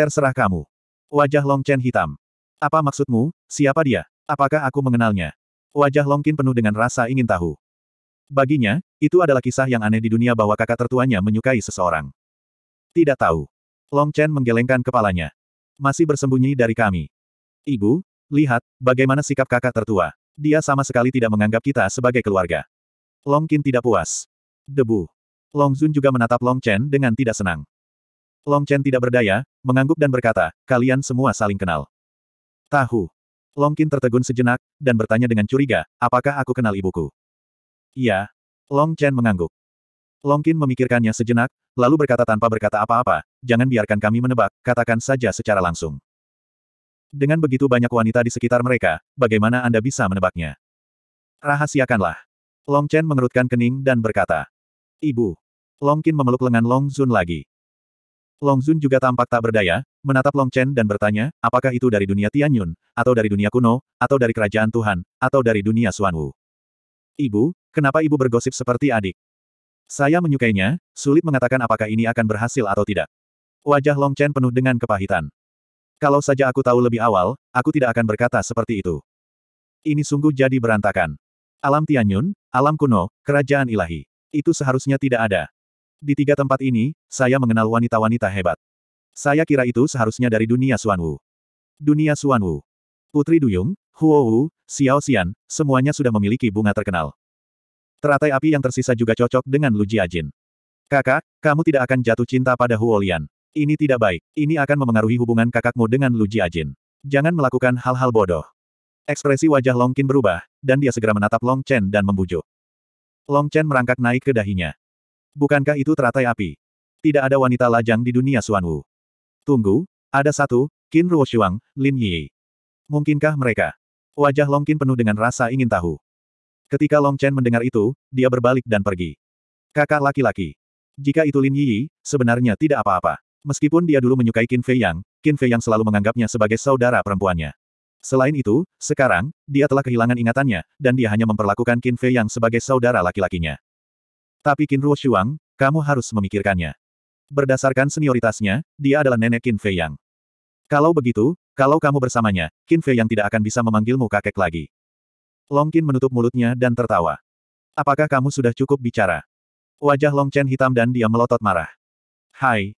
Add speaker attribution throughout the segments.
Speaker 1: Terserah kamu. Wajah Long Chen hitam. Apa maksudmu, siapa dia? Apakah aku mengenalnya? Wajah Long Qin penuh dengan rasa ingin tahu. Baginya, itu adalah kisah yang aneh di dunia bahwa kakak tertuanya menyukai seseorang. Tidak tahu. Long Chen menggelengkan kepalanya. Masih bersembunyi dari kami. Ibu, lihat, bagaimana sikap kakak tertua. Dia sama sekali tidak menganggap kita sebagai keluarga. Long Qin tidak puas. Debu. Long Zun juga menatap Long Chen dengan tidak senang. Long Chen tidak berdaya, mengangguk dan berkata, kalian semua saling kenal. Tahu. Long Qin tertegun sejenak, dan bertanya dengan curiga, apakah aku kenal ibuku? Iya. Long Chen mengangguk. Long Qin memikirkannya sejenak, lalu berkata tanpa berkata apa-apa, jangan biarkan kami menebak, katakan saja secara langsung. Dengan begitu banyak wanita di sekitar mereka, bagaimana Anda bisa menebaknya? Rahasiakanlah. Long Chen mengerutkan kening dan berkata. Ibu. Long Qin memeluk lengan Long Zun lagi. Long Zun juga tampak tak berdaya, menatap Long Chen dan bertanya, apakah itu dari dunia Tianyun, atau dari dunia kuno, atau dari kerajaan Tuhan, atau dari dunia Suanwu. Ibu, kenapa ibu bergosip seperti adik? Saya menyukainya, sulit mengatakan apakah ini akan berhasil atau tidak. Wajah Long Chen penuh dengan kepahitan. Kalau saja aku tahu lebih awal, aku tidak akan berkata seperti itu. Ini sungguh jadi berantakan. Alam Tianyun, alam kuno, kerajaan ilahi. Itu seharusnya tidak ada. Di tiga tempat ini, saya mengenal wanita-wanita hebat. Saya kira itu seharusnya dari dunia Suanwu. Dunia Suanwu. Putri Duyung, Huo Wu, Xiao Xian, semuanya sudah memiliki bunga terkenal. Teratai api yang tersisa juga cocok dengan Lu Jiajin. Kakak, kamu tidak akan jatuh cinta pada Huo Lian. Ini tidak baik. Ini akan memengaruhi hubungan kakakmu dengan Lu Jiajin. Jangan melakukan hal-hal bodoh. Ekspresi wajah Long Qin berubah, dan dia segera menatap Long Chen dan membujuk. Long Chen merangkak naik ke dahinya. Bukankah itu teratai api? Tidak ada wanita lajang di dunia Suan Wu. Tunggu, ada satu, Qin Shuang, Lin Yi. Mungkinkah mereka? Wajah Long Qin penuh dengan rasa ingin tahu. Ketika Long Chen mendengar itu, dia berbalik dan pergi. Kakak laki-laki. Jika itu Lin Yi, sebenarnya tidak apa-apa. Meskipun dia dulu menyukai Qin Fei Yang, Qin Fei Yang selalu menganggapnya sebagai saudara perempuannya. Selain itu, sekarang, dia telah kehilangan ingatannya, dan dia hanya memperlakukan Qin Fei Yang sebagai saudara laki-lakinya. Tapi Qin Ruo Shuang, kamu harus memikirkannya. Berdasarkan senioritasnya, dia adalah nenek Qin Fei Yang. Kalau begitu, kalau kamu bersamanya, Qin Fei Yang tidak akan bisa memanggilmu kakek lagi. Long Qin menutup mulutnya dan tertawa. Apakah kamu sudah cukup bicara? Wajah Long Chen hitam dan dia melotot marah. Hai.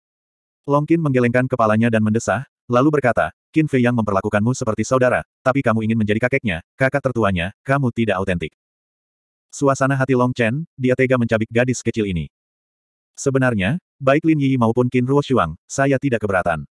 Speaker 1: Long Qin menggelengkan kepalanya dan mendesah, lalu berkata, Qin Fei Yang memperlakukanmu seperti saudara, tapi kamu ingin menjadi kakeknya, kakak tertuanya, kamu tidak autentik. Suasana hati Long Chen, dia tega mencabik gadis kecil ini. Sebenarnya, baik Lin Yi maupun Qin Ruo Shuang, saya tidak keberatan.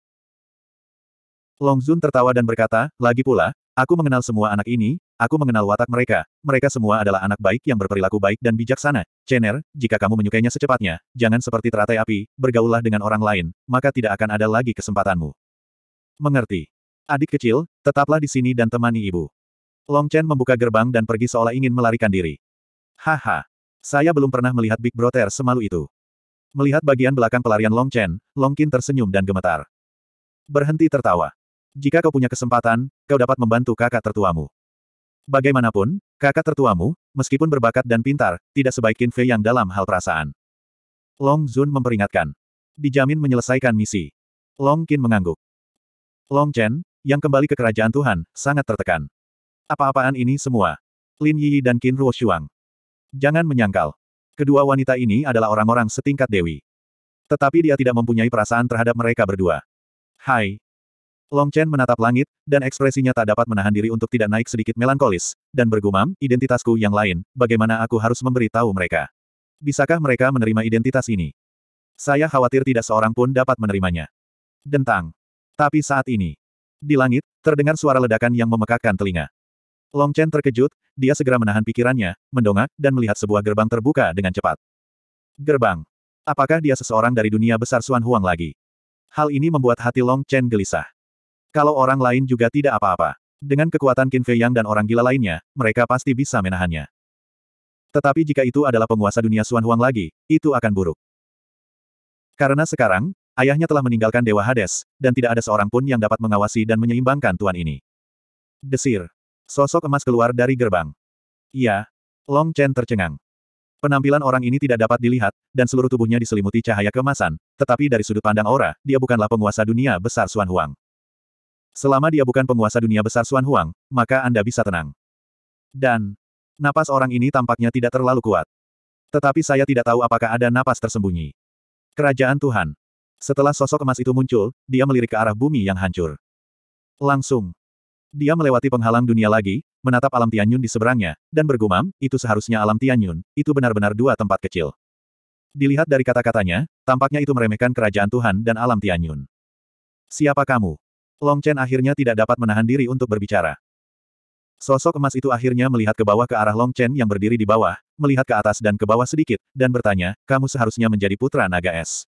Speaker 1: Long Zun tertawa dan berkata, lagi pula, aku mengenal semua anak ini, aku mengenal watak mereka, mereka semua adalah anak baik yang berperilaku baik dan bijaksana. Chener, jika kamu menyukainya secepatnya, jangan seperti teratai api, bergaullah dengan orang lain, maka tidak akan ada lagi kesempatanmu. Mengerti. Adik kecil, tetaplah di sini dan temani ibu. Long Chen membuka gerbang dan pergi seolah ingin melarikan diri. Haha. Saya belum pernah melihat Big Brother semalu itu. Melihat bagian belakang pelarian Long Chen, Long Qin tersenyum dan gemetar. Berhenti tertawa. Jika kau punya kesempatan, kau dapat membantu kakak tertuamu. Bagaimanapun, kakak tertuamu, meskipun berbakat dan pintar, tidak sebaik Qin Fei yang dalam hal perasaan. Long Zun memperingatkan. Dijamin menyelesaikan misi. Long Qin mengangguk. Long Chen, yang kembali ke kerajaan Tuhan, sangat tertekan. Apa-apaan ini semua? Lin Yi dan Qin Ruo Shuang. Jangan menyangkal. Kedua wanita ini adalah orang-orang setingkat Dewi. Tetapi dia tidak mempunyai perasaan terhadap mereka berdua. Hai. Long Chen menatap langit, dan ekspresinya tak dapat menahan diri untuk tidak naik sedikit melankolis, dan bergumam, identitasku yang lain, bagaimana aku harus memberitahu mereka? Bisakah mereka menerima identitas ini? Saya khawatir tidak seorang pun dapat menerimanya. Dentang. Tapi saat ini, di langit, terdengar suara ledakan yang memekakkan telinga. Long Chen terkejut, dia segera menahan pikirannya, mendongak, dan melihat sebuah gerbang terbuka dengan cepat. Gerbang. Apakah dia seseorang dari dunia besar Suan Huang lagi? Hal ini membuat hati Long Chen gelisah. Kalau orang lain juga tidak apa-apa. Dengan kekuatan Qin Fei Yang dan orang gila lainnya, mereka pasti bisa menahannya. Tetapi jika itu adalah penguasa dunia Suan Huang lagi, itu akan buruk. Karena sekarang, ayahnya telah meninggalkan Dewa Hades, dan tidak ada seorang pun yang dapat mengawasi dan menyeimbangkan tuan ini. Desir. Sosok emas keluar dari gerbang. Iya. Long Chen tercengang. Penampilan orang ini tidak dapat dilihat, dan seluruh tubuhnya diselimuti cahaya kemasan, tetapi dari sudut pandang aura, dia bukanlah penguasa dunia besar Xuan Huang. Selama dia bukan penguasa dunia besar Xuan Huang, maka Anda bisa tenang. Dan, napas orang ini tampaknya tidak terlalu kuat. Tetapi saya tidak tahu apakah ada napas tersembunyi. Kerajaan Tuhan. Setelah sosok emas itu muncul, dia melirik ke arah bumi yang hancur. Langsung, dia melewati penghalang dunia lagi, menatap alam Tianyun di seberangnya, dan bergumam, itu seharusnya alam Tianyun, itu benar-benar dua tempat kecil. Dilihat dari kata-katanya, tampaknya itu meremehkan kerajaan Tuhan dan alam Tianyun. Siapa kamu? Long Chen akhirnya tidak dapat menahan diri untuk berbicara. Sosok emas itu akhirnya melihat ke bawah ke arah Long Chen yang berdiri di bawah, melihat ke atas dan ke bawah sedikit, dan bertanya, kamu seharusnya menjadi putra naga es.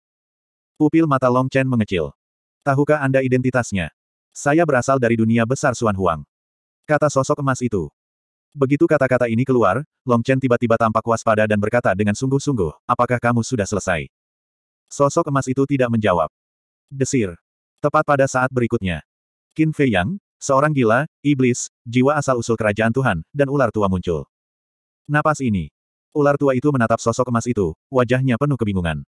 Speaker 1: Pupil mata Long Chen mengecil. Tahukah Anda identitasnya? Saya berasal dari dunia besar Suan Huang. Kata sosok emas itu. Begitu kata-kata ini keluar, Long Chen tiba-tiba tampak waspada dan berkata dengan sungguh-sungguh, apakah kamu sudah selesai? Sosok emas itu tidak menjawab. Desir. Tepat pada saat berikutnya. Qin Fei Yang, seorang gila, iblis, jiwa asal-usul kerajaan Tuhan, dan ular tua muncul. Napas ini. Ular tua itu menatap sosok emas itu, wajahnya penuh kebingungan.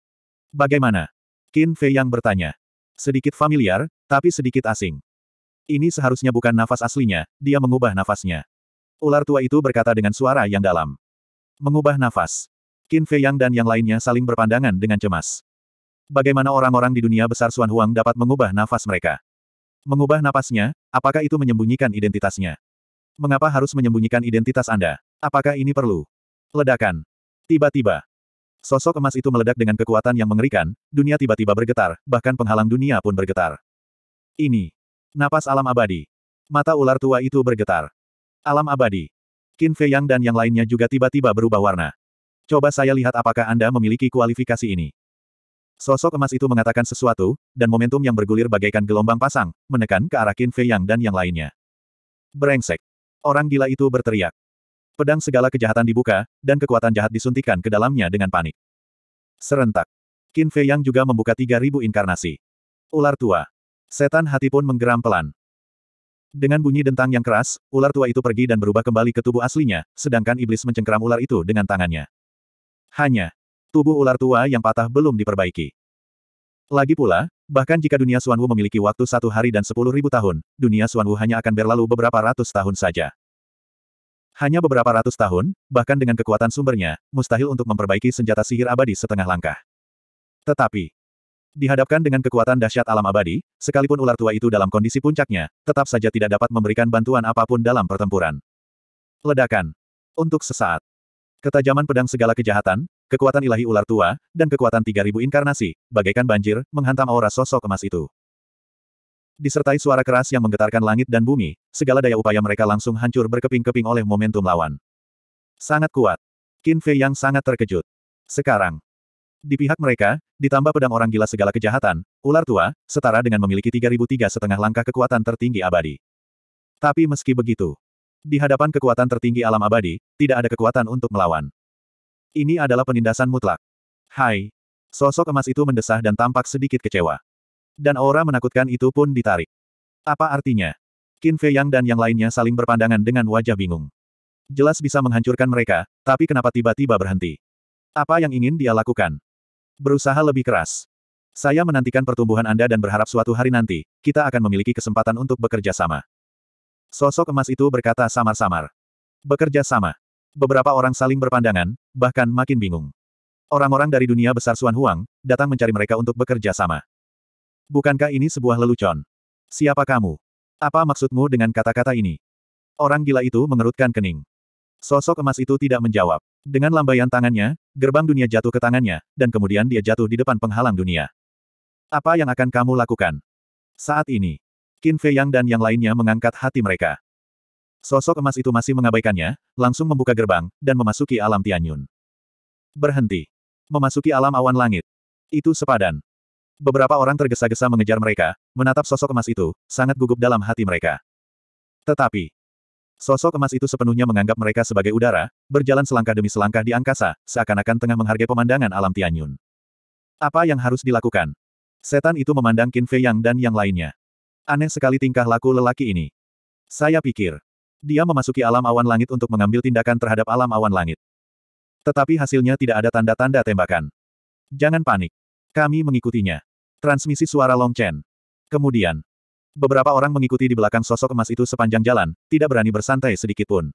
Speaker 1: Bagaimana? Qin Fei Yang bertanya. Sedikit familiar, tapi sedikit asing. Ini seharusnya bukan nafas aslinya, dia mengubah nafasnya. Ular tua itu berkata dengan suara yang dalam. Mengubah nafas. Qin Fei Yang dan yang lainnya saling berpandangan dengan cemas. Bagaimana orang-orang di dunia besar Xuan Huang dapat mengubah nafas mereka? Mengubah nafasnya? apakah itu menyembunyikan identitasnya? Mengapa harus menyembunyikan identitas Anda? Apakah ini perlu? Ledakan. Tiba-tiba. Sosok emas itu meledak dengan kekuatan yang mengerikan, dunia tiba-tiba bergetar, bahkan penghalang dunia pun bergetar. Ini. Napas alam abadi. Mata ular tua itu bergetar. Alam abadi. Qin Fei Yang dan yang lainnya juga tiba-tiba berubah warna. Coba saya lihat apakah Anda memiliki kualifikasi ini. Sosok emas itu mengatakan sesuatu, dan momentum yang bergulir bagaikan gelombang pasang, menekan ke arah Qin Fei Yang dan yang lainnya. Berengsek! Orang gila itu berteriak. Pedang segala kejahatan dibuka, dan kekuatan jahat disuntikan ke dalamnya dengan panik. Serentak. Qin Fei Yang juga membuka 3.000 inkarnasi. Ular tua. Setan hati pun menggeram pelan. Dengan bunyi dentang yang keras, ular tua itu pergi dan berubah kembali ke tubuh aslinya, sedangkan iblis mencengkeram ular itu dengan tangannya. Hanya, tubuh ular tua yang patah belum diperbaiki. Lagi pula, bahkan jika dunia Suanwu memiliki waktu satu hari dan sepuluh ribu tahun, dunia Suanwu hanya akan berlalu beberapa ratus tahun saja. Hanya beberapa ratus tahun, bahkan dengan kekuatan sumbernya, mustahil untuk memperbaiki senjata sihir abadi setengah langkah. Tetapi, Dihadapkan dengan kekuatan dahsyat alam abadi, sekalipun ular tua itu dalam kondisi puncaknya, tetap saja tidak dapat memberikan bantuan apapun dalam pertempuran. Ledakan. Untuk sesaat. Ketajaman pedang segala kejahatan, kekuatan ilahi ular tua, dan kekuatan 3000 inkarnasi, bagaikan banjir, menghantam aura sosok emas itu. Disertai suara keras yang menggetarkan langit dan bumi, segala daya upaya mereka langsung hancur berkeping-keping oleh momentum lawan. Sangat kuat. Qin Fei yang sangat terkejut. Sekarang, di pihak mereka, ditambah pedang orang gila segala kejahatan, ular tua, setara dengan memiliki 3003 setengah langkah kekuatan tertinggi abadi. Tapi meski begitu, di hadapan kekuatan tertinggi alam abadi, tidak ada kekuatan untuk melawan. Ini adalah penindasan mutlak. Hai. Sosok emas itu mendesah dan tampak sedikit kecewa. Dan aura menakutkan itu pun ditarik. Apa artinya? Qin Fei Yang dan yang lainnya saling berpandangan dengan wajah bingung. Jelas bisa menghancurkan mereka, tapi kenapa tiba-tiba berhenti? Apa yang ingin dia lakukan? Berusaha lebih keras. Saya menantikan pertumbuhan Anda dan berharap suatu hari nanti, kita akan memiliki kesempatan untuk bekerja sama. Sosok emas itu berkata samar-samar. Bekerja sama. Beberapa orang saling berpandangan, bahkan makin bingung. Orang-orang dari dunia besar Suan Huang, datang mencari mereka untuk bekerja sama. Bukankah ini sebuah lelucon? Siapa kamu? Apa maksudmu dengan kata-kata ini? Orang gila itu mengerutkan kening. Sosok emas itu tidak menjawab. Dengan lambaian tangannya, gerbang dunia jatuh ke tangannya, dan kemudian dia jatuh di depan penghalang dunia. Apa yang akan kamu lakukan? Saat ini, Qin Fei Yang dan yang lainnya mengangkat hati mereka. Sosok emas itu masih mengabaikannya, langsung membuka gerbang, dan memasuki alam Tianyun. Berhenti. Memasuki alam awan langit. Itu sepadan. Beberapa orang tergesa-gesa mengejar mereka, menatap sosok emas itu, sangat gugup dalam hati mereka. Tetapi, Sosok emas itu sepenuhnya menganggap mereka sebagai udara, berjalan selangkah demi selangkah di angkasa, seakan-akan tengah menghargai pemandangan alam Tianyun. Apa yang harus dilakukan? Setan itu memandang Qin Fei Yang dan yang lainnya. Aneh sekali tingkah laku lelaki ini. Saya pikir, dia memasuki alam awan langit untuk mengambil tindakan terhadap alam awan langit. Tetapi hasilnya tidak ada tanda-tanda tembakan. Jangan panik. Kami mengikutinya. Transmisi suara Long Chen. Kemudian, Beberapa orang mengikuti di belakang sosok emas itu sepanjang jalan, tidak berani bersantai sedikit pun.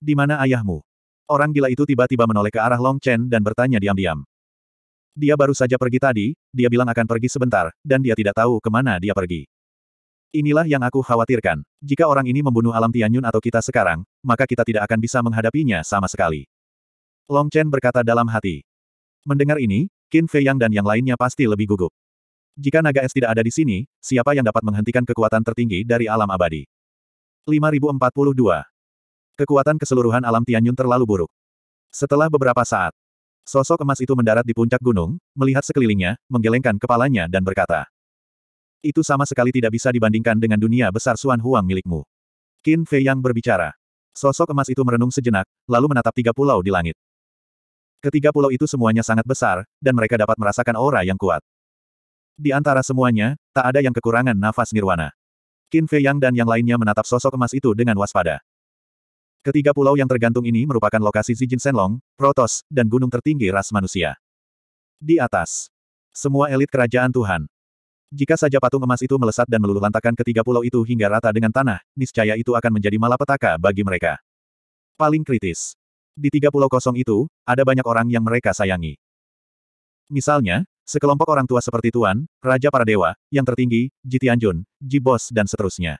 Speaker 1: Di mana ayahmu? Orang gila itu tiba-tiba menoleh ke arah Long Chen dan bertanya diam-diam. Dia baru saja pergi tadi, dia bilang akan pergi sebentar, dan dia tidak tahu kemana dia pergi. Inilah yang aku khawatirkan. Jika orang ini membunuh alam Tianyun atau kita sekarang, maka kita tidak akan bisa menghadapinya sama sekali. Long Chen berkata dalam hati. Mendengar ini, Qin Fei Yang dan yang lainnya pasti lebih gugup. Jika naga es tidak ada di sini, siapa yang dapat menghentikan kekuatan tertinggi dari alam abadi? 5042. Kekuatan keseluruhan alam Tianyun terlalu buruk. Setelah beberapa saat, sosok emas itu mendarat di puncak gunung, melihat sekelilingnya, menggelengkan kepalanya dan berkata, Itu sama sekali tidak bisa dibandingkan dengan dunia besar Suan Huang milikmu. Qin Fei yang berbicara. Sosok emas itu merenung sejenak, lalu menatap tiga pulau di langit. Ketiga pulau itu semuanya sangat besar, dan mereka dapat merasakan aura yang kuat. Di antara semuanya, tak ada yang kekurangan nafas nirwana. Qin Fei Yang dan yang lainnya menatap sosok emas itu dengan waspada. Ketiga pulau yang tergantung ini merupakan lokasi Zijin Senlong, Protos, dan gunung tertinggi ras manusia. Di atas. Semua elit kerajaan Tuhan. Jika saja patung emas itu melesat dan lantakan ketiga pulau itu hingga rata dengan tanah, niscaya itu akan menjadi malapetaka bagi mereka. Paling kritis. Di tiga pulau kosong itu, ada banyak orang yang mereka sayangi. Misalnya, Sekelompok orang tua seperti Tuan, Raja para Dewa, yang tertinggi, jitianjun Tianjun, Ji Bos dan seterusnya.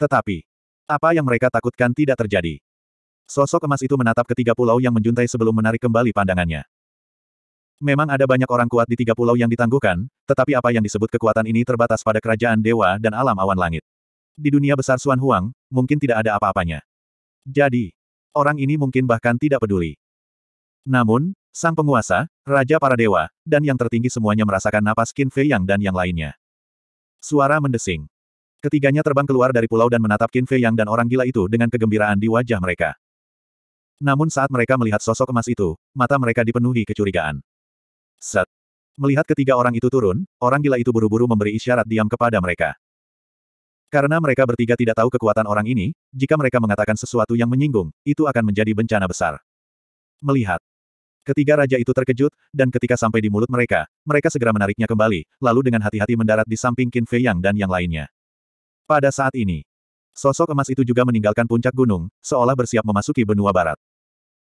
Speaker 1: Tetapi, apa yang mereka takutkan tidak terjadi. Sosok emas itu menatap ketiga pulau yang menjuntai sebelum menarik kembali pandangannya. Memang ada banyak orang kuat di tiga pulau yang ditangguhkan, tetapi apa yang disebut kekuatan ini terbatas pada kerajaan dewa dan alam awan langit. Di dunia besar Suan Huang, mungkin tidak ada apa-apanya. Jadi, orang ini mungkin bahkan tidak peduli. Namun, Sang penguasa, Raja para dewa, dan yang tertinggi semuanya merasakan napas Qin Fei Yang dan yang lainnya. Suara mendesing. Ketiganya terbang keluar dari pulau dan menatap Qin Fei Yang dan orang gila itu dengan kegembiraan di wajah mereka. Namun saat mereka melihat sosok emas itu, mata mereka dipenuhi kecurigaan. Set. Melihat ketiga orang itu turun, orang gila itu buru-buru memberi isyarat diam kepada mereka. Karena mereka bertiga tidak tahu kekuatan orang ini, jika mereka mengatakan sesuatu yang menyinggung, itu akan menjadi bencana besar. Melihat. Ketiga raja itu terkejut, dan ketika sampai di mulut mereka, mereka segera menariknya kembali, lalu dengan hati-hati mendarat di samping Qin Fei Yang dan yang lainnya. Pada saat ini, sosok emas itu juga meninggalkan puncak gunung, seolah bersiap memasuki benua barat.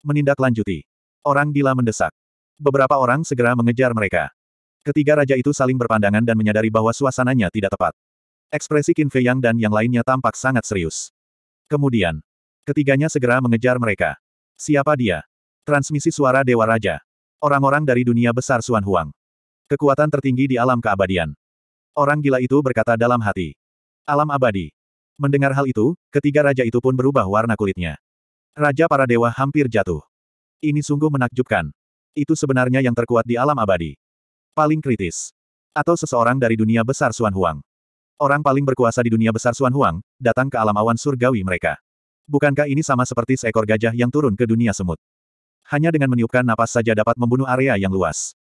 Speaker 1: Menindaklanjuti. Orang gila mendesak. Beberapa orang segera mengejar mereka. Ketiga raja itu saling berpandangan dan menyadari bahwa suasananya tidak tepat. Ekspresi Qin Fei Yang dan yang lainnya tampak sangat serius. Kemudian, ketiganya segera mengejar mereka. Siapa dia? Transmisi suara Dewa Raja. Orang-orang dari dunia besar Suan Huang. Kekuatan tertinggi di alam keabadian. Orang gila itu berkata dalam hati. Alam abadi. Mendengar hal itu, ketiga raja itu pun berubah warna kulitnya. Raja para dewa hampir jatuh. Ini sungguh menakjubkan. Itu sebenarnya yang terkuat di alam abadi. Paling kritis. Atau seseorang dari dunia besar Suan Huang. Orang paling berkuasa di dunia besar Suan Huang, datang ke alam awan surgawi mereka. Bukankah ini sama seperti seekor gajah yang turun ke dunia semut? Hanya dengan meniupkan napas saja dapat membunuh area yang luas.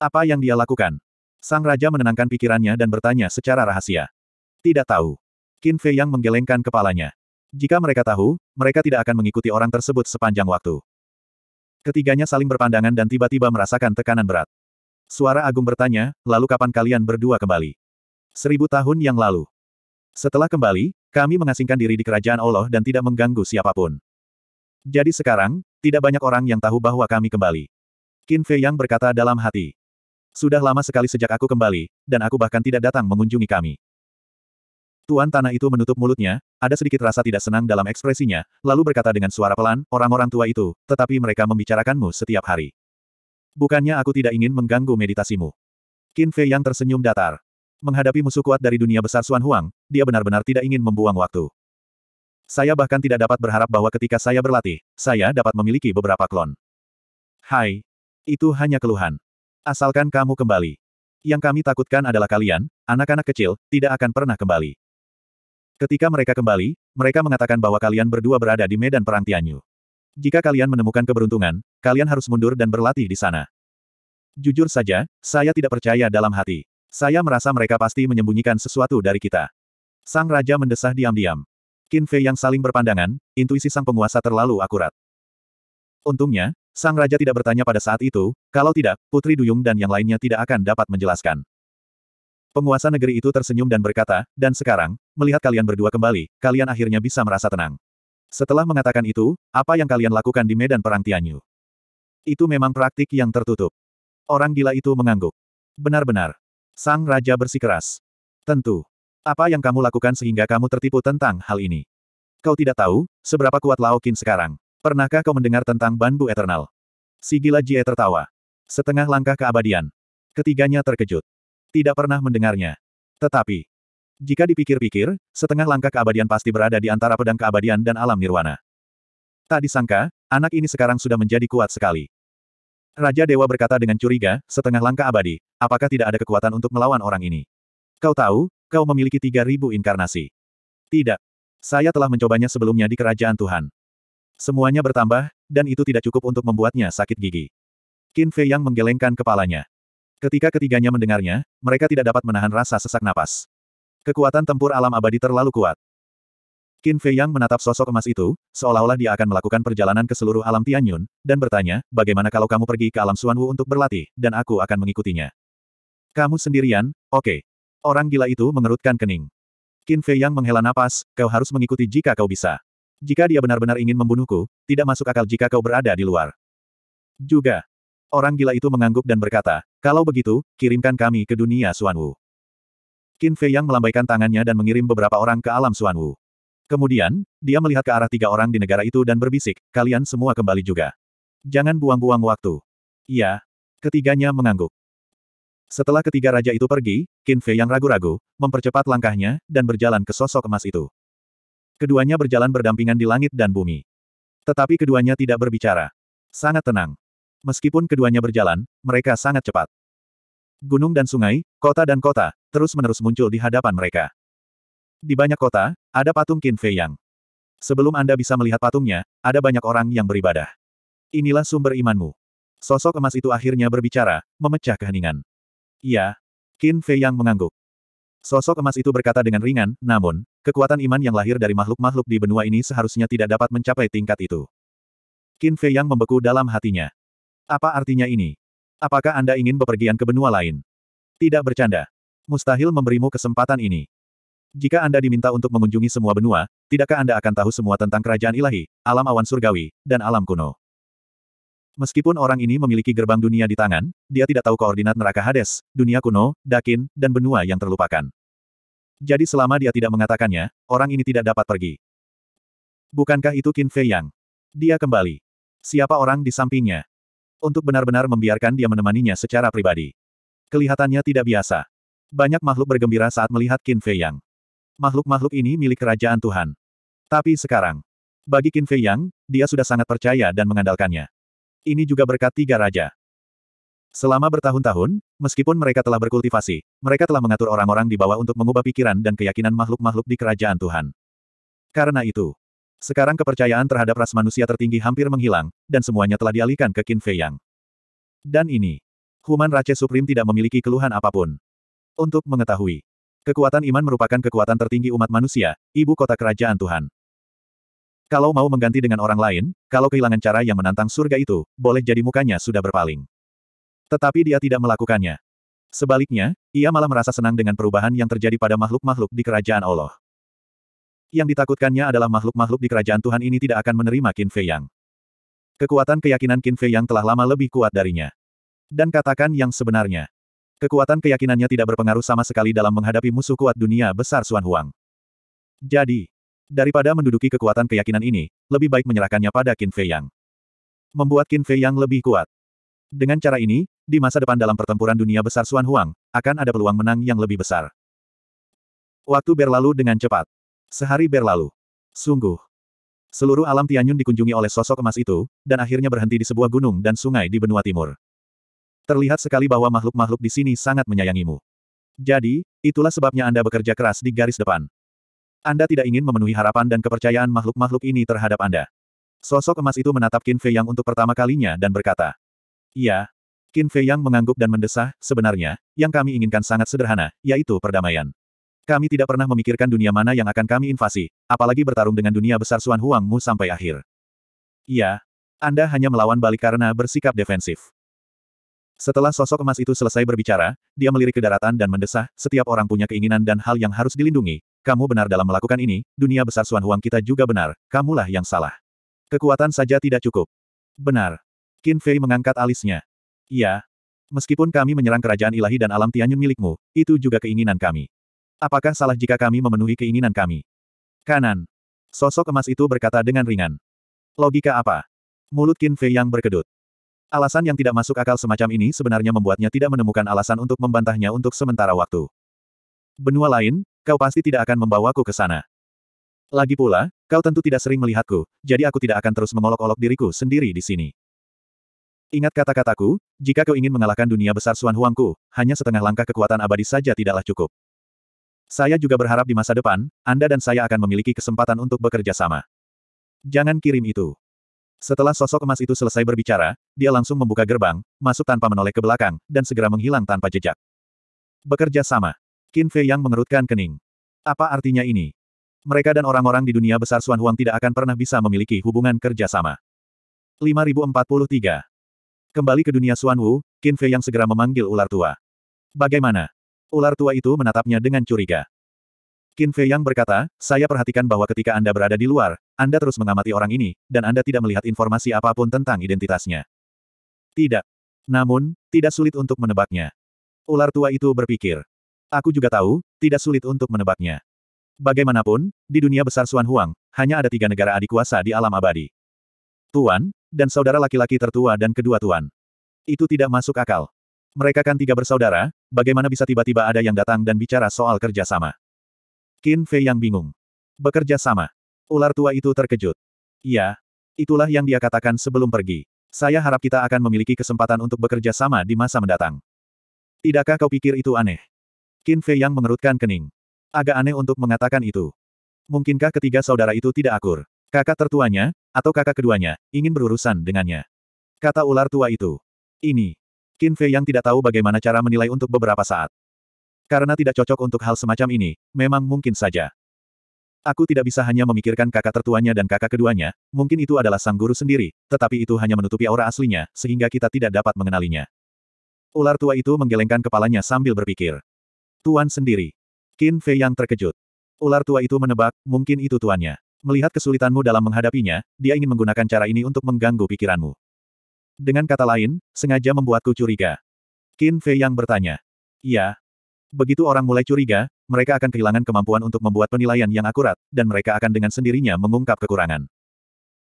Speaker 1: Apa yang dia lakukan? Sang Raja menenangkan pikirannya dan bertanya secara rahasia. Tidak tahu. Qin Fei yang menggelengkan kepalanya. Jika mereka tahu, mereka tidak akan mengikuti orang tersebut sepanjang waktu. Ketiganya saling berpandangan dan tiba-tiba merasakan tekanan berat. Suara Agung bertanya, lalu kapan kalian berdua kembali? Seribu tahun yang lalu. Setelah kembali, kami mengasingkan diri di kerajaan Allah dan tidak mengganggu siapapun. Jadi sekarang, tidak banyak orang yang tahu bahwa kami kembali. Qin Fei Yang berkata dalam hati. Sudah lama sekali sejak aku kembali, dan aku bahkan tidak datang mengunjungi kami. Tuan Tanah itu menutup mulutnya, ada sedikit rasa tidak senang dalam ekspresinya, lalu berkata dengan suara pelan, orang-orang tua itu, tetapi mereka membicarakanmu setiap hari. Bukannya aku tidak ingin mengganggu meditasimu. Qin Fei Yang tersenyum datar. Menghadapi musuh kuat dari dunia besar Xuan Huang, dia benar-benar tidak ingin membuang waktu. Saya bahkan tidak dapat berharap bahwa ketika saya berlatih, saya dapat memiliki beberapa klon. Hai. Itu hanya keluhan. Asalkan kamu kembali. Yang kami takutkan adalah kalian, anak-anak kecil, tidak akan pernah kembali. Ketika mereka kembali, mereka mengatakan bahwa kalian berdua berada di medan perang Tianyu. Jika kalian menemukan keberuntungan, kalian harus mundur dan berlatih di sana. Jujur saja, saya tidak percaya dalam hati. Saya merasa mereka pasti menyembunyikan sesuatu dari kita. Sang Raja mendesah diam-diam. Qin Fei yang saling berpandangan, intuisi sang penguasa terlalu akurat. Untungnya, sang raja tidak bertanya pada saat itu, kalau tidak, Putri Duyung dan yang lainnya tidak akan dapat menjelaskan. Penguasa negeri itu tersenyum dan berkata, dan sekarang, melihat kalian berdua kembali, kalian akhirnya bisa merasa tenang. Setelah mengatakan itu, apa yang kalian lakukan di medan perang Tianyu? Itu memang praktik yang tertutup. Orang gila itu mengangguk. Benar-benar. Sang Raja bersikeras. Tentu. Apa yang kamu lakukan sehingga kamu tertipu tentang hal ini? Kau tidak tahu, seberapa kuat Lao sekarang. Pernahkah kau mendengar tentang bambu eternal? Si Jie tertawa. Setengah langkah keabadian. Ketiganya terkejut. Tidak pernah mendengarnya. Tetapi, jika dipikir-pikir, setengah langkah keabadian pasti berada di antara pedang keabadian dan alam nirwana. Tak disangka, anak ini sekarang sudah menjadi kuat sekali. Raja Dewa berkata dengan curiga, setengah langkah abadi, apakah tidak ada kekuatan untuk melawan orang ini? Kau tahu, Kau memiliki tiga ribu inkarnasi. Tidak. Saya telah mencobanya sebelumnya di kerajaan Tuhan. Semuanya bertambah, dan itu tidak cukup untuk membuatnya sakit gigi. Qin Fei yang menggelengkan kepalanya. Ketika ketiganya mendengarnya, mereka tidak dapat menahan rasa sesak napas. Kekuatan tempur alam abadi terlalu kuat. Qin Fei Yang menatap sosok emas itu, seolah-olah dia akan melakukan perjalanan ke seluruh alam Tianyun, dan bertanya, bagaimana kalau kamu pergi ke alam Suanwu untuk berlatih, dan aku akan mengikutinya. Kamu sendirian, oke. Okay. Orang gila itu mengerutkan kening. Qin Fei Yang menghela napas, kau harus mengikuti jika kau bisa. Jika dia benar-benar ingin membunuhku, tidak masuk akal jika kau berada di luar. Juga. Orang gila itu mengangguk dan berkata, kalau begitu, kirimkan kami ke dunia Suanwu. Qin Fei Yang melambaikan tangannya dan mengirim beberapa orang ke alam Suanwu. Kemudian, dia melihat ke arah tiga orang di negara itu dan berbisik, kalian semua kembali juga. Jangan buang-buang waktu. Iya. Ketiganya mengangguk. Setelah ketiga raja itu pergi, Qin Fei yang ragu-ragu, mempercepat langkahnya, dan berjalan ke sosok emas itu. Keduanya berjalan berdampingan di langit dan bumi. Tetapi keduanya tidak berbicara. Sangat tenang. Meskipun keduanya berjalan, mereka sangat cepat. Gunung dan sungai, kota dan kota, terus-menerus muncul di hadapan mereka. Di banyak kota, ada patung Qin Fei Yang. Sebelum Anda bisa melihat patungnya, ada banyak orang yang beribadah. Inilah sumber imanmu. Sosok emas itu akhirnya berbicara, memecah keheningan. Iya. Qin Fei yang mengangguk. Sosok emas itu berkata dengan ringan, namun, kekuatan iman yang lahir dari makhluk-makhluk di benua ini seharusnya tidak dapat mencapai tingkat itu. Qin Fei yang membeku dalam hatinya. Apa artinya ini? Apakah Anda ingin bepergian ke benua lain? Tidak bercanda. Mustahil memberimu kesempatan ini. Jika Anda diminta untuk mengunjungi semua benua, tidakkah Anda akan tahu semua tentang kerajaan ilahi, alam awan surgawi, dan alam kuno? Meskipun orang ini memiliki gerbang dunia di tangan, dia tidak tahu koordinat neraka Hades, dunia kuno, dakin, dan benua yang terlupakan. Jadi selama dia tidak mengatakannya, orang ini tidak dapat pergi. Bukankah itu Qin Fei Yang? Dia kembali. Siapa orang di sampingnya? Untuk benar-benar membiarkan dia menemaninya secara pribadi. Kelihatannya tidak biasa. Banyak makhluk bergembira saat melihat Qin Fei Yang. Makhluk-makhluk ini milik kerajaan Tuhan. Tapi sekarang, bagi Qin Fei Yang, dia sudah sangat percaya dan mengandalkannya ini juga berkat tiga raja. Selama bertahun-tahun, meskipun mereka telah berkultivasi, mereka telah mengatur orang-orang di bawah untuk mengubah pikiran dan keyakinan makhluk-makhluk di kerajaan Tuhan. Karena itu, sekarang kepercayaan terhadap ras manusia tertinggi hampir menghilang, dan semuanya telah dialihkan ke Qin Fei Yang. Dan ini, Human Race Supreme tidak memiliki keluhan apapun. Untuk mengetahui, kekuatan iman merupakan kekuatan tertinggi umat manusia, ibu kota kerajaan Tuhan. Kalau mau mengganti dengan orang lain, kalau kehilangan cara yang menantang surga itu, boleh jadi mukanya sudah berpaling. Tetapi dia tidak melakukannya. Sebaliknya, ia malah merasa senang dengan perubahan yang terjadi pada makhluk-makhluk di kerajaan Allah. Yang ditakutkannya adalah makhluk-makhluk di kerajaan Tuhan ini tidak akan menerima Qin Fei Yang. Kekuatan keyakinan Qin Fei Yang telah lama lebih kuat darinya. Dan katakan yang sebenarnya. Kekuatan keyakinannya tidak berpengaruh sama sekali dalam menghadapi musuh kuat dunia besar Xuan Huang. Jadi, Daripada menduduki kekuatan keyakinan ini, lebih baik menyerahkannya pada Qin Fei Yang. Membuat Qin Fei Yang lebih kuat. Dengan cara ini, di masa depan dalam pertempuran dunia besar Xuan Huang, akan ada peluang menang yang lebih besar. Waktu berlalu dengan cepat. Sehari berlalu. Sungguh. Seluruh alam Tianyun dikunjungi oleh sosok emas itu, dan akhirnya berhenti di sebuah gunung dan sungai di benua timur. Terlihat sekali bahwa makhluk-makhluk di sini sangat menyayangimu. Jadi, itulah sebabnya Anda bekerja keras di garis depan. Anda tidak ingin memenuhi harapan dan kepercayaan makhluk-makhluk ini terhadap Anda. Sosok emas itu menatap Qin Fei Yang untuk pertama kalinya dan berkata, Iya. Qin Fei Yang mengangguk dan mendesah, sebenarnya, yang kami inginkan sangat sederhana, yaitu perdamaian. Kami tidak pernah memikirkan dunia mana yang akan kami invasi, apalagi bertarung dengan dunia besar Suan Huang Mu sampai akhir. Iya. Anda hanya melawan balik karena bersikap defensif. Setelah sosok emas itu selesai berbicara, dia melirik ke daratan dan mendesah, setiap orang punya keinginan dan hal yang harus dilindungi, kamu benar dalam melakukan ini, dunia besar Suan Huang kita juga benar, kamulah yang salah. Kekuatan saja tidak cukup. Benar. Qin Fei mengangkat alisnya. Ya. Meskipun kami menyerang kerajaan ilahi dan alam Tianyun milikmu, itu juga keinginan kami. Apakah salah jika kami memenuhi keinginan kami? Kanan. Sosok emas itu berkata dengan ringan. Logika apa? Mulut Qin Fei yang berkedut. Alasan yang tidak masuk akal semacam ini sebenarnya membuatnya tidak menemukan alasan untuk membantahnya untuk sementara waktu. Benua lain, kau pasti tidak akan membawaku ke sana. Lagi pula, kau tentu tidak sering melihatku, jadi aku tidak akan terus mengolok-olok diriku sendiri di sini. Ingat kata-kataku, jika kau ingin mengalahkan dunia besar Suan Huangku, hanya setengah langkah kekuatan abadi saja tidaklah cukup. Saya juga berharap di masa depan, Anda dan saya akan memiliki kesempatan untuk bekerja sama. Jangan kirim itu. Setelah sosok emas itu selesai berbicara, dia langsung membuka gerbang, masuk tanpa menoleh ke belakang, dan segera menghilang tanpa jejak. Bekerja sama. Qin Fei yang mengerutkan kening. Apa artinya ini? Mereka dan orang-orang di dunia besar Suan Huang tidak akan pernah bisa memiliki hubungan kerjasama. 5043. Kembali ke dunia Suan Wu, Qin Fei yang segera memanggil ular tua. Bagaimana? Ular tua itu menatapnya dengan curiga. Qin Fei yang berkata, saya perhatikan bahwa ketika Anda berada di luar, Anda terus mengamati orang ini, dan Anda tidak melihat informasi apapun tentang identitasnya. Tidak. Namun, tidak sulit untuk menebaknya. Ular tua itu berpikir. Aku juga tahu, tidak sulit untuk menebaknya. Bagaimanapun, di dunia besar Suan Huang, hanya ada tiga negara adik kuasa di alam abadi. Tuan, dan saudara laki-laki tertua dan kedua tuan. Itu tidak masuk akal. Mereka kan tiga bersaudara, bagaimana bisa tiba-tiba ada yang datang dan bicara soal kerjasama? Qin Fei yang bingung. Bekerja sama. Ular tua itu terkejut. Ya, itulah yang dia katakan sebelum pergi. Saya harap kita akan memiliki kesempatan untuk bekerja sama di masa mendatang. Tidakkah kau pikir itu aneh? Qin Fei yang mengerutkan kening. Agak aneh untuk mengatakan itu. Mungkinkah ketiga saudara itu tidak akur? Kakak tertuanya, atau kakak keduanya, ingin berurusan dengannya. Kata ular tua itu. Ini. Qin Fei yang tidak tahu bagaimana cara menilai untuk beberapa saat. Karena tidak cocok untuk hal semacam ini, memang mungkin saja. Aku tidak bisa hanya memikirkan kakak tertuanya dan kakak keduanya, mungkin itu adalah sang guru sendiri, tetapi itu hanya menutupi aura aslinya, sehingga kita tidak dapat mengenalinya. Ular tua itu menggelengkan kepalanya sambil berpikir. Tuan sendiri. Qin Fei yang terkejut. Ular tua itu menebak, mungkin itu tuannya. Melihat kesulitanmu dalam menghadapinya, dia ingin menggunakan cara ini untuk mengganggu pikiranmu. Dengan kata lain, sengaja membuatku curiga. Qin Fei yang bertanya. Ya. Begitu orang mulai curiga, mereka akan kehilangan kemampuan untuk membuat penilaian yang akurat, dan mereka akan dengan sendirinya mengungkap kekurangan.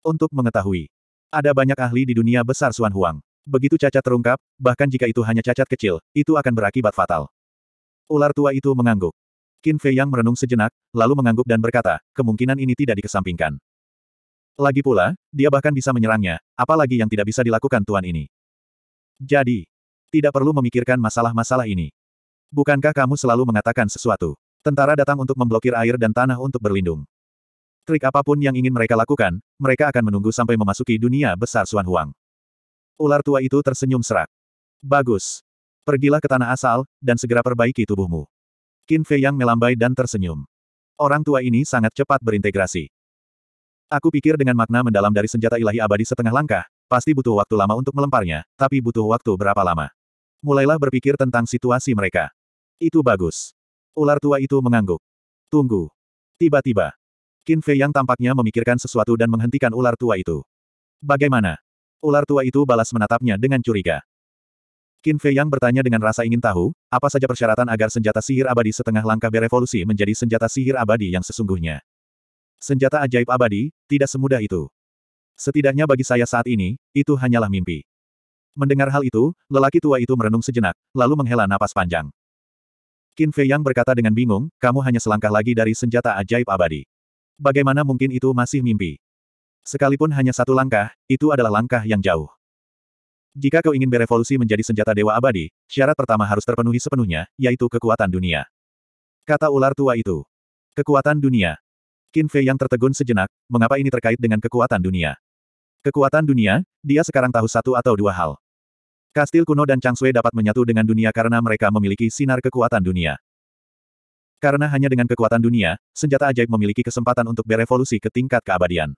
Speaker 1: Untuk mengetahui, ada banyak ahli di dunia besar Suan Huang. Begitu cacat terungkap, bahkan jika itu hanya cacat kecil, itu akan berakibat fatal. Ular tua itu mengangguk. Qin Fei Yang merenung sejenak, lalu mengangguk dan berkata, kemungkinan ini tidak dikesampingkan. Lagi pula, dia bahkan bisa menyerangnya, apalagi yang tidak bisa dilakukan tuan ini. Jadi, tidak perlu memikirkan masalah-masalah ini. Bukankah kamu selalu mengatakan sesuatu? Tentara datang untuk memblokir air dan tanah untuk berlindung. Trik apapun yang ingin mereka lakukan, mereka akan menunggu sampai memasuki dunia besar Suan Huang. Ular tua itu tersenyum serak. Bagus. Pergilah ke tanah asal, dan segera perbaiki tubuhmu. Qin Fei Yang melambai dan tersenyum. Orang tua ini sangat cepat berintegrasi. Aku pikir dengan makna mendalam dari senjata ilahi abadi setengah langkah, pasti butuh waktu lama untuk melemparnya, tapi butuh waktu berapa lama. Mulailah berpikir tentang situasi mereka. Itu bagus. Ular tua itu mengangguk. Tunggu. Tiba-tiba. Qin Fei Yang tampaknya memikirkan sesuatu dan menghentikan ular tua itu. Bagaimana? Ular tua itu balas menatapnya dengan curiga. Qin Fei Yang bertanya dengan rasa ingin tahu, apa saja persyaratan agar senjata sihir abadi setengah langkah berevolusi menjadi senjata sihir abadi yang sesungguhnya. Senjata ajaib abadi, tidak semudah itu. Setidaknya bagi saya saat ini, itu hanyalah mimpi. Mendengar hal itu, lelaki tua itu merenung sejenak, lalu menghela napas panjang. Qin Fei Yang berkata dengan bingung, kamu hanya selangkah lagi dari senjata ajaib abadi. Bagaimana mungkin itu masih mimpi? Sekalipun hanya satu langkah, itu adalah langkah yang jauh. Jika kau ingin berevolusi menjadi senjata dewa abadi, syarat pertama harus terpenuhi sepenuhnya, yaitu kekuatan dunia. Kata ular tua itu. Kekuatan dunia. Qin Fei yang tertegun sejenak, mengapa ini terkait dengan kekuatan dunia? Kekuatan dunia, dia sekarang tahu satu atau dua hal. Kastil kuno dan Chang Sui dapat menyatu dengan dunia karena mereka memiliki sinar kekuatan dunia. Karena hanya dengan kekuatan dunia, senjata ajaib memiliki kesempatan untuk berevolusi ke tingkat keabadian.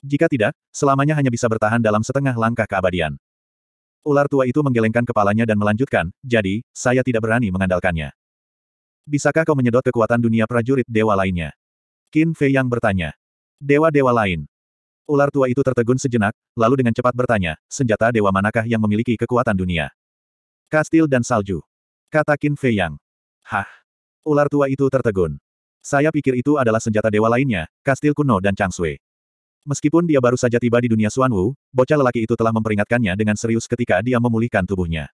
Speaker 1: Jika tidak, selamanya hanya bisa bertahan dalam setengah langkah keabadian. Ular tua itu menggelengkan kepalanya dan melanjutkan, jadi, saya tidak berani mengandalkannya. Bisakah kau menyedot kekuatan dunia prajurit dewa lainnya? Qin Fei yang bertanya. Dewa-dewa lain. Ular tua itu tertegun sejenak, lalu dengan cepat bertanya, senjata dewa manakah yang memiliki kekuatan dunia? Kastil dan salju. Kata Qin Fei yang. Hah. Ular tua itu tertegun. Saya pikir itu adalah senjata dewa lainnya, kastil kuno dan Changsui. Meskipun dia baru saja tiba di dunia Suanwu, bocah lelaki itu telah memperingatkannya dengan serius ketika dia memulihkan tubuhnya.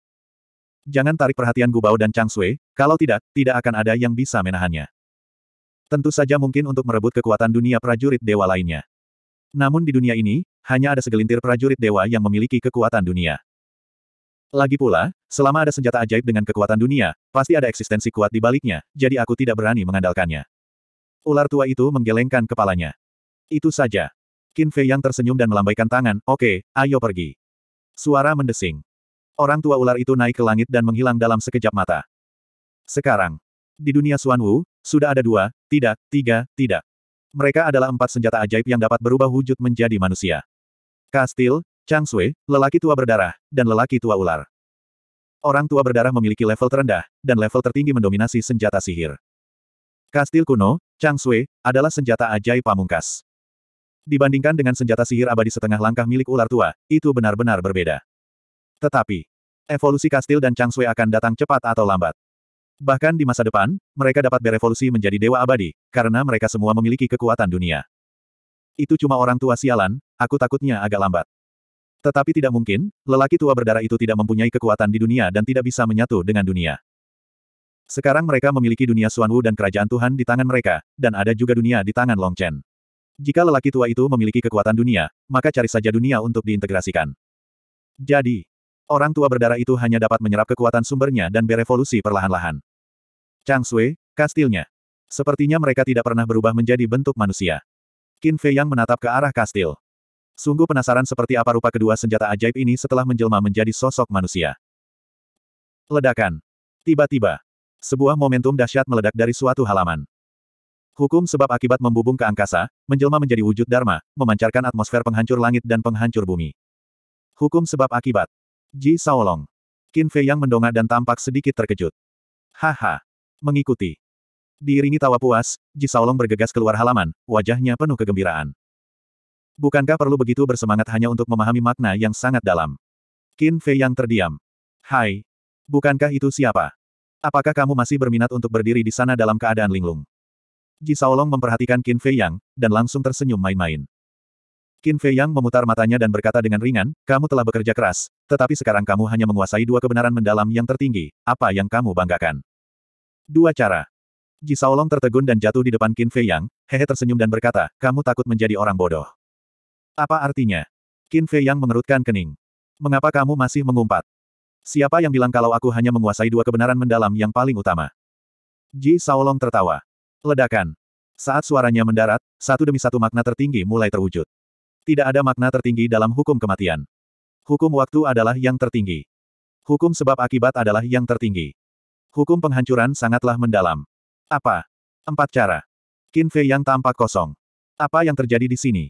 Speaker 1: Jangan tarik perhatian Gu Bao dan Chang Sui, kalau tidak, tidak akan ada yang bisa menahannya. Tentu saja mungkin untuk merebut kekuatan dunia prajurit dewa lainnya. Namun di dunia ini, hanya ada segelintir prajurit dewa yang memiliki kekuatan dunia. Lagi pula, selama ada senjata ajaib dengan kekuatan dunia, pasti ada eksistensi kuat di baliknya, jadi aku tidak berani mengandalkannya. Ular tua itu menggelengkan kepalanya. Itu saja. Qin Fei yang tersenyum dan melambaikan tangan, oke, okay, ayo pergi. Suara mendesing. Orang tua ular itu naik ke langit dan menghilang dalam sekejap mata. Sekarang, di dunia Xuan Wu, sudah ada dua, tidak, tiga, tidak. Mereka adalah empat senjata ajaib yang dapat berubah wujud menjadi manusia. Kastil, Chang Sui, lelaki tua berdarah, dan lelaki tua ular. Orang tua berdarah memiliki level terendah, dan level tertinggi mendominasi senjata sihir. Kastil kuno, Chang Sui, adalah senjata ajaib pamungkas. Dibandingkan dengan senjata sihir abadi setengah langkah milik ular tua, itu benar-benar berbeda. Tetapi, evolusi kastil dan Sui akan datang cepat atau lambat. Bahkan di masa depan, mereka dapat berevolusi menjadi dewa abadi, karena mereka semua memiliki kekuatan dunia. Itu cuma orang tua sialan, aku takutnya agak lambat. Tetapi tidak mungkin, lelaki tua berdarah itu tidak mempunyai kekuatan di dunia dan tidak bisa menyatu dengan dunia. Sekarang mereka memiliki dunia Suanwu dan kerajaan Tuhan di tangan mereka, dan ada juga dunia di tangan Long Chen. Jika lelaki tua itu memiliki kekuatan dunia, maka cari saja dunia untuk diintegrasikan. Jadi, orang tua berdarah itu hanya dapat menyerap kekuatan sumbernya dan berevolusi perlahan-lahan. Chang Sui, kastilnya. Sepertinya mereka tidak pernah berubah menjadi bentuk manusia. Qin Fei yang menatap ke arah kastil. Sungguh penasaran seperti apa rupa kedua senjata ajaib ini setelah menjelma menjadi sosok manusia. Ledakan. Tiba-tiba, sebuah momentum dahsyat meledak dari suatu halaman. Hukum sebab akibat membubung ke angkasa, menjelma menjadi wujud Dharma, memancarkan atmosfer penghancur langit dan penghancur bumi. Hukum sebab akibat. Ji Saolong. Qin Fei yang mendongak dan tampak sedikit terkejut. Haha. Mengikuti. Diiringi tawa puas, Ji Saolong bergegas keluar halaman, wajahnya penuh kegembiraan. Bukankah perlu begitu bersemangat hanya untuk memahami makna yang sangat dalam? Qin Fei yang terdiam. Hai. Bukankah itu siapa? Apakah kamu masih berminat untuk berdiri di sana dalam keadaan linglung? Ji Saolong memperhatikan Qin Fei Yang, dan langsung tersenyum main-main. Qin Fei Yang memutar matanya dan berkata dengan ringan, kamu telah bekerja keras, tetapi sekarang kamu hanya menguasai dua kebenaran mendalam yang tertinggi, apa yang kamu banggakan. Dua cara. Ji Saolong tertegun dan jatuh di depan Qin Fei Yang, hehe tersenyum dan berkata, kamu takut menjadi orang bodoh. Apa artinya? Qin Fei Yang mengerutkan kening. Mengapa kamu masih mengumpat? Siapa yang bilang kalau aku hanya menguasai dua kebenaran mendalam yang paling utama? Ji Saolong tertawa. Ledakan. Saat suaranya mendarat, satu demi satu makna tertinggi mulai terwujud. Tidak ada makna tertinggi dalam hukum kematian. Hukum waktu adalah yang tertinggi. Hukum sebab akibat adalah yang tertinggi. Hukum penghancuran sangatlah mendalam. Apa? Empat cara. Qin Fei yang tampak kosong. Apa yang terjadi di sini?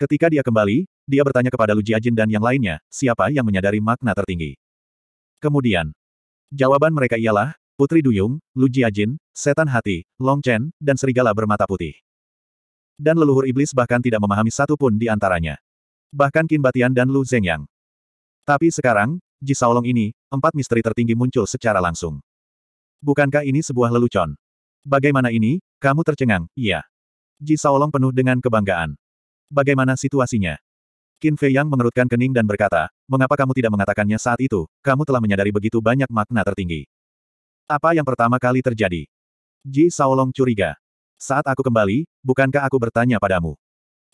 Speaker 1: Ketika dia kembali, dia bertanya kepada Lu Jiajin dan yang lainnya, siapa yang menyadari makna tertinggi? Kemudian, jawaban mereka ialah, Putri Duyung, Lu Jiajin, Setan Hati, Long Chen, dan Serigala Bermata Putih. Dan leluhur iblis bahkan tidak memahami satu pun di antaranya. Bahkan Qin Batian dan Lu Zhengyang. Tapi sekarang, Ji Saolong ini, empat misteri tertinggi muncul secara langsung. Bukankah ini sebuah lelucon? Bagaimana ini, kamu tercengang, iya. Ji Saolong penuh dengan kebanggaan. Bagaimana situasinya? Qin Fei Yang mengerutkan kening dan berkata, mengapa kamu tidak mengatakannya saat itu, kamu telah menyadari begitu banyak makna tertinggi. Apa yang pertama kali terjadi? Ji Saolong curiga. Saat aku kembali, bukankah aku bertanya padamu?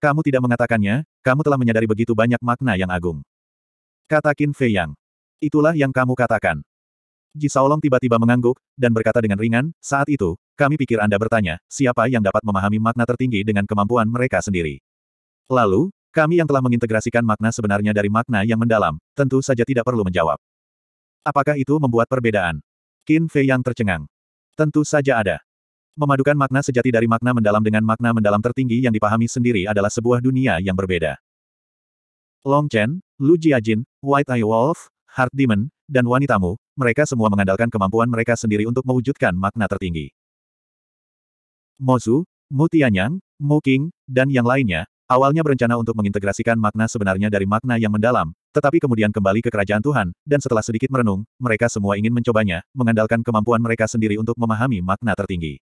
Speaker 1: Kamu tidak mengatakannya, kamu telah menyadari begitu banyak makna yang agung. Kata Qin Fei Yang. Itulah yang kamu katakan. Ji Saolong tiba-tiba mengangguk, dan berkata dengan ringan, saat itu, kami pikir Anda bertanya, siapa yang dapat memahami makna tertinggi dengan kemampuan mereka sendiri. Lalu, kami yang telah mengintegrasikan makna sebenarnya dari makna yang mendalam, tentu saja tidak perlu menjawab. Apakah itu membuat perbedaan? Qin Fei yang tercengang. Tentu saja ada. Memadukan makna sejati dari makna mendalam dengan makna mendalam tertinggi yang dipahami sendiri adalah sebuah dunia yang berbeda. Long Chen, Lu Jiajin, White Eye Wolf, Heart Demon, dan wanitamu, mereka semua mengandalkan kemampuan mereka sendiri untuk mewujudkan makna tertinggi. Mozu, Mutianyang, Tianyang, Mu King, dan yang lainnya, Awalnya berencana untuk mengintegrasikan makna sebenarnya dari makna yang mendalam, tetapi kemudian kembali ke kerajaan Tuhan, dan setelah sedikit merenung, mereka semua ingin mencobanya, mengandalkan kemampuan mereka sendiri untuk memahami makna tertinggi.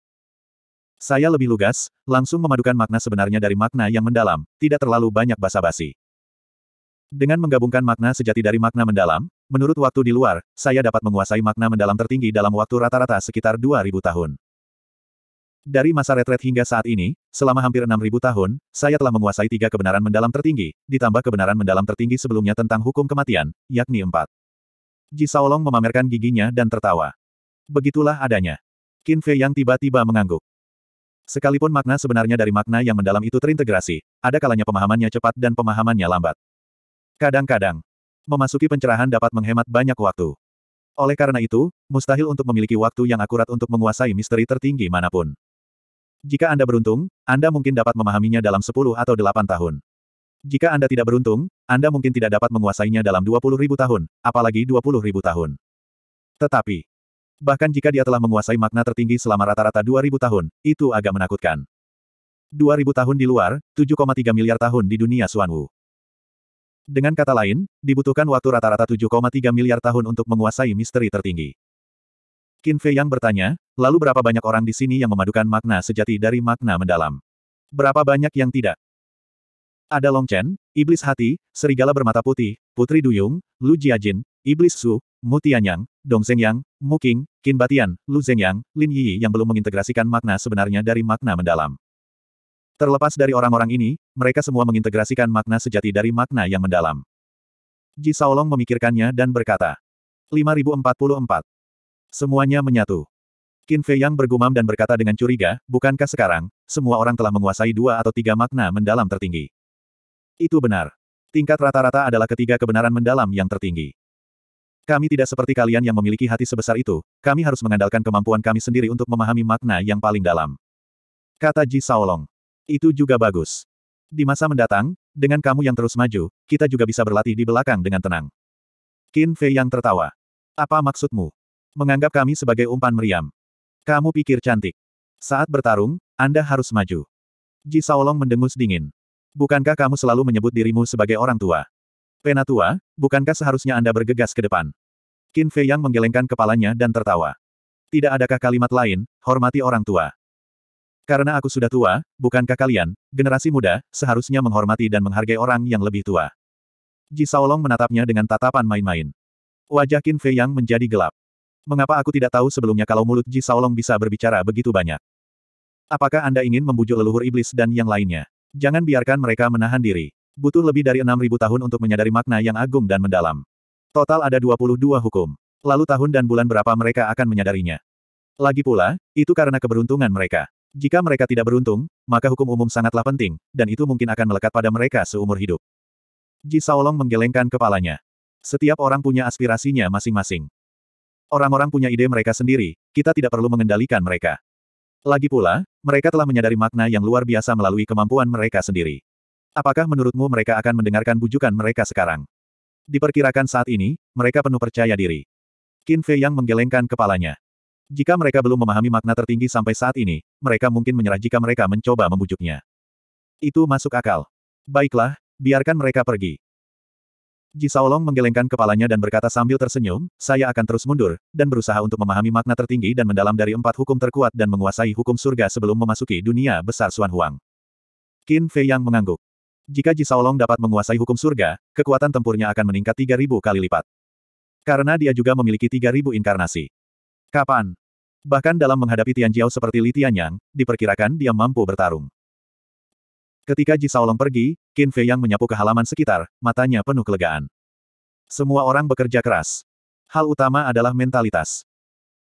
Speaker 1: Saya lebih lugas, langsung memadukan makna sebenarnya dari makna yang mendalam, tidak terlalu banyak basa-basi. Dengan menggabungkan makna sejati dari makna mendalam, menurut waktu di luar, saya dapat menguasai makna mendalam tertinggi dalam waktu rata-rata sekitar 2000 tahun. Dari masa retret hingga saat ini, selama hampir 6.000 tahun, saya telah menguasai tiga kebenaran mendalam tertinggi, ditambah kebenaran mendalam tertinggi sebelumnya tentang hukum kematian, yakni empat. Ji Saolong memamerkan giginya dan tertawa. Begitulah adanya. Qin Fei yang tiba-tiba mengangguk. Sekalipun makna sebenarnya dari makna yang mendalam itu terintegrasi, ada kalanya pemahamannya cepat dan pemahamannya lambat. Kadang-kadang, memasuki pencerahan dapat menghemat banyak waktu. Oleh karena itu, mustahil untuk memiliki waktu yang akurat untuk menguasai misteri tertinggi manapun. Jika Anda beruntung, Anda mungkin dapat memahaminya dalam 10 atau 8 tahun. Jika Anda tidak beruntung, Anda mungkin tidak dapat menguasainya dalam ribu tahun, apalagi ribu tahun. Tetapi, bahkan jika dia telah menguasai makna tertinggi selama rata-rata ribu tahun, itu agak menakutkan. ribu tahun di luar, 7,3 miliar tahun di dunia Suanwu. Dengan kata lain, dibutuhkan waktu rata-rata 7,3 miliar tahun untuk menguasai misteri tertinggi. Qin Fei yang bertanya, Lalu berapa banyak orang di sini yang memadukan makna sejati dari makna mendalam? Berapa banyak yang tidak? Ada Long Chen, Iblis Hati, Serigala Bermata Putih, Putri Duyung, Lu Jiajin, Iblis Su, Mu Tianyang, Dong Zhengyang, Mu Qing, Qin Batian, Lu Zhengyang, Lin Yi yang belum mengintegrasikan makna sebenarnya dari makna mendalam. Terlepas dari orang-orang ini, mereka semua mengintegrasikan makna sejati dari makna yang mendalam. Ji Saolong memikirkannya dan berkata, 5044. Semuanya menyatu. Qin Fei Yang bergumam dan berkata dengan curiga, bukankah sekarang, semua orang telah menguasai dua atau tiga makna mendalam tertinggi? Itu benar. Tingkat rata-rata adalah ketiga kebenaran mendalam yang tertinggi. Kami tidak seperti kalian yang memiliki hati sebesar itu, kami harus mengandalkan kemampuan kami sendiri untuk memahami makna yang paling dalam. Kata Ji Saolong. Itu juga bagus. Di masa mendatang, dengan kamu yang terus maju, kita juga bisa berlatih di belakang dengan tenang. Qin Fei yang tertawa. Apa maksudmu? Menganggap kami sebagai umpan meriam. Kamu pikir cantik. Saat bertarung, Anda harus maju. Ji Saolong mendengus dingin. Bukankah kamu selalu menyebut dirimu sebagai orang tua? Penatua, bukankah seharusnya Anda bergegas ke depan? Qin Fei Yang menggelengkan kepalanya dan tertawa. Tidak adakah kalimat lain, hormati orang tua. Karena aku sudah tua, bukankah kalian, generasi muda, seharusnya menghormati dan menghargai orang yang lebih tua? Ji Saolong menatapnya dengan tatapan main-main. Wajah Qin Fei Yang menjadi gelap. Mengapa aku tidak tahu sebelumnya kalau mulut Ji Saolong bisa berbicara begitu banyak? Apakah Anda ingin membujuk leluhur iblis dan yang lainnya? Jangan biarkan mereka menahan diri. Butuh lebih dari 6.000 tahun untuk menyadari makna yang agung dan mendalam. Total ada 22 hukum. Lalu tahun dan bulan berapa mereka akan menyadarinya. Lagi pula, itu karena keberuntungan mereka. Jika mereka tidak beruntung, maka hukum umum sangatlah penting, dan itu mungkin akan melekat pada mereka seumur hidup. Ji Saolong menggelengkan kepalanya. Setiap orang punya aspirasinya masing-masing. Orang-orang punya ide mereka sendiri, kita tidak perlu mengendalikan mereka. Lagi pula, mereka telah menyadari makna yang luar biasa melalui kemampuan mereka sendiri. Apakah menurutmu mereka akan mendengarkan bujukan mereka sekarang? Diperkirakan saat ini, mereka penuh percaya diri. Qin Fei yang menggelengkan kepalanya. Jika mereka belum memahami makna tertinggi sampai saat ini, mereka mungkin menyerah jika mereka mencoba membujuknya. Itu masuk akal. Baiklah, biarkan mereka pergi. Ji Saolong menggelengkan kepalanya dan berkata sambil tersenyum, saya akan terus mundur, dan berusaha untuk memahami makna tertinggi dan mendalam dari empat hukum terkuat dan menguasai hukum surga sebelum memasuki dunia besar Suan Huang. Qin Fei Yang mengangguk. Jika Ji Saolong dapat menguasai hukum surga, kekuatan tempurnya akan meningkat 3.000 kali lipat. Karena dia juga memiliki 3.000 inkarnasi. Kapan? Bahkan dalam menghadapi Tian Jiao seperti Li Tianyang, diperkirakan dia mampu bertarung. Ketika Ji Saolong pergi, Qin Fei Yang menyapu ke halaman sekitar, matanya penuh kelegaan. Semua orang bekerja keras. Hal utama adalah mentalitas.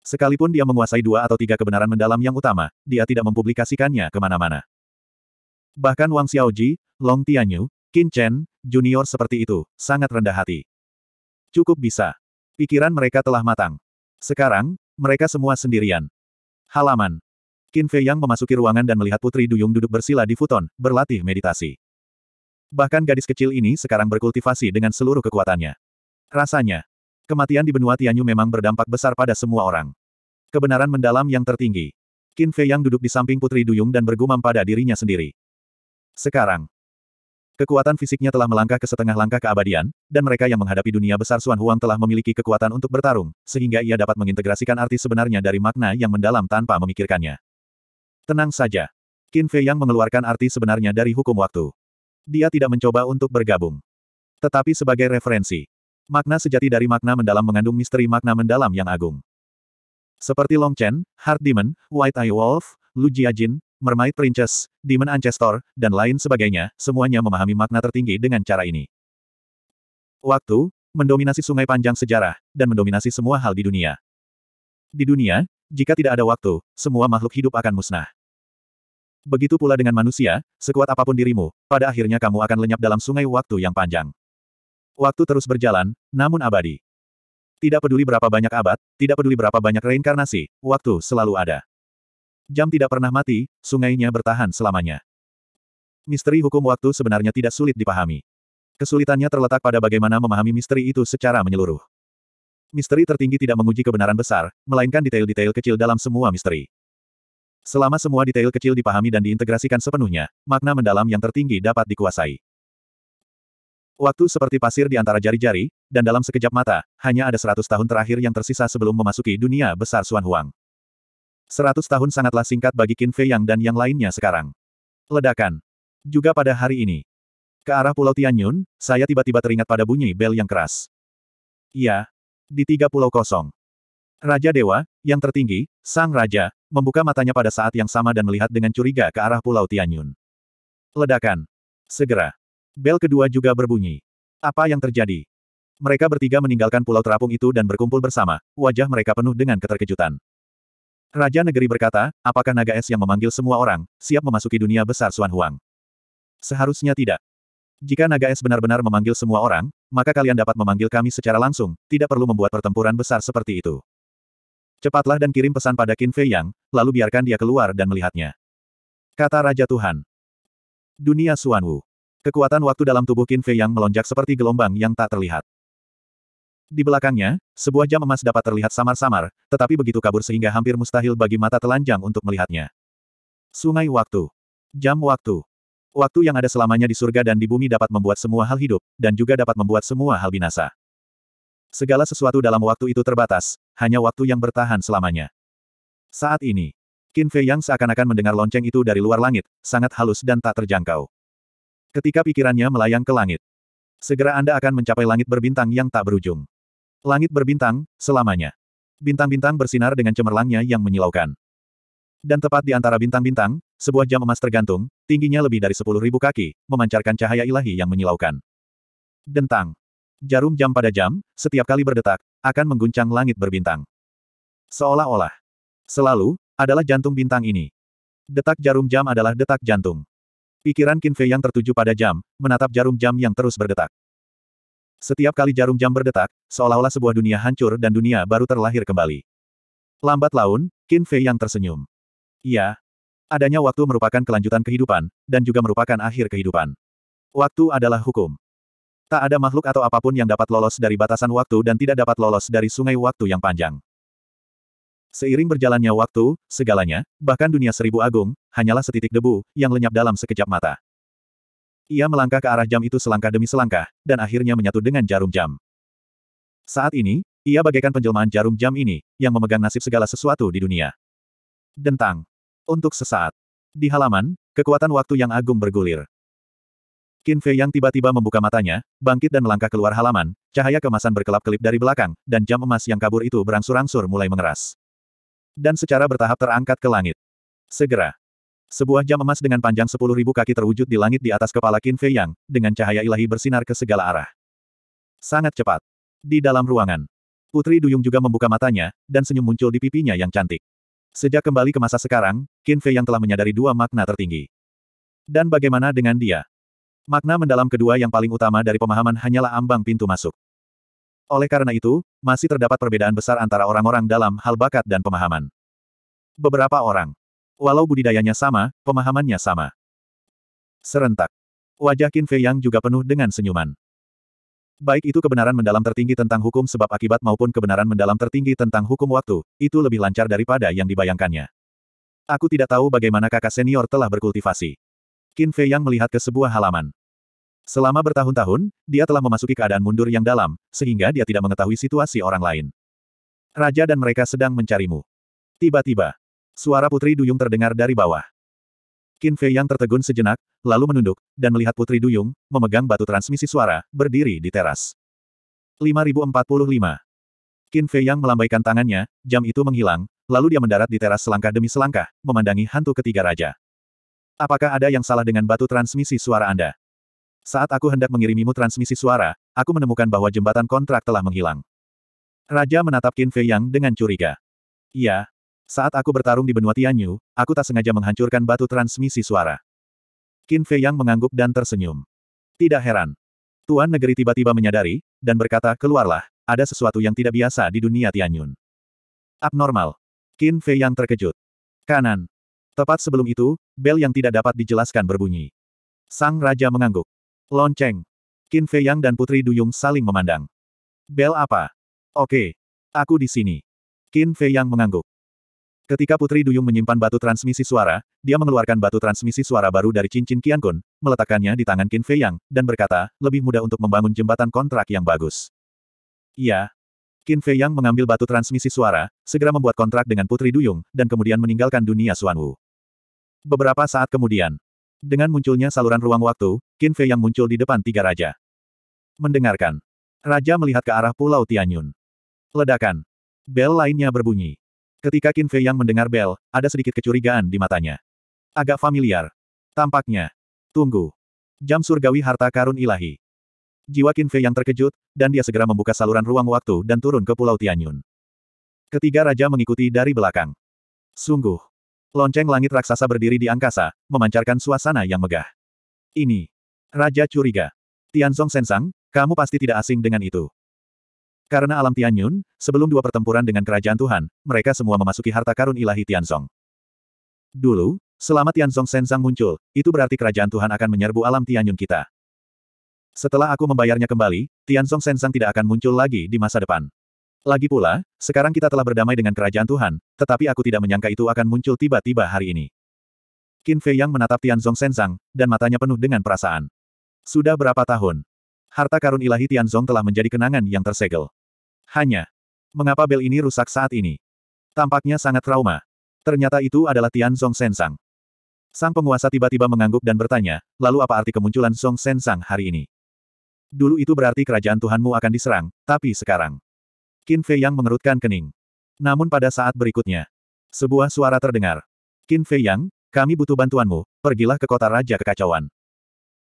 Speaker 1: Sekalipun dia menguasai dua atau tiga kebenaran mendalam yang utama, dia tidak mempublikasikannya kemana-mana. Bahkan Wang Xiaoji, Long Tianyu, Qin Chen, junior seperti itu, sangat rendah hati. Cukup bisa. Pikiran mereka telah matang. Sekarang, mereka semua sendirian. Halaman. Qin Fei Yang memasuki ruangan dan melihat Putri Duyung duduk bersila di futon, berlatih meditasi. Bahkan gadis kecil ini sekarang berkultivasi dengan seluruh kekuatannya. Rasanya, kematian di benua Tianyu memang berdampak besar pada semua orang. Kebenaran mendalam yang tertinggi. Qin Fei yang duduk di samping Putri Duyung dan bergumam pada dirinya sendiri. Sekarang, kekuatan fisiknya telah melangkah ke setengah langkah keabadian, dan mereka yang menghadapi dunia besar Xuan Huang telah memiliki kekuatan untuk bertarung, sehingga ia dapat mengintegrasikan arti sebenarnya dari makna yang mendalam tanpa memikirkannya. Tenang saja. Qin Fei yang mengeluarkan arti sebenarnya dari hukum waktu. Dia tidak mencoba untuk bergabung. Tetapi sebagai referensi, Makna sejati dari makna mendalam mengandung misteri makna mendalam yang agung. Seperti Long Chen, Heart Demon, White Eye Wolf, Lu Jiajin, Mermaid Princess, Demon Ancestor, dan lain sebagainya, semuanya memahami makna tertinggi dengan cara ini. Waktu, mendominasi sungai panjang sejarah, dan mendominasi semua hal di dunia. Di dunia, jika tidak ada waktu, semua makhluk hidup akan musnah. Begitu pula dengan manusia, sekuat apapun dirimu, pada akhirnya kamu akan lenyap dalam sungai waktu yang panjang. Waktu terus berjalan, namun abadi. Tidak peduli berapa banyak abad, tidak peduli berapa banyak reinkarnasi, waktu selalu ada. Jam tidak pernah mati, sungainya bertahan selamanya. Misteri hukum waktu sebenarnya tidak sulit dipahami. Kesulitannya terletak pada bagaimana memahami misteri itu secara menyeluruh. Misteri tertinggi tidak menguji kebenaran besar, melainkan detail-detail kecil dalam semua misteri. Selama semua detail kecil dipahami dan diintegrasikan sepenuhnya, makna mendalam yang tertinggi dapat dikuasai. Waktu seperti pasir di antara jari-jari, dan dalam sekejap mata, hanya ada seratus tahun terakhir yang tersisa sebelum memasuki dunia besar Suan Huang. Seratus tahun sangatlah singkat bagi Qin Fei Yang dan yang lainnya sekarang. Ledakan. Juga pada hari ini. Ke arah Pulau Tianyun, saya tiba-tiba teringat pada bunyi bel yang keras. Iya. Di tiga pulau kosong. Raja Dewa, yang tertinggi, Sang Raja, membuka matanya pada saat yang sama dan melihat dengan curiga ke arah Pulau Tianyun. Ledakan. Segera. Bel kedua juga berbunyi. Apa yang terjadi? Mereka bertiga meninggalkan pulau terapung itu dan berkumpul bersama, wajah mereka penuh dengan keterkejutan. Raja negeri berkata, apakah naga es yang memanggil semua orang, siap memasuki dunia besar Suan Huang? Seharusnya tidak. Jika naga es benar-benar memanggil semua orang, maka kalian dapat memanggil kami secara langsung, tidak perlu membuat pertempuran besar seperti itu. Cepatlah dan kirim pesan pada Qin Fei Yang, lalu biarkan dia keluar dan melihatnya. Kata Raja Tuhan. Dunia Suan Wu. Kekuatan waktu dalam tubuh Qin Fei yang melonjak seperti gelombang yang tak terlihat. Di belakangnya, sebuah jam emas dapat terlihat samar-samar, tetapi begitu kabur sehingga hampir mustahil bagi mata telanjang untuk melihatnya. Sungai Waktu. Jam Waktu. Waktu yang ada selamanya di surga dan di bumi dapat membuat semua hal hidup, dan juga dapat membuat semua hal binasa. Segala sesuatu dalam waktu itu terbatas, hanya waktu yang bertahan selamanya. Saat ini, Qin Fei Yang seakan-akan mendengar lonceng itu dari luar langit, sangat halus dan tak terjangkau. Ketika pikirannya melayang ke langit. Segera Anda akan mencapai langit berbintang yang tak berujung. Langit berbintang, selamanya. Bintang-bintang bersinar dengan cemerlangnya yang menyilaukan. Dan tepat di antara bintang-bintang, sebuah jam emas tergantung, tingginya lebih dari 10.000 kaki, memancarkan cahaya ilahi yang menyilaukan. Dentang. Jarum jam pada jam, setiap kali berdetak, akan mengguncang langit berbintang. Seolah-olah. Selalu, adalah jantung bintang ini. Detak jarum jam adalah detak jantung. Pikiran Qin Fei yang tertuju pada jam, menatap jarum jam yang terus berdetak. Setiap kali jarum jam berdetak, seolah-olah sebuah dunia hancur dan dunia baru terlahir kembali. Lambat laun, Qin Fei yang tersenyum. Iya. Adanya waktu merupakan kelanjutan kehidupan, dan juga merupakan akhir kehidupan. Waktu adalah hukum. Tak ada makhluk atau apapun yang dapat lolos dari batasan waktu dan tidak dapat lolos dari sungai waktu yang panjang. Seiring berjalannya waktu, segalanya, bahkan dunia seribu agung, hanyalah setitik debu, yang lenyap dalam sekejap mata. Ia melangkah ke arah jam itu selangkah demi selangkah, dan akhirnya menyatu dengan jarum jam. Saat ini, ia bagaikan penjelmaan jarum jam ini, yang memegang nasib segala sesuatu di dunia. Dentang. Untuk sesaat. Di halaman, kekuatan waktu yang agung bergulir. Qin Fei yang tiba-tiba membuka matanya, bangkit dan melangkah keluar halaman, cahaya kemasan berkelap-kelip dari belakang, dan jam emas yang kabur itu berangsur-angsur mulai mengeras. Dan secara bertahap terangkat ke langit. Segera. Sebuah jam emas dengan panjang sepuluh ribu kaki terwujud di langit di atas kepala Qin Fei Yang, dengan cahaya ilahi bersinar ke segala arah. Sangat cepat. Di dalam ruangan. Putri Duyung juga membuka matanya, dan senyum muncul di pipinya yang cantik. Sejak kembali ke masa sekarang, Qin Fei Yang telah menyadari dua makna tertinggi. Dan bagaimana dengan dia? Makna mendalam kedua yang paling utama dari pemahaman hanyalah ambang pintu masuk. Oleh karena itu, masih terdapat perbedaan besar antara orang-orang dalam hal bakat dan pemahaman. Beberapa orang, walau budidayanya sama, pemahamannya sama. Serentak, wajah Qin Fei Yang juga penuh dengan senyuman. Baik itu kebenaran mendalam tertinggi tentang hukum sebab akibat maupun kebenaran mendalam tertinggi tentang hukum waktu, itu lebih lancar daripada yang dibayangkannya. Aku tidak tahu bagaimana kakak senior telah berkultivasi. Qin Fei Yang melihat ke sebuah halaman. Selama bertahun-tahun, dia telah memasuki keadaan mundur yang dalam, sehingga dia tidak mengetahui situasi orang lain. Raja dan mereka sedang mencarimu. Tiba-tiba, suara Putri Duyung terdengar dari bawah. Qin Fei yang tertegun sejenak, lalu menunduk, dan melihat Putri Duyung, memegang batu transmisi suara, berdiri di teras. 5045 Qin Fei yang melambaikan tangannya, jam itu menghilang, lalu dia mendarat di teras selangkah demi selangkah, memandangi hantu ketiga raja. Apakah ada yang salah dengan batu transmisi suara Anda? Saat aku hendak mengirimimu transmisi suara, aku menemukan bahwa jembatan kontrak telah menghilang. Raja menatap Qin Fei Yang dengan curiga. Iya. Saat aku bertarung di benua Tianyu, aku tak sengaja menghancurkan batu transmisi suara. Qin Fei Yang mengangguk dan tersenyum. Tidak heran. Tuan negeri tiba-tiba menyadari, dan berkata, keluarlah, ada sesuatu yang tidak biasa di dunia Tianyun. Abnormal. Qin Fei yang terkejut. Kanan. Tepat sebelum itu, bel yang tidak dapat dijelaskan berbunyi. Sang Raja mengangguk. Lonceng. Qin Fei Yang dan Putri Duyung saling memandang. Bel apa? Oke. Aku di sini. Qin Fei Yang mengangguk. Ketika Putri Duyung menyimpan batu transmisi suara, dia mengeluarkan batu transmisi suara baru dari cincin Qian Kun, meletakkannya di tangan Qin Fei Yang, dan berkata, lebih mudah untuk membangun jembatan kontrak yang bagus. Iya. Qin Fei Yang mengambil batu transmisi suara, segera membuat kontrak dengan Putri Duyung, dan kemudian meninggalkan dunia Suan Wu. Beberapa saat kemudian, dengan munculnya saluran ruang waktu, Qin Fei yang muncul di depan tiga raja. Mendengarkan. Raja melihat ke arah Pulau Tianyun. Ledakan. Bel lainnya berbunyi. Ketika Qin Fei yang mendengar bel, ada sedikit kecurigaan di matanya. Agak familiar. Tampaknya. Tunggu. Jam surgawi harta karun ilahi. Jiwa Qin Fei yang terkejut, dan dia segera membuka saluran ruang waktu dan turun ke Pulau Tianyun. Ketiga raja mengikuti dari belakang. Sungguh. Lonceng langit raksasa berdiri di angkasa, memancarkan suasana yang megah. Ini. Raja curiga. Tianzong Sensang, kamu pasti tidak asing dengan itu. Karena alam Tianyun, sebelum dua pertempuran dengan kerajaan Tuhan, mereka semua memasuki harta karun ilahi Tianzong. Dulu, selama Tianzong Sensang muncul, itu berarti kerajaan Tuhan akan menyerbu alam Tianyun kita. Setelah aku membayarnya kembali, Tianzong Sensang tidak akan muncul lagi di masa depan. Lagi pula, sekarang kita telah berdamai dengan kerajaan Tuhan, tetapi aku tidak menyangka itu akan muncul tiba-tiba hari ini. Qin Fei Yang menatap Tianzong Senzang, dan matanya penuh dengan perasaan. Sudah berapa tahun? Harta karun ilahi Tianzong telah menjadi kenangan yang tersegel. Hanya, mengapa bel ini rusak saat ini? Tampaknya sangat trauma. Ternyata itu adalah Tianzong Senzang. Sang penguasa tiba-tiba mengangguk dan bertanya, lalu apa arti kemunculan Song Senzang hari ini? Dulu itu berarti kerajaan Tuhanmu akan diserang, tapi sekarang. Qin Fei Yang mengerutkan kening. Namun pada saat berikutnya, sebuah suara terdengar. Qin Fei Yang, kami butuh bantuanmu, pergilah ke kota Raja Kekacauan.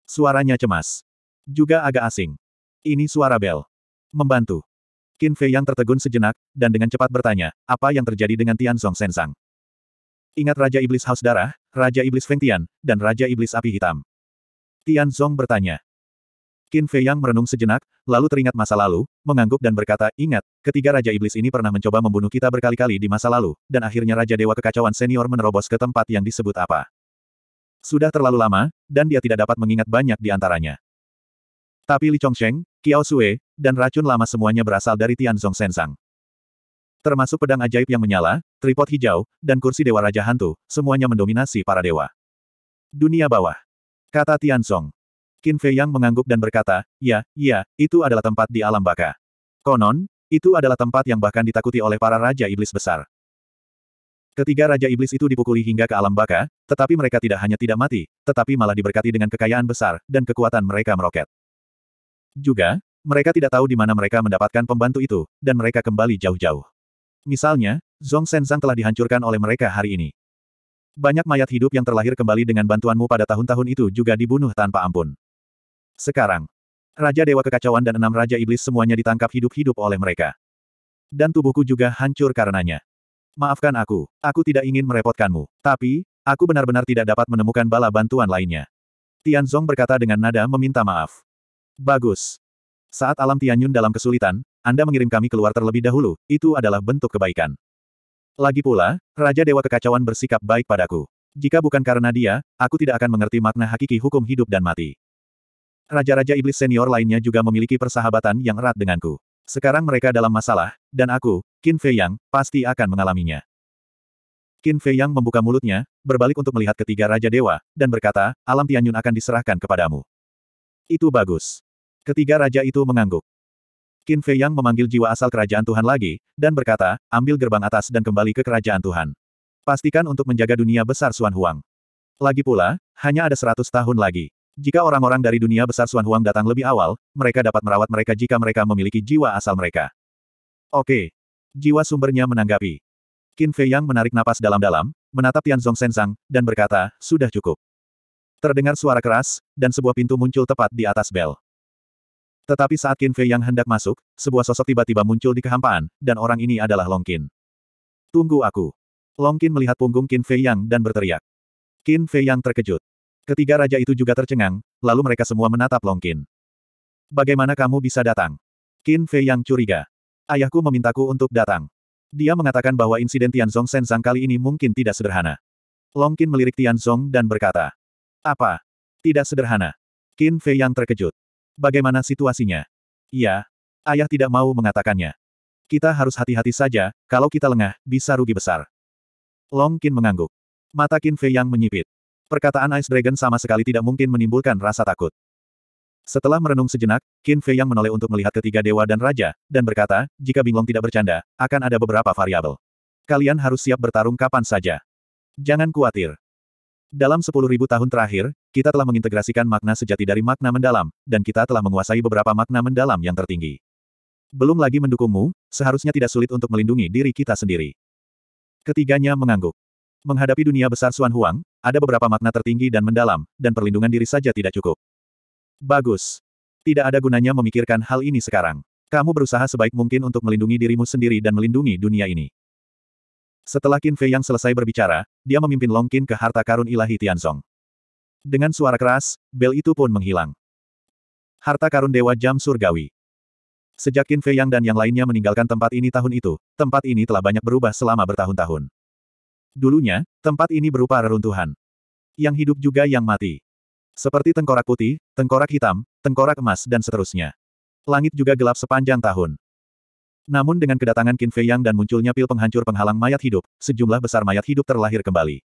Speaker 1: Suaranya cemas. Juga agak asing. Ini suara bel. Membantu. Qin Fei Yang tertegun sejenak, dan dengan cepat bertanya, apa yang terjadi dengan Tian Zong Sensang? Ingat Raja Iblis Haus Darah, Raja Iblis Feng Tian, dan Raja Iblis Api Hitam. Tian Zhong bertanya. Qin Fei Yang merenung sejenak, lalu teringat masa lalu, mengangguk dan berkata, ingat, ketiga Raja Iblis ini pernah mencoba membunuh kita berkali-kali di masa lalu, dan akhirnya Raja Dewa Kekacauan Senior menerobos ke tempat yang disebut apa. Sudah terlalu lama, dan dia tidak dapat mengingat banyak di antaranya. Tapi Li Chongsheng, Kiao Sue, dan racun lama semuanya berasal dari Tianzong Sensang. Termasuk pedang ajaib yang menyala, tripod hijau, dan kursi Dewa Raja Hantu, semuanya mendominasi para dewa. Dunia bawah. Kata Tianzong. Qin Fei Yang mengangguk dan berkata, ya, ya, itu adalah tempat di alam baka. Konon, itu adalah tempat yang bahkan ditakuti oleh para raja iblis besar. Ketiga raja iblis itu dipukuli hingga ke alam baka, tetapi mereka tidak hanya tidak mati, tetapi malah diberkati dengan kekayaan besar, dan kekuatan mereka meroket. Juga, mereka tidak tahu di mana mereka mendapatkan pembantu itu, dan mereka kembali jauh-jauh. Misalnya, Zong Senzang telah dihancurkan oleh mereka hari ini. Banyak mayat hidup yang terlahir kembali dengan bantuanmu pada tahun-tahun itu juga dibunuh tanpa ampun. Sekarang, Raja Dewa Kekacauan dan enam Raja Iblis semuanya ditangkap hidup-hidup oleh mereka. Dan tubuhku juga hancur karenanya. Maafkan aku, aku tidak ingin merepotkanmu. Tapi, aku benar-benar tidak dapat menemukan bala bantuan lainnya. Tianzong berkata dengan nada meminta maaf. Bagus. Saat alam Tianyun dalam kesulitan, Anda mengirim kami keluar terlebih dahulu, itu adalah bentuk kebaikan. Lagi pula, Raja Dewa Kekacauan bersikap baik padaku. Jika bukan karena dia, aku tidak akan mengerti makna hakiki hukum hidup dan mati. Raja-raja iblis senior lainnya juga memiliki persahabatan yang erat denganku. Sekarang mereka dalam masalah, dan aku, Qin Fei Yang, pasti akan mengalaminya. Qin Fei Yang membuka mulutnya, berbalik untuk melihat ketiga Raja Dewa, dan berkata, alam Tianyun akan diserahkan kepadamu. Itu bagus. Ketiga raja itu mengangguk. Qin Fei Yang memanggil jiwa asal kerajaan Tuhan lagi, dan berkata, ambil gerbang atas dan kembali ke kerajaan Tuhan. Pastikan untuk menjaga dunia besar Suan Huang. Lagi pula, hanya ada seratus tahun lagi. Jika orang-orang dari dunia besar Suan Huang datang lebih awal, mereka dapat merawat mereka jika mereka memiliki jiwa asal mereka. Oke. Jiwa sumbernya menanggapi. Qin Fei Yang menarik napas dalam-dalam, menatap Tianzong Sensang, dan berkata, sudah cukup. Terdengar suara keras, dan sebuah pintu muncul tepat di atas bel. Tetapi saat Qin Fei Yang hendak masuk, sebuah sosok tiba-tiba muncul di kehampaan, dan orang ini adalah Long Qin. Tunggu aku. Long Qin melihat punggung Qin Fei Yang dan berteriak. Qin Fei Yang terkejut. Ketiga raja itu juga tercengang, lalu mereka semua menatap Longkin. Bagaimana kamu bisa datang? Qin Fei yang curiga. Ayahku memintaku untuk datang. Dia mengatakan bahwa insiden Tianzong Senzang kali ini mungkin tidak sederhana. Longkin melirik Tianzong dan berkata, Apa? Tidak sederhana. Qin Fei yang terkejut. Bagaimana situasinya? Iya, ayah tidak mau mengatakannya. Kita harus hati-hati saja, kalau kita lengah, bisa rugi besar. Long Qin mengangguk. Mata Qin Fei yang menyipit. Perkataan Ice Dragon sama sekali tidak mungkin menimbulkan rasa takut. Setelah merenung sejenak, Qin Fei yang menoleh untuk melihat ketiga dewa dan raja, dan berkata, jika Binglong tidak bercanda, akan ada beberapa variabel. Kalian harus siap bertarung kapan saja. Jangan khawatir. Dalam 10.000 tahun terakhir, kita telah mengintegrasikan makna sejati dari makna mendalam, dan kita telah menguasai beberapa makna mendalam yang tertinggi. Belum lagi mendukungmu, seharusnya tidak sulit untuk melindungi diri kita sendiri. Ketiganya mengangguk. Menghadapi dunia besar Xuan Huang, ada beberapa makna tertinggi dan mendalam, dan perlindungan diri saja tidak cukup. Bagus. Tidak ada gunanya memikirkan hal ini sekarang. Kamu berusaha sebaik mungkin untuk melindungi dirimu sendiri dan melindungi dunia ini. Setelah Qin Fei yang selesai berbicara, dia memimpin Long Qin ke harta karun ilahi Tianzong. Dengan suara keras, bel itu pun menghilang. Harta karun Dewa Jam Surgawi. Sejak Qin Fei Yang dan yang lainnya meninggalkan tempat ini tahun itu, tempat ini telah banyak berubah selama bertahun-tahun. Dulunya, tempat ini berupa reruntuhan. Yang hidup juga yang mati. Seperti tengkorak putih, tengkorak hitam, tengkorak emas dan seterusnya. Langit juga gelap sepanjang tahun. Namun dengan kedatangan Qin Fei Yang dan munculnya pil penghancur penghalang mayat hidup, sejumlah besar mayat hidup terlahir kembali.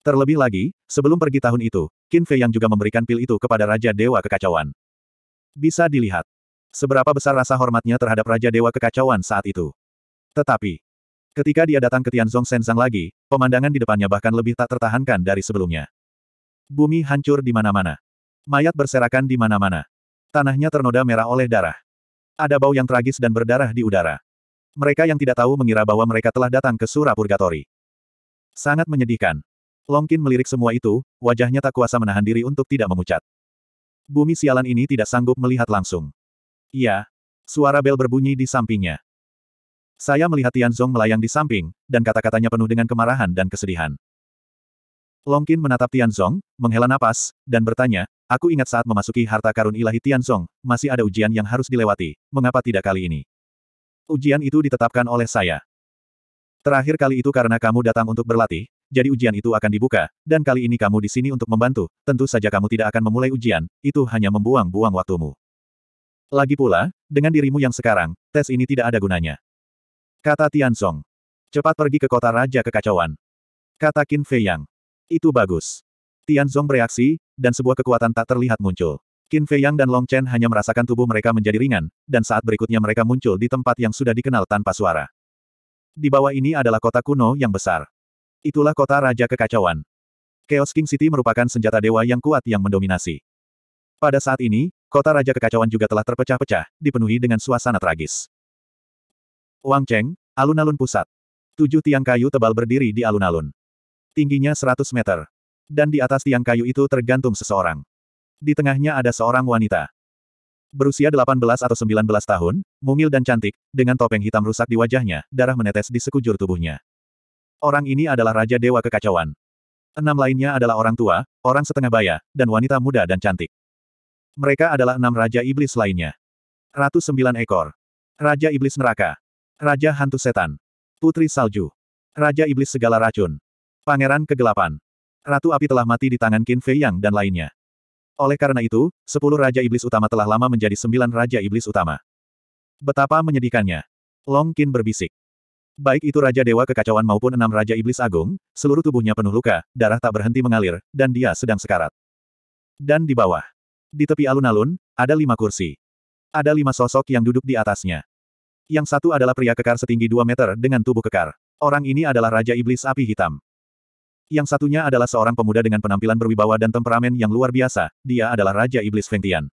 Speaker 1: Terlebih lagi, sebelum pergi tahun itu, Qin Fei Yang juga memberikan pil itu kepada Raja Dewa Kekacauan. Bisa dilihat, seberapa besar rasa hormatnya terhadap Raja Dewa Kekacauan saat itu. Tetapi, Ketika dia datang ke Tianzong Senzang lagi, pemandangan di depannya bahkan lebih tak tertahankan dari sebelumnya. Bumi hancur di mana-mana. Mayat berserakan di mana-mana. Tanahnya ternoda merah oleh darah. Ada bau yang tragis dan berdarah di udara. Mereka yang tidak tahu mengira bahwa mereka telah datang ke Surah Purgatori. Sangat menyedihkan. Longkin melirik semua itu, wajahnya tak kuasa menahan diri untuk tidak memucat. Bumi sialan ini tidak sanggup melihat langsung. Iya. Suara bel berbunyi di sampingnya. Saya melihat Tianzong melayang di samping, dan kata-katanya penuh dengan kemarahan dan kesedihan. Longkin menatap Tianzong, menghela napas, dan bertanya, Aku ingat saat memasuki harta karun ilahi Tianzong, masih ada ujian yang harus dilewati, mengapa tidak kali ini? Ujian itu ditetapkan oleh saya. Terakhir kali itu karena kamu datang untuk berlatih, jadi ujian itu akan dibuka, dan kali ini kamu di sini untuk membantu, tentu saja kamu tidak akan memulai ujian, itu hanya membuang-buang waktumu. Lagi pula, dengan dirimu yang sekarang, tes ini tidak ada gunanya. Kata Tian Song Cepat pergi ke kota Raja Kekacauan. Kata Qin Fei Yang. Itu bagus. Tian Song bereaksi, dan sebuah kekuatan tak terlihat muncul. Qin Fei Yang dan Long Chen hanya merasakan tubuh mereka menjadi ringan, dan saat berikutnya mereka muncul di tempat yang sudah dikenal tanpa suara. Di bawah ini adalah kota kuno yang besar. Itulah kota Raja Kekacauan. Chaos King City merupakan senjata dewa yang kuat yang mendominasi. Pada saat ini, kota Raja Kekacauan juga telah terpecah-pecah, dipenuhi dengan suasana tragis. Wang Cheng, alun-alun pusat. Tujuh tiang kayu tebal berdiri di alun-alun. Tingginya 100 meter. Dan di atas tiang kayu itu tergantung seseorang. Di tengahnya ada seorang wanita. Berusia 18 atau 19 tahun, mungil dan cantik, dengan topeng hitam rusak di wajahnya, darah menetes di sekujur tubuhnya. Orang ini adalah Raja Dewa Kekacauan. Enam lainnya adalah orang tua, orang setengah baya, dan wanita muda dan cantik. Mereka adalah enam Raja Iblis lainnya. sembilan ekor. Raja Iblis Neraka. Raja Hantu Setan. Putri Salju. Raja Iblis Segala Racun. Pangeran Kegelapan. Ratu Api telah mati di tangan Qin Fei Yang dan lainnya. Oleh karena itu, sepuluh Raja Iblis Utama telah lama menjadi sembilan Raja Iblis Utama. Betapa menyedihkannya. Long Qin berbisik. Baik itu Raja Dewa Kekacauan maupun enam Raja Iblis Agung, seluruh tubuhnya penuh luka, darah tak berhenti mengalir, dan dia sedang sekarat. Dan di bawah. Di tepi alun-alun, ada lima kursi. Ada lima sosok yang duduk di atasnya. Yang satu adalah pria kekar setinggi 2 meter dengan tubuh kekar. Orang ini adalah Raja Iblis Api Hitam. Yang satunya adalah seorang pemuda dengan penampilan berwibawa dan temperamen yang luar biasa, dia adalah Raja Iblis Fengtian.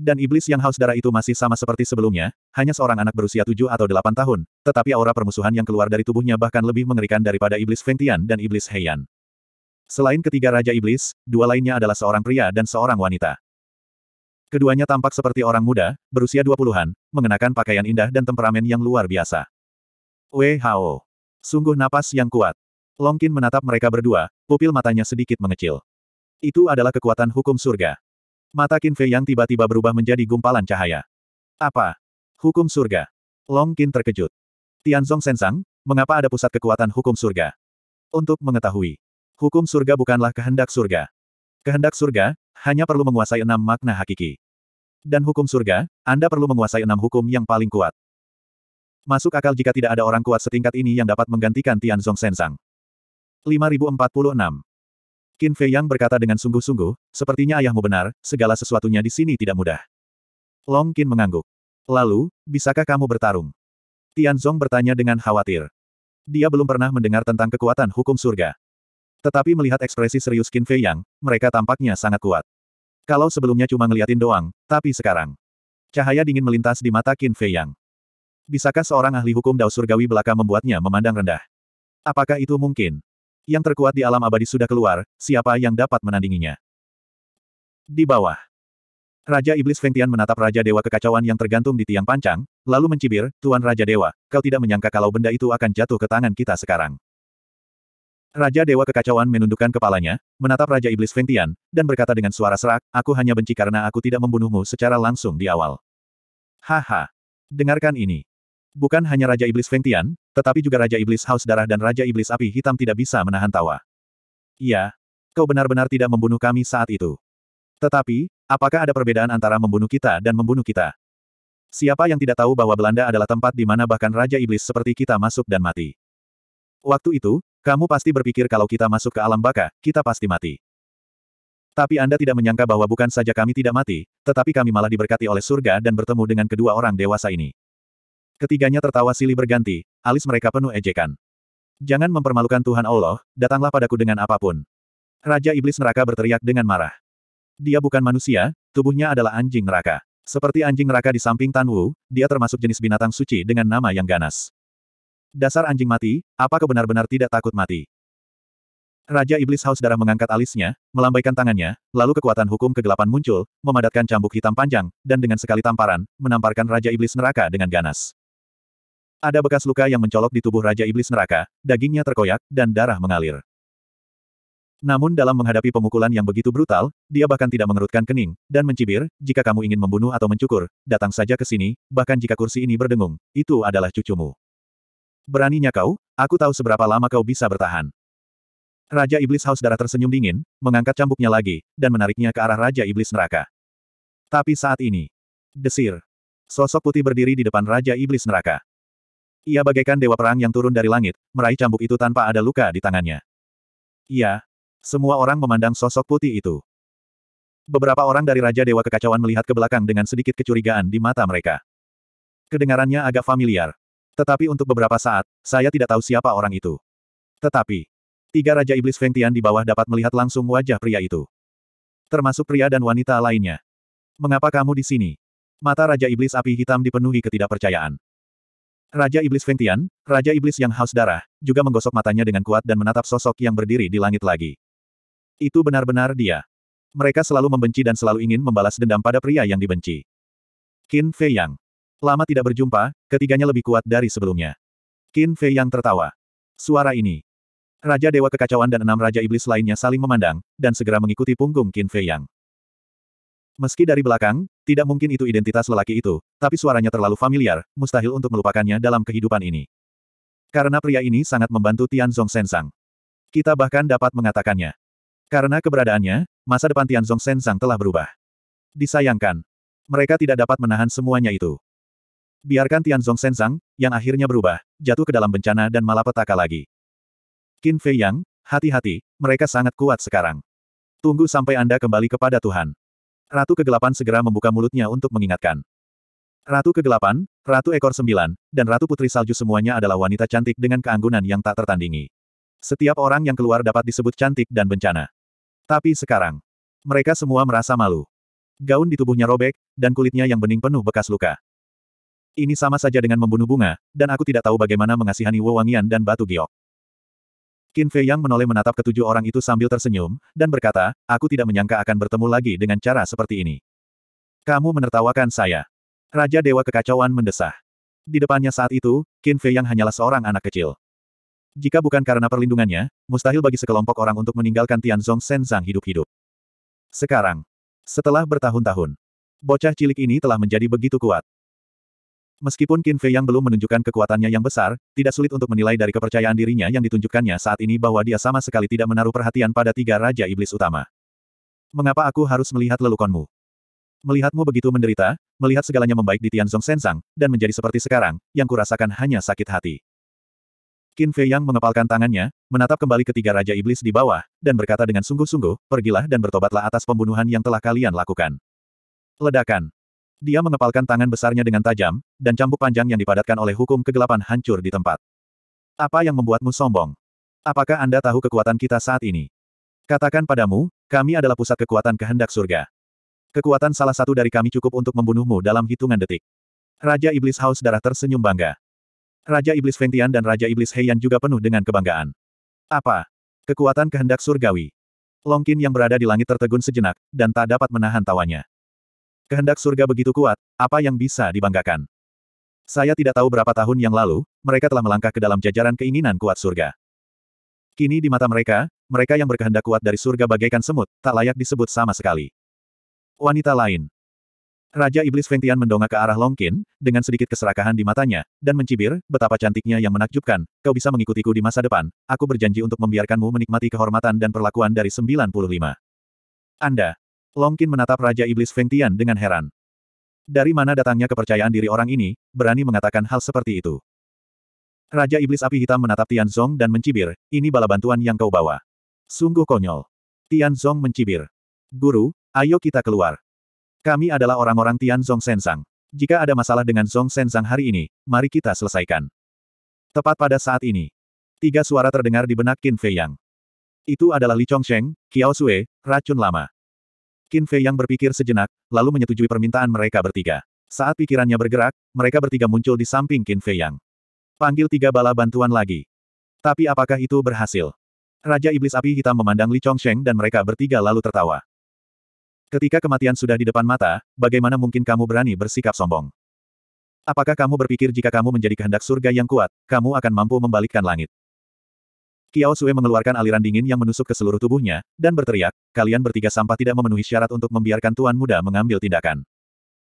Speaker 1: Dan iblis yang haus darah itu masih sama seperti sebelumnya, hanya seorang anak berusia 7 atau 8 tahun, tetapi aura permusuhan yang keluar dari tubuhnya bahkan lebih mengerikan daripada iblis Fengtian dan iblis Heian. Selain ketiga Raja Iblis, dua lainnya adalah seorang pria dan seorang wanita. Keduanya tampak seperti orang muda, berusia 20-an, mengenakan pakaian indah dan temperamen yang luar biasa. WHO. Sungguh napas yang kuat. Longkin menatap mereka berdua, pupil matanya sedikit mengecil. Itu adalah kekuatan hukum surga. Mata Qin Fei yang tiba-tiba berubah menjadi gumpalan cahaya. Apa? Hukum surga. Longkin terkejut. Tianzong Sensang, mengapa ada pusat kekuatan hukum surga? Untuk mengetahui, hukum surga bukanlah kehendak surga. Kehendak surga, hanya perlu menguasai enam makna hakiki. Dan hukum surga, Anda perlu menguasai enam hukum yang paling kuat. Masuk akal jika tidak ada orang kuat setingkat ini yang dapat menggantikan Tianzong Sensang. 5046 Qin Fei Yang berkata dengan sungguh-sungguh, sepertinya ayahmu benar, segala sesuatunya di sini tidak mudah. Long Qin mengangguk. Lalu, bisakah kamu bertarung? Tianzong bertanya dengan khawatir. Dia belum pernah mendengar tentang kekuatan hukum surga. Tetapi melihat ekspresi serius Qin Fei Yang, mereka tampaknya sangat kuat. Kalau sebelumnya cuma ngeliatin doang, tapi sekarang. Cahaya dingin melintas di mata Qin Fei Yang. Bisakah seorang ahli hukum Dao Surgawi belaka membuatnya memandang rendah? Apakah itu mungkin? Yang terkuat di alam abadi sudah keluar, siapa yang dapat menandinginya? Di bawah. Raja Iblis Feng Tian menatap Raja Dewa kekacauan yang tergantung di tiang pancang, lalu mencibir, Tuan Raja Dewa, kau tidak menyangka kalau benda itu akan jatuh ke tangan kita sekarang. Raja Dewa Kekacauan menundukkan kepalanya, menatap Raja Iblis Ventian, dan berkata dengan suara serak, aku hanya benci karena aku tidak membunuhmu secara langsung di awal. Haha. Dengarkan ini. Bukan hanya Raja Iblis Ventian, tetapi juga Raja Iblis Haus Darah dan Raja Iblis Api Hitam tidak bisa menahan tawa. Iya. Kau benar-benar tidak membunuh kami saat itu. Tetapi, apakah ada perbedaan antara membunuh kita dan membunuh kita? Siapa yang tidak tahu bahwa Belanda adalah tempat di mana bahkan Raja Iblis seperti kita masuk dan mati? Waktu itu, kamu pasti berpikir kalau kita masuk ke alam baka, kita pasti mati. Tapi Anda tidak menyangka bahwa bukan saja kami tidak mati, tetapi kami malah diberkati oleh surga dan bertemu dengan kedua orang dewasa ini. Ketiganya tertawa silih berganti, alis mereka penuh ejekan. Jangan mempermalukan Tuhan Allah, datanglah padaku dengan apapun. Raja Iblis Neraka berteriak dengan marah. Dia bukan manusia, tubuhnya adalah anjing neraka. Seperti anjing neraka di samping Tan Wu, dia termasuk jenis binatang suci dengan nama yang ganas. Dasar anjing mati, apa kebenar benar-benar tidak takut mati? Raja Iblis Haus Darah mengangkat alisnya, melambaikan tangannya, lalu kekuatan hukum kegelapan muncul, memadatkan cambuk hitam panjang, dan dengan sekali tamparan, menamparkan Raja Iblis Neraka dengan ganas. Ada bekas luka yang mencolok di tubuh Raja Iblis Neraka, dagingnya terkoyak, dan darah mengalir. Namun dalam menghadapi pemukulan yang begitu brutal, dia bahkan tidak mengerutkan kening, dan mencibir, jika kamu ingin membunuh atau mencukur, datang saja ke sini, bahkan jika kursi ini berdengung, itu adalah cucumu. Beraninya kau, aku tahu seberapa lama kau bisa bertahan. Raja Iblis Haus Darah tersenyum dingin, mengangkat cambuknya lagi, dan menariknya ke arah Raja Iblis Neraka. Tapi saat ini, desir, sosok putih berdiri di depan Raja Iblis Neraka. Ia bagaikan dewa perang yang turun dari langit, meraih cambuk itu tanpa ada luka di tangannya. Iya, semua orang memandang sosok putih itu. Beberapa orang dari Raja Dewa Kekacauan melihat ke belakang dengan sedikit kecurigaan di mata mereka. Kedengarannya agak familiar. Tetapi untuk beberapa saat, saya tidak tahu siapa orang itu. Tetapi, tiga Raja Iblis Fengtian di bawah dapat melihat langsung wajah pria itu. Termasuk pria dan wanita lainnya. Mengapa kamu di sini? Mata Raja Iblis Api Hitam dipenuhi ketidakpercayaan. Raja Iblis Fengtian, Raja Iblis yang haus darah, juga menggosok matanya dengan kuat dan menatap sosok yang berdiri di langit lagi. Itu benar-benar dia. Mereka selalu membenci dan selalu ingin membalas dendam pada pria yang dibenci. Qin Fei Yang. Lama tidak berjumpa, ketiganya lebih kuat dari sebelumnya. Qin Fei yang tertawa. Suara ini. Raja Dewa Kekacauan dan enam Raja Iblis lainnya saling memandang, dan segera mengikuti punggung Qin Fei yang. Meski dari belakang, tidak mungkin itu identitas lelaki itu, tapi suaranya terlalu familiar, mustahil untuk melupakannya dalam kehidupan ini. Karena pria ini sangat membantu Tianzong Sensang. Kita bahkan dapat mengatakannya. Karena keberadaannya, masa depan Tianzong Sensang telah berubah. Disayangkan. Mereka tidak dapat menahan semuanya itu. Biarkan Tianzong Senzang, yang akhirnya berubah, jatuh ke dalam bencana dan malapetaka lagi. Qin Fei Yang, hati-hati, mereka sangat kuat sekarang. Tunggu sampai Anda kembali kepada Tuhan. Ratu Kegelapan segera membuka mulutnya untuk mengingatkan. Ratu Kegelapan, Ratu Ekor Sembilan, dan Ratu Putri Salju semuanya adalah wanita cantik dengan keanggunan yang tak tertandingi. Setiap orang yang keluar dapat disebut cantik dan bencana. Tapi sekarang, mereka semua merasa malu. Gaun di tubuhnya robek, dan kulitnya yang bening penuh bekas luka. Ini sama saja dengan membunuh bunga, dan aku tidak tahu bagaimana mengasihani wewangian dan batu giok. Qin Fei Yang menoleh menatap ketujuh orang itu sambil tersenyum, dan berkata, aku tidak menyangka akan bertemu lagi dengan cara seperti ini. Kamu menertawakan saya. Raja Dewa Kekacauan mendesah. Di depannya saat itu, Qin Fei Yang hanyalah seorang anak kecil. Jika bukan karena perlindungannya, mustahil bagi sekelompok orang untuk meninggalkan Tianzong Senzang hidup-hidup. Sekarang, setelah bertahun-tahun, bocah cilik ini telah menjadi begitu kuat. Meskipun Qin Fei yang belum menunjukkan kekuatannya yang besar, tidak sulit untuk menilai dari kepercayaan dirinya yang ditunjukkannya saat ini bahwa dia sama sekali tidak menaruh perhatian pada tiga Raja Iblis utama. Mengapa aku harus melihat lelukonmu? Melihatmu begitu menderita, melihat segalanya membaik di Tianzong Sensang, dan menjadi seperti sekarang, yang kurasakan hanya sakit hati. Qin Fei yang mengepalkan tangannya, menatap kembali ketiga Raja Iblis di bawah, dan berkata dengan sungguh-sungguh, pergilah dan bertobatlah atas pembunuhan yang telah kalian lakukan. Ledakan. Dia mengepalkan tangan besarnya dengan tajam, dan cambuk panjang yang dipadatkan oleh hukum kegelapan hancur di tempat. Apa yang membuatmu sombong? Apakah Anda tahu kekuatan kita saat ini? Katakan padamu, kami adalah pusat kekuatan kehendak surga. Kekuatan salah satu dari kami cukup untuk membunuhmu dalam hitungan detik. Raja Iblis Haus Darah tersenyum bangga. Raja Iblis Fengtian dan Raja Iblis Heian juga penuh dengan kebanggaan. Apa? Kekuatan kehendak surgawi. Longkin yang berada di langit tertegun sejenak, dan tak dapat menahan tawanya. Kehendak surga begitu kuat, apa yang bisa dibanggakan? Saya tidak tahu berapa tahun yang lalu, mereka telah melangkah ke dalam jajaran keinginan kuat surga. Kini di mata mereka, mereka yang berkehendak kuat dari surga bagaikan semut, tak layak disebut sama sekali. Wanita lain. Raja Iblis Fengtian mendongak ke arah Longkin, dengan sedikit keserakahan di matanya, dan mencibir, betapa cantiknya yang menakjubkan, kau bisa mengikutiku di masa depan, aku berjanji untuk membiarkanmu menikmati kehormatan dan perlakuan dari 95. Anda, Longkin menatap Raja Iblis Feng Tian dengan heran. Dari mana datangnya kepercayaan diri orang ini, berani mengatakan hal seperti itu. Raja Iblis Api Hitam menatap Tian Zong dan mencibir, ini bala bantuan yang kau bawa. Sungguh konyol. Tian Zong mencibir. Guru, ayo kita keluar. Kami adalah orang-orang Tian Zong Sensang. Jika ada masalah dengan Zong Sensang hari ini, mari kita selesaikan. Tepat pada saat ini. Tiga suara terdengar di benak Qin Fei Yang. Itu adalah Li Chongsheng, Qiao Sui, racun lama. Qin Fei yang berpikir sejenak, lalu menyetujui permintaan mereka bertiga. Saat pikirannya bergerak, mereka bertiga muncul di samping Qin Fei yang. Panggil tiga bala bantuan lagi. Tapi apakah itu berhasil? Raja Iblis Api Hitam memandang Li Chongsheng dan mereka bertiga lalu tertawa. Ketika kematian sudah di depan mata, bagaimana mungkin kamu berani bersikap sombong? Apakah kamu berpikir jika kamu menjadi kehendak surga yang kuat, kamu akan mampu membalikkan langit? Kiao Sue mengeluarkan aliran dingin yang menusuk ke seluruh tubuhnya, dan berteriak, kalian bertiga sampah tidak memenuhi syarat untuk membiarkan Tuan Muda mengambil tindakan.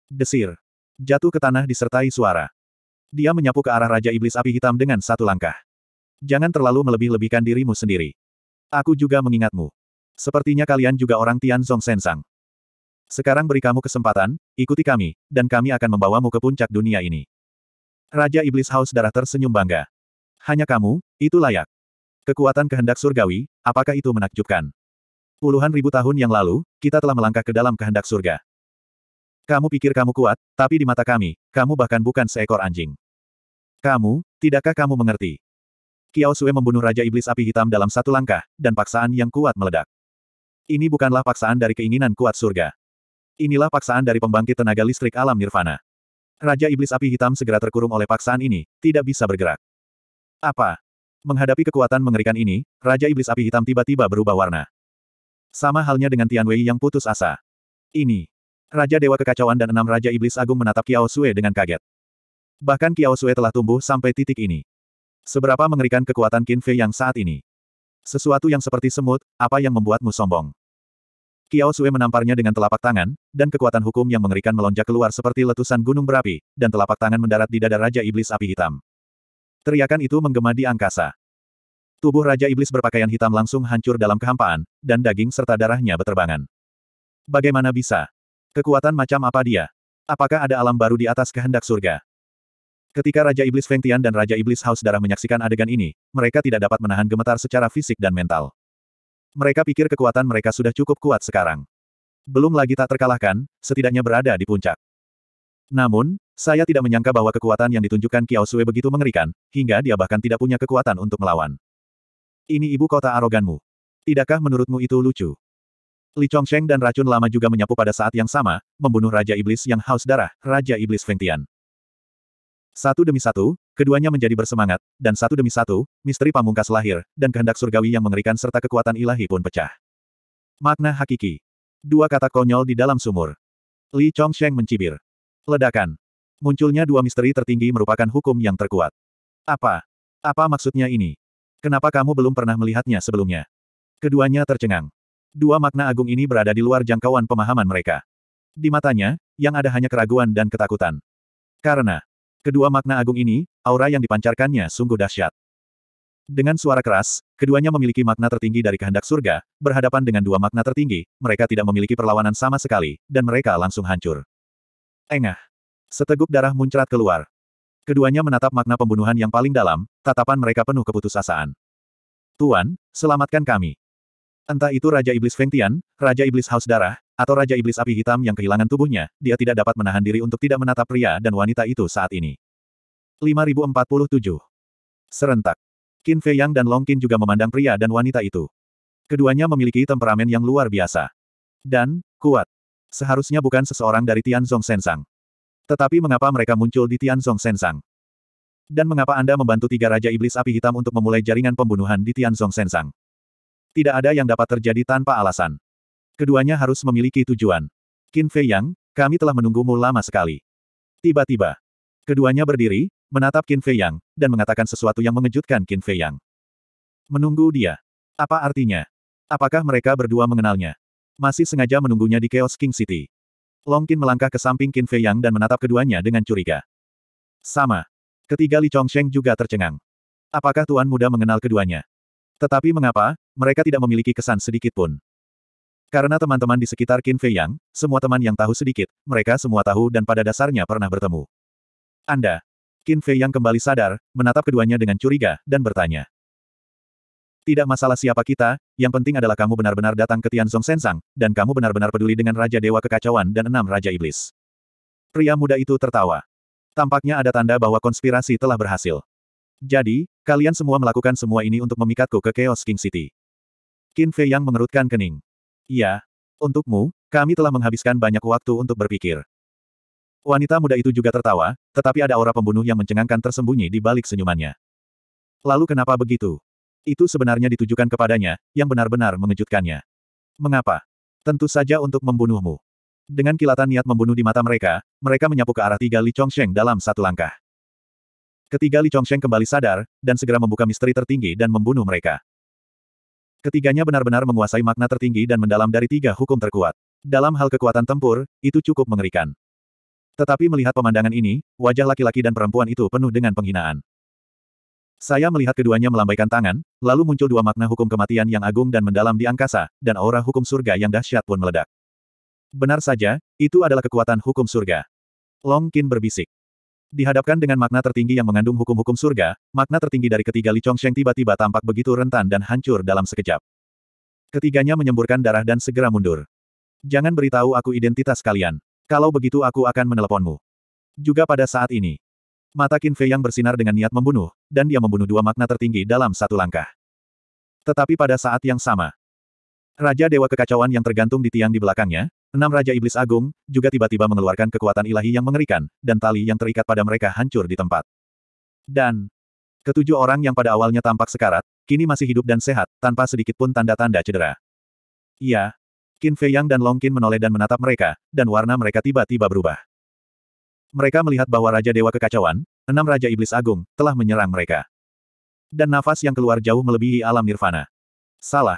Speaker 1: Desir. Jatuh ke tanah disertai suara. Dia menyapu ke arah Raja Iblis Api Hitam dengan satu langkah. Jangan terlalu melebih-lebihkan dirimu sendiri. Aku juga mengingatmu. Sepertinya kalian juga orang Tianzong Sensang. Sekarang beri kamu kesempatan, ikuti kami, dan kami akan membawamu ke puncak dunia ini. Raja Iblis Haus Darah tersenyum bangga. Hanya kamu, itu layak. Kekuatan kehendak surgawi, apakah itu menakjubkan? Puluhan ribu tahun yang lalu, kita telah melangkah ke dalam kehendak surga. Kamu pikir kamu kuat, tapi di mata kami, kamu bahkan bukan seekor anjing. Kamu, tidakkah kamu mengerti? Kiao Sue membunuh Raja Iblis Api Hitam dalam satu langkah, dan paksaan yang kuat meledak. Ini bukanlah paksaan dari keinginan kuat surga. Inilah paksaan dari pembangkit tenaga listrik alam nirvana. Raja Iblis Api Hitam segera terkurung oleh paksaan ini, tidak bisa bergerak. Apa? Menghadapi kekuatan mengerikan ini, Raja Iblis Api Hitam tiba-tiba berubah warna. Sama halnya dengan Tian Wei yang putus asa. Ini. Raja Dewa Kekacauan dan enam Raja Iblis Agung menatap Kiao Sui dengan kaget. Bahkan Kiao Sui telah tumbuh sampai titik ini. Seberapa mengerikan kekuatan Qin Fei yang saat ini. Sesuatu yang seperti semut, apa yang membuatmu sombong? Kiao Sui menamparnya dengan telapak tangan, dan kekuatan hukum yang mengerikan melonjak keluar seperti letusan gunung berapi, dan telapak tangan mendarat di dada Raja Iblis Api Hitam. Teriakan itu menggema di angkasa. Tubuh Raja Iblis berpakaian hitam langsung hancur dalam kehampaan, dan daging serta darahnya berterbangan. Bagaimana bisa? Kekuatan macam apa dia? Apakah ada alam baru di atas kehendak surga? Ketika Raja Iblis Feng Tian dan Raja Iblis Haus Darah menyaksikan adegan ini, mereka tidak dapat menahan gemetar secara fisik dan mental. Mereka pikir kekuatan mereka sudah cukup kuat sekarang. Belum lagi tak terkalahkan, setidaknya berada di puncak. Namun, saya tidak menyangka bahwa kekuatan yang ditunjukkan Kiao Sue begitu mengerikan, hingga dia bahkan tidak punya kekuatan untuk melawan. Ini ibu kota aroganmu. Tidakkah menurutmu itu lucu? Li Chongsheng dan racun lama juga menyapu pada saat yang sama, membunuh Raja Iblis yang haus darah, Raja Iblis Feng Tian. Satu demi satu, keduanya menjadi bersemangat, dan satu demi satu, misteri pamungkas lahir, dan kehendak surgawi yang mengerikan serta kekuatan ilahi pun pecah. Makna hakiki. Dua kata konyol di dalam sumur. Li Chongsheng mencibir. Ledakan. Munculnya dua misteri tertinggi merupakan hukum yang terkuat. Apa? Apa maksudnya ini? Kenapa kamu belum pernah melihatnya sebelumnya? Keduanya tercengang. Dua makna agung ini berada di luar jangkauan pemahaman mereka. Di matanya, yang ada hanya keraguan dan ketakutan. Karena kedua makna agung ini, aura yang dipancarkannya sungguh dahsyat. Dengan suara keras, keduanya memiliki makna tertinggi dari kehendak surga, berhadapan dengan dua makna tertinggi, mereka tidak memiliki perlawanan sama sekali, dan mereka langsung hancur. Engah. Seteguk darah muncrat keluar. Keduanya menatap makna pembunuhan yang paling dalam, tatapan mereka penuh keputusasaan. Tuan, selamatkan kami. Entah itu Raja Iblis Fengtian, Raja Iblis Haus Darah, atau Raja Iblis Api Hitam yang kehilangan tubuhnya, dia tidak dapat menahan diri untuk tidak menatap pria dan wanita itu saat ini. 5047 Serentak. Qin Fei Yang dan Long Qin juga memandang pria dan wanita itu. Keduanya memiliki temperamen yang luar biasa. Dan, kuat. Seharusnya bukan seseorang dari Tianzong Sensang. Tetapi mengapa mereka muncul di Tianzong Sensang? Dan mengapa Anda membantu tiga Raja Iblis Api Hitam untuk memulai jaringan pembunuhan di Tianzong Sensang? Tidak ada yang dapat terjadi tanpa alasan. Keduanya harus memiliki tujuan. Qin Fei Yang, kami telah menunggumu lama sekali. Tiba-tiba, keduanya berdiri, menatap Qin Fei Yang, dan mengatakan sesuatu yang mengejutkan Qin Fei Yang. Menunggu dia. Apa artinya? Apakah mereka berdua mengenalnya? Masih sengaja menunggunya di Chaos King City. Long Qin melangkah ke samping Qin Fei Yang dan menatap keduanya dengan curiga. Sama. Ketiga Li Chongsheng juga tercengang. Apakah Tuan Muda mengenal keduanya? Tetapi mengapa, mereka tidak memiliki kesan sedikit pun. Karena teman-teman di sekitar Qin Fei Yang, semua teman yang tahu sedikit, mereka semua tahu dan pada dasarnya pernah bertemu. Anda. Qin Fei Yang kembali sadar, menatap keduanya dengan curiga, dan bertanya. Tidak masalah siapa kita, yang penting adalah kamu benar-benar datang ke Tianzong Sensang, dan kamu benar-benar peduli dengan Raja Dewa Kekacauan dan enam Raja Iblis. Pria muda itu tertawa. Tampaknya ada tanda bahwa konspirasi telah berhasil. Jadi, kalian semua melakukan semua ini untuk memikatku ke Chaos King City. Qin Fei yang mengerutkan kening. Iya, untukmu, kami telah menghabiskan banyak waktu untuk berpikir. Wanita muda itu juga tertawa, tetapi ada aura pembunuh yang mencengangkan tersembunyi di balik senyumannya. Lalu kenapa begitu? Itu sebenarnya ditujukan kepadanya, yang benar-benar mengejutkannya. Mengapa? Tentu saja untuk membunuhmu. Dengan kilatan niat membunuh di mata mereka, mereka menyapu ke arah tiga Li Chongsheng dalam satu langkah. Ketiga Li Chongsheng kembali sadar, dan segera membuka misteri tertinggi dan membunuh mereka. Ketiganya benar-benar menguasai makna tertinggi dan mendalam dari tiga hukum terkuat. Dalam hal kekuatan tempur, itu cukup mengerikan. Tetapi melihat pemandangan ini, wajah laki-laki dan perempuan itu penuh dengan penghinaan. Saya melihat keduanya melambaikan tangan, lalu muncul dua makna hukum kematian yang agung dan mendalam di angkasa, dan aura hukum surga yang dahsyat pun meledak. Benar saja, itu adalah kekuatan hukum surga. Long Qin berbisik. Dihadapkan dengan makna tertinggi yang mengandung hukum-hukum surga, makna tertinggi dari ketiga Li Chongsheng tiba-tiba tampak begitu rentan dan hancur dalam sekejap. Ketiganya menyemburkan darah dan segera mundur. Jangan beritahu aku identitas kalian. Kalau begitu aku akan meneleponmu. Juga pada saat ini, Mata Qin Fei yang bersinar dengan niat membunuh, dan dia membunuh dua makna tertinggi dalam satu langkah. Tetapi pada saat yang sama, Raja Dewa Kekacauan yang tergantung di tiang di belakangnya, enam Raja Iblis Agung, juga tiba-tiba mengeluarkan kekuatan ilahi yang mengerikan, dan tali yang terikat pada mereka hancur di tempat. Dan, ketujuh orang yang pada awalnya tampak sekarat, kini masih hidup dan sehat, tanpa sedikit pun tanda-tanda cedera. Iya, Qin Fei Yang dan Long Qin menoleh dan menatap mereka, dan warna mereka tiba-tiba berubah. Mereka melihat bahwa Raja Dewa Kekacauan, enam Raja Iblis Agung, telah menyerang mereka. Dan nafas yang keluar jauh melebihi alam nirvana. Salah.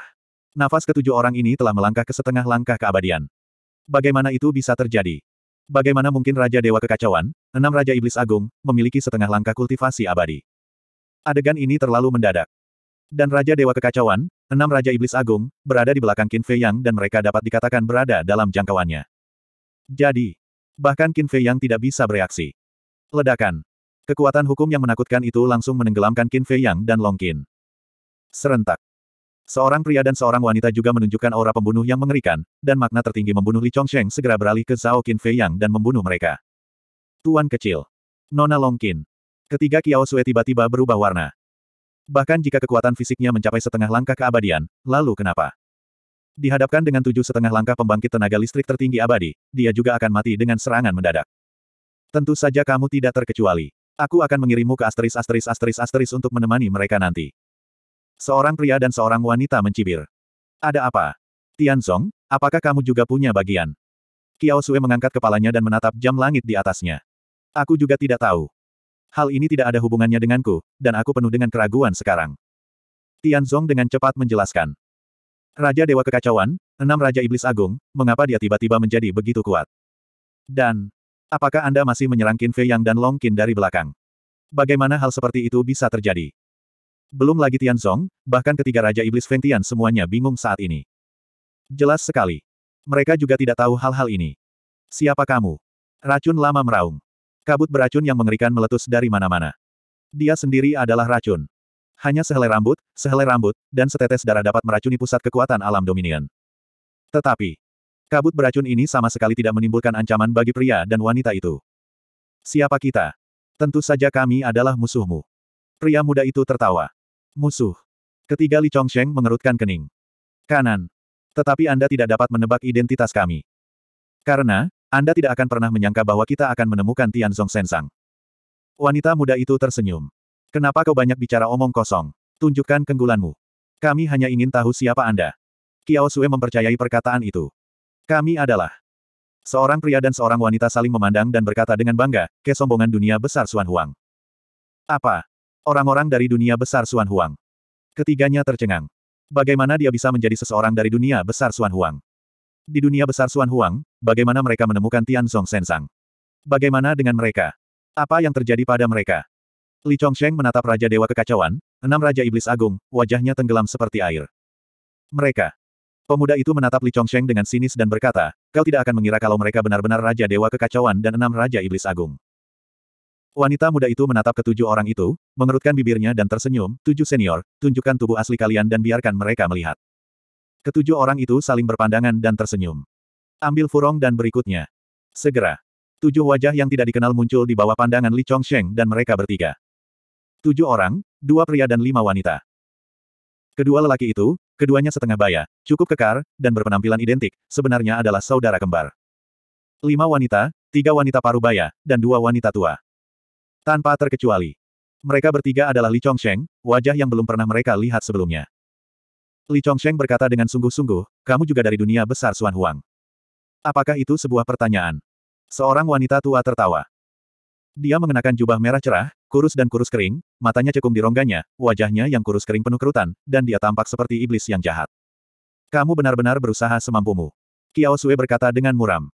Speaker 1: Nafas ketujuh orang ini telah melangkah ke setengah langkah keabadian. Bagaimana itu bisa terjadi? Bagaimana mungkin Raja Dewa Kekacauan, enam Raja Iblis Agung, memiliki setengah langkah kultivasi abadi? Adegan ini terlalu mendadak. Dan Raja Dewa Kekacauan, enam Raja Iblis Agung, berada di belakang Qin Fei Yang dan mereka dapat dikatakan berada dalam jangkauannya. Jadi, Bahkan Qin Fei yang tidak bisa bereaksi. Ledakan. Kekuatan hukum yang menakutkan itu langsung menenggelamkan Qin Fei Yang dan Long Qin. Serentak. Seorang pria dan seorang wanita juga menunjukkan aura pembunuh yang mengerikan, dan makna tertinggi membunuh Li Chongsheng segera beralih ke Zhao Qin Fei Yang dan membunuh mereka. Tuan kecil. Nona Long Qin. Ketiga Kiao Sui tiba-tiba berubah warna. Bahkan jika kekuatan fisiknya mencapai setengah langkah keabadian, lalu kenapa? Dihadapkan dengan tujuh setengah langkah pembangkit tenaga listrik tertinggi abadi, dia juga akan mati dengan serangan mendadak. Tentu saja kamu tidak terkecuali. Aku akan mengirimmu ke asteris asteris asteris asteris untuk menemani mereka nanti. Seorang pria dan seorang wanita mencibir. Ada apa? Tianzong, apakah kamu juga punya bagian? Kiao Sue mengangkat kepalanya dan menatap jam langit di atasnya. Aku juga tidak tahu. Hal ini tidak ada hubungannya denganku, dan aku penuh dengan keraguan sekarang. Tianzong dengan cepat menjelaskan. Raja Dewa Kekacauan, enam Raja Iblis Agung, mengapa dia tiba-tiba menjadi begitu kuat? Dan, apakah Anda masih menyerang Qin Fei Yang dan Long Qin dari belakang? Bagaimana hal seperti itu bisa terjadi? Belum lagi Tian Song, bahkan ketiga Raja Iblis Feng Tian semuanya bingung saat ini. Jelas sekali. Mereka juga tidak tahu hal-hal ini. Siapa kamu? Racun lama meraung. Kabut beracun yang mengerikan meletus dari mana-mana. Dia sendiri adalah racun. Hanya sehelai rambut, sehelai rambut, dan setetes darah dapat meracuni pusat kekuatan alam Dominion. Tetapi, kabut beracun ini sama sekali tidak menimbulkan ancaman bagi pria dan wanita itu. Siapa kita? Tentu saja kami adalah musuhmu. Pria muda itu tertawa. Musuh. Ketiga Li Chongsheng mengerutkan kening. Kanan. Tetapi Anda tidak dapat menebak identitas kami. Karena, Anda tidak akan pernah menyangka bahwa kita akan menemukan Tian Zhong Sensang. Wanita muda itu tersenyum. Kenapa kau banyak bicara omong kosong? Tunjukkan kenggulanmu. Kami hanya ingin tahu siapa Anda. Kiao Sue mempercayai perkataan itu. Kami adalah Seorang pria dan seorang wanita saling memandang dan berkata dengan bangga, kesombongan dunia besar Suan Huang. Apa? Orang-orang dari dunia besar Suan Huang. Ketiganya tercengang. Bagaimana dia bisa menjadi seseorang dari dunia besar Suan Huang? Di dunia besar Suan Huang, bagaimana mereka menemukan Tian Song Sensang? Bagaimana dengan mereka? Apa yang terjadi pada mereka? Li Chongsheng menatap Raja Dewa Kekacauan, enam Raja Iblis Agung, wajahnya tenggelam seperti air. Mereka. Pemuda itu menatap Li Chongsheng dengan sinis dan berkata, kau tidak akan mengira kalau mereka benar-benar Raja Dewa Kekacauan dan enam Raja Iblis Agung. Wanita muda itu menatap ketujuh orang itu, mengerutkan bibirnya dan tersenyum, tujuh senior, tunjukkan tubuh asli kalian dan biarkan mereka melihat. Ketujuh orang itu saling berpandangan dan tersenyum. Ambil furong dan berikutnya. Segera. Tujuh wajah yang tidak dikenal muncul di bawah pandangan Li Chongsheng dan mereka bertiga. Tujuh orang, dua pria dan lima wanita. Kedua lelaki itu, keduanya setengah baya, cukup kekar, dan berpenampilan identik, sebenarnya adalah saudara kembar. Lima wanita, tiga wanita paruh baya, dan dua wanita tua. Tanpa terkecuali. Mereka bertiga adalah Li Chongsheng, wajah yang belum pernah mereka lihat sebelumnya. Li Chongsheng berkata dengan sungguh-sungguh, kamu juga dari dunia besar Xuan Huang. Apakah itu sebuah pertanyaan? Seorang wanita tua tertawa. Dia mengenakan jubah merah cerah, kurus dan kurus kering, matanya cekung di rongganya, wajahnya yang kurus kering penuh kerutan, dan dia tampak seperti iblis yang jahat. Kamu benar-benar berusaha semampumu. Kiao Sue berkata dengan muram.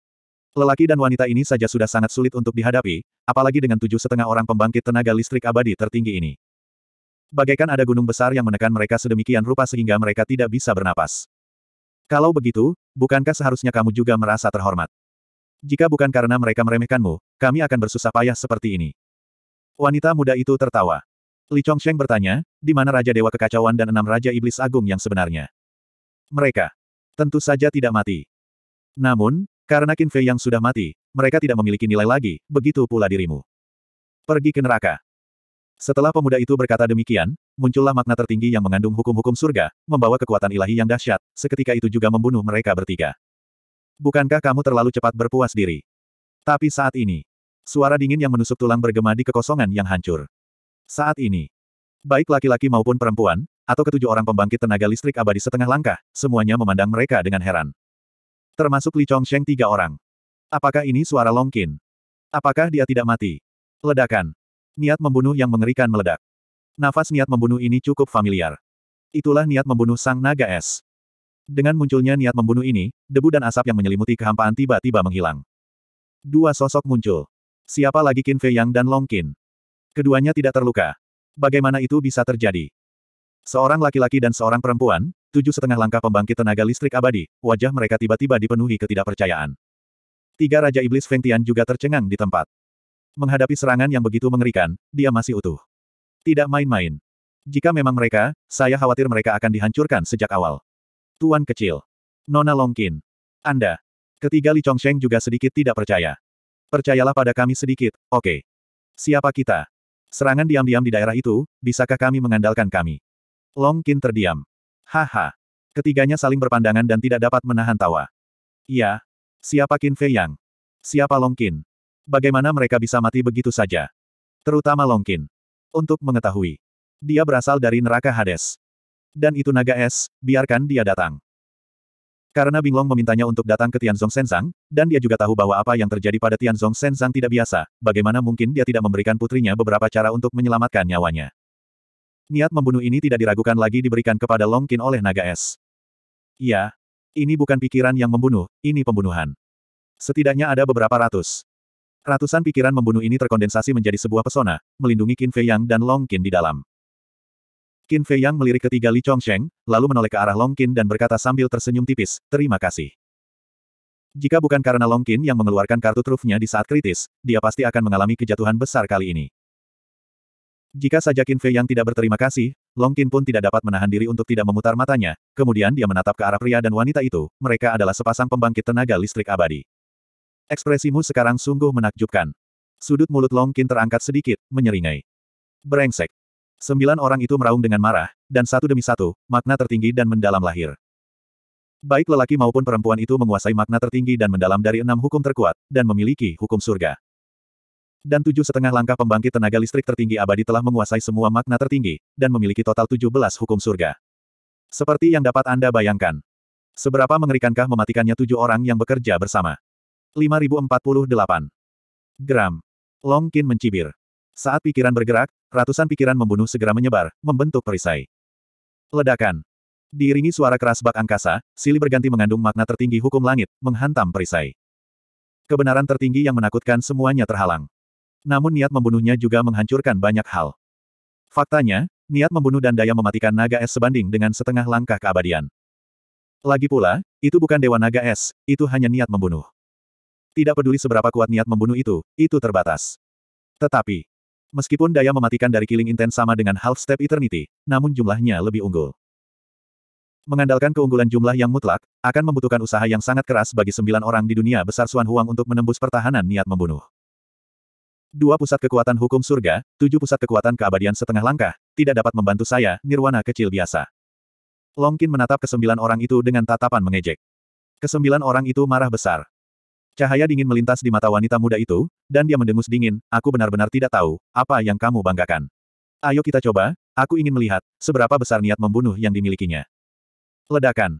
Speaker 1: Lelaki dan wanita ini saja sudah sangat sulit untuk dihadapi, apalagi dengan tujuh setengah orang pembangkit tenaga listrik abadi tertinggi ini. Bagaikan ada gunung besar yang menekan mereka sedemikian rupa sehingga mereka tidak bisa bernapas. Kalau begitu, bukankah seharusnya kamu juga merasa terhormat? Jika bukan karena mereka meremehkanmu, kami akan bersusah payah seperti ini. Wanita muda itu tertawa. Li Chongsheng bertanya, di mana Raja Dewa Kekacauan dan enam Raja Iblis Agung yang sebenarnya? Mereka. Tentu saja tidak mati. Namun, karena Qin Fei yang sudah mati, mereka tidak memiliki nilai lagi, begitu pula dirimu. Pergi ke neraka. Setelah pemuda itu berkata demikian, muncullah makna tertinggi yang mengandung hukum-hukum surga, membawa kekuatan ilahi yang dahsyat, seketika itu juga membunuh mereka bertiga. Bukankah kamu terlalu cepat berpuas diri? Tapi saat ini, suara dingin yang menusuk tulang bergema di kekosongan yang hancur. Saat ini, baik laki-laki maupun perempuan, atau ketujuh orang pembangkit tenaga listrik abadi setengah langkah, semuanya memandang mereka dengan heran. Termasuk Li Chongsheng tiga orang. Apakah ini suara Longkin? Apakah dia tidak mati? Ledakan. Niat membunuh yang mengerikan meledak. Nafas niat membunuh ini cukup familiar. Itulah niat membunuh sang naga es. Dengan munculnya niat membunuh ini, debu dan asap yang menyelimuti kehampaan tiba-tiba menghilang. Dua sosok muncul. Siapa lagi Qin Fei Yang dan Long Qin? Keduanya tidak terluka. Bagaimana itu bisa terjadi? Seorang laki-laki dan seorang perempuan, tujuh setengah langkah pembangkit tenaga listrik abadi, wajah mereka tiba-tiba dipenuhi ketidakpercayaan. Tiga Raja Iblis Feng Tian juga tercengang di tempat. Menghadapi serangan yang begitu mengerikan, dia masih utuh. Tidak main-main. Jika memang mereka, saya khawatir mereka akan dihancurkan sejak awal. Tuan kecil. Nona Longkin. Anda. Ketiga Li Chongsheng juga sedikit tidak percaya. Percayalah pada kami sedikit, oke. Okay. Siapa kita? Serangan diam-diam di daerah itu, bisakah kami mengandalkan kami? Longkin terdiam. Haha. Ketiganya saling berpandangan dan tidak dapat menahan tawa. Iya. Siapa Qin Fei Yang? Siapa Longkin? Bagaimana mereka bisa mati begitu saja? Terutama Longkin. Untuk mengetahui. Dia berasal dari neraka Hades dan itu naga es, biarkan dia datang. Karena Binglong memintanya untuk datang ke Tianzong Senzang, dan dia juga tahu bahwa apa yang terjadi pada Tianzong Senzang tidak biasa, bagaimana mungkin dia tidak memberikan putrinya beberapa cara untuk menyelamatkan nyawanya. Niat membunuh ini tidak diragukan lagi diberikan kepada Long Qin oleh naga es. Ya, ini bukan pikiran yang membunuh, ini pembunuhan. Setidaknya ada beberapa ratus. Ratusan pikiran membunuh ini terkondensasi menjadi sebuah pesona, melindungi Qin Fei Yang dan Long Qin di dalam. Qin Fei Yang melirik ketiga Li Chongsheng, lalu menoleh ke arah Long Qin dan berkata sambil tersenyum tipis, terima kasih. Jika bukan karena Long Qin yang mengeluarkan kartu trufnya di saat kritis, dia pasti akan mengalami kejatuhan besar kali ini. Jika saja Qin Fei Yang tidak berterima kasih, Long Qin pun tidak dapat menahan diri untuk tidak memutar matanya, kemudian dia menatap ke arah pria dan wanita itu, mereka adalah sepasang pembangkit tenaga listrik abadi. Ekspresimu sekarang sungguh menakjubkan. Sudut mulut Long Qin terangkat sedikit, menyeringai. Berengsek. Sembilan orang itu meraung dengan marah, dan satu demi satu, makna tertinggi dan mendalam lahir. Baik lelaki maupun perempuan itu menguasai makna tertinggi dan mendalam dari enam hukum terkuat, dan memiliki hukum surga. Dan tujuh setengah langkah pembangkit tenaga listrik tertinggi abadi telah menguasai semua makna tertinggi, dan memiliki total tujuh belas hukum surga. Seperti yang dapat Anda bayangkan. Seberapa mengerikankah mematikannya tujuh orang yang bekerja bersama? 5048 Gram. Long Qin mencibir. Saat pikiran bergerak, ratusan pikiran membunuh segera menyebar, membentuk perisai. Ledakan. Diiringi suara keras bak angkasa, sili berganti mengandung makna tertinggi hukum langit, menghantam perisai. Kebenaran tertinggi yang menakutkan semuanya terhalang. Namun niat membunuhnya juga menghancurkan banyak hal. Faktanya, niat membunuh dan daya mematikan naga es sebanding dengan setengah langkah keabadian. Lagi pula, itu bukan dewa naga es, itu hanya niat membunuh. Tidak peduli seberapa kuat niat membunuh itu, itu terbatas. Tetapi, Meskipun daya mematikan dari Killing Intent sama dengan Half Step Eternity, namun jumlahnya lebih unggul. Mengandalkan keunggulan jumlah yang mutlak, akan membutuhkan usaha yang sangat keras bagi sembilan orang di dunia besar Suan Huang untuk menembus pertahanan niat membunuh. Dua pusat kekuatan hukum surga, tujuh pusat kekuatan keabadian setengah langkah, tidak dapat membantu saya, nirwana kecil biasa. Longkin menatap kesembilan orang itu dengan tatapan mengejek. Kesembilan orang itu marah besar. Cahaya dingin melintas di mata wanita muda itu, dan dia mendengus dingin, aku benar-benar tidak tahu, apa yang kamu banggakan. Ayo kita coba, aku ingin melihat, seberapa besar niat membunuh yang dimilikinya. Ledakan.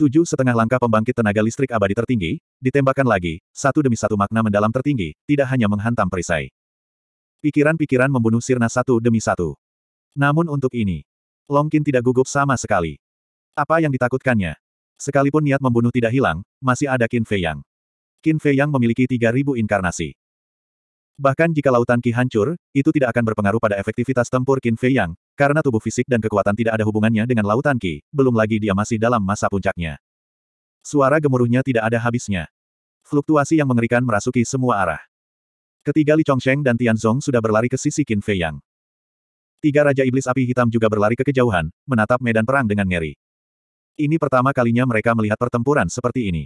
Speaker 1: Tujuh setengah langkah pembangkit tenaga listrik abadi tertinggi, ditembakkan lagi, satu demi satu makna mendalam tertinggi, tidak hanya menghantam perisai. Pikiran-pikiran membunuh sirna satu demi satu. Namun untuk ini, Longkin tidak gugup sama sekali. Apa yang ditakutkannya? Sekalipun niat membunuh tidak hilang, masih ada Qin Fei Yang. Qin Fei yang memiliki 3.000 inkarnasi. Bahkan jika lautan Qi hancur, itu tidak akan berpengaruh pada efektivitas tempur Qin Fei Yang, karena tubuh fisik dan kekuatan tidak ada hubungannya dengan lautan Qi, belum lagi dia masih dalam masa puncaknya. Suara gemuruhnya tidak ada habisnya. Fluktuasi yang mengerikan merasuki semua arah. Ketiga Li Chongsheng dan Tian Zhong sudah berlari ke sisi Qin Fei Yang. Tiga Raja Iblis Api Hitam juga berlari ke kejauhan, menatap medan perang dengan ngeri. Ini pertama kalinya mereka melihat pertempuran seperti ini.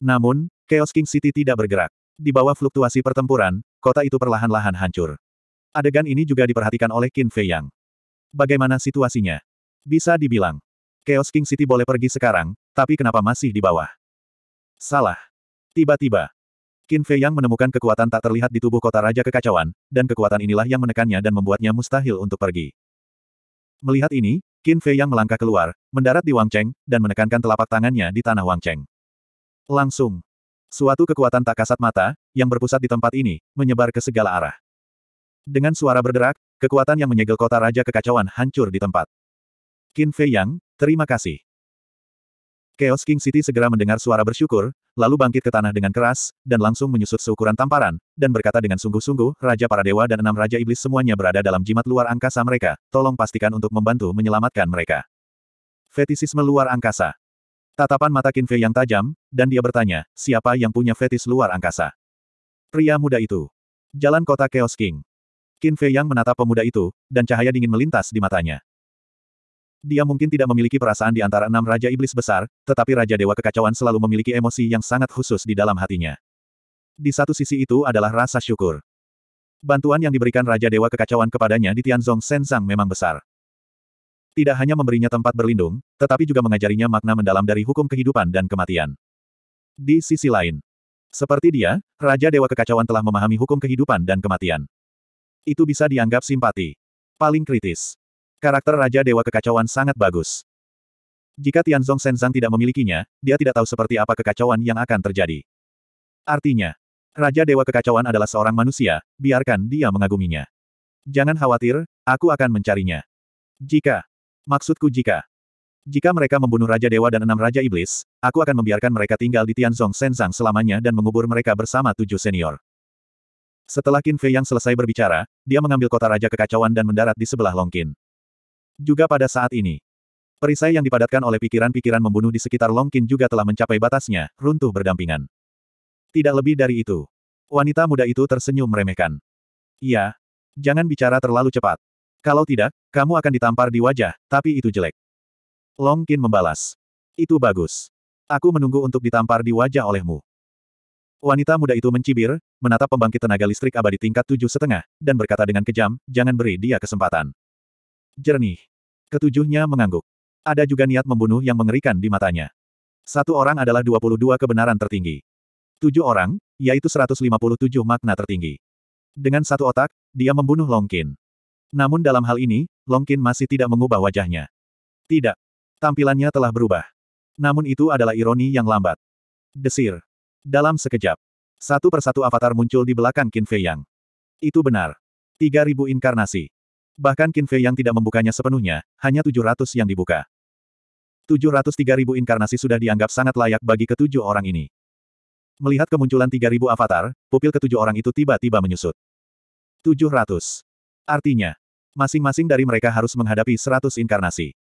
Speaker 1: Namun, Chaos King City tidak bergerak. Di bawah fluktuasi pertempuran, kota itu perlahan-lahan hancur. Adegan ini juga diperhatikan oleh Qin Fei Yang. Bagaimana situasinya? Bisa dibilang. Chaos King City boleh pergi sekarang, tapi kenapa masih di bawah? Salah. Tiba-tiba. Qin Fei Yang menemukan kekuatan tak terlihat di tubuh kota Raja Kekacauan, dan kekuatan inilah yang menekannya dan membuatnya mustahil untuk pergi. Melihat ini, Qin Fei Yang melangkah keluar, mendarat di Wang Cheng, dan menekankan telapak tangannya di tanah Wang Cheng. Langsung. Suatu kekuatan tak kasat mata, yang berpusat di tempat ini, menyebar ke segala arah. Dengan suara berderak, kekuatan yang menyegel kota Raja Kekacauan hancur di tempat. Qin Fei Yang, terima kasih. Chaos King City segera mendengar suara bersyukur, lalu bangkit ke tanah dengan keras, dan langsung menyusut seukuran tamparan, dan berkata dengan sungguh-sungguh, Raja para Dewa dan enam Raja Iblis semuanya berada dalam jimat luar angkasa mereka, tolong pastikan untuk membantu menyelamatkan mereka. Fetisisme luar angkasa Tatapan mata Kinfe yang tajam, dan dia bertanya, siapa yang punya fetis luar angkasa? Pria muda itu. Jalan kota Chaos King. Kinfe yang menatap pemuda itu, dan cahaya dingin melintas di matanya. Dia mungkin tidak memiliki perasaan di antara enam Raja Iblis besar, tetapi Raja Dewa Kekacauan selalu memiliki emosi yang sangat khusus di dalam hatinya. Di satu sisi itu adalah rasa syukur. Bantuan yang diberikan Raja Dewa Kekacauan kepadanya di Tianzong Senzang memang besar tidak hanya memberinya tempat berlindung, tetapi juga mengajarinya makna mendalam dari hukum kehidupan dan kematian. Di sisi lain, seperti dia, Raja Dewa Kekacauan telah memahami hukum kehidupan dan kematian. Itu bisa dianggap simpati. Paling kritis. Karakter Raja Dewa Kekacauan sangat bagus. Jika Tianzong Senzang tidak memilikinya, dia tidak tahu seperti apa kekacauan yang akan terjadi. Artinya, Raja Dewa Kekacauan adalah seorang manusia, biarkan dia mengaguminya. Jangan khawatir, aku akan mencarinya. Jika Maksudku jika jika mereka membunuh Raja Dewa dan enam Raja Iblis, aku akan membiarkan mereka tinggal di Tianzong Senzang selamanya dan mengubur mereka bersama tujuh senior. Setelah Qin Fei yang selesai berbicara, dia mengambil kota Raja Kekacauan dan mendarat di sebelah Longkin. Juga pada saat ini, perisai yang dipadatkan oleh pikiran-pikiran membunuh di sekitar Longkin juga telah mencapai batasnya, runtuh berdampingan. Tidak lebih dari itu. Wanita muda itu tersenyum meremehkan. Iya. Jangan bicara terlalu cepat. Kalau tidak, kamu akan ditampar di wajah, tapi itu jelek. Long Qin membalas. Itu bagus. Aku menunggu untuk ditampar di wajah olehmu. Wanita muda itu mencibir, menatap pembangkit tenaga listrik abadi tingkat tujuh setengah, dan berkata dengan kejam, jangan beri dia kesempatan. Jernih. Ketujuhnya mengangguk. Ada juga niat membunuh yang mengerikan di matanya. Satu orang adalah 22 kebenaran tertinggi. Tujuh orang, yaitu 157 makna tertinggi. Dengan satu otak, dia membunuh Longkin. Namun dalam hal ini, Longkin masih tidak mengubah wajahnya. Tidak. Tampilannya telah berubah. Namun itu adalah ironi yang lambat. Desir. Dalam sekejap. Satu persatu avatar muncul di belakang Qin Fei Yang. Itu benar. 3.000 inkarnasi. Bahkan Qin Fei Yang tidak membukanya sepenuhnya, hanya 700 yang dibuka. 703.000 inkarnasi sudah dianggap sangat layak bagi ketujuh orang ini. Melihat kemunculan 3.000 avatar, pupil ketujuh orang itu tiba-tiba menyusut. 700. Artinya, masing-masing dari mereka harus menghadapi seratus inkarnasi.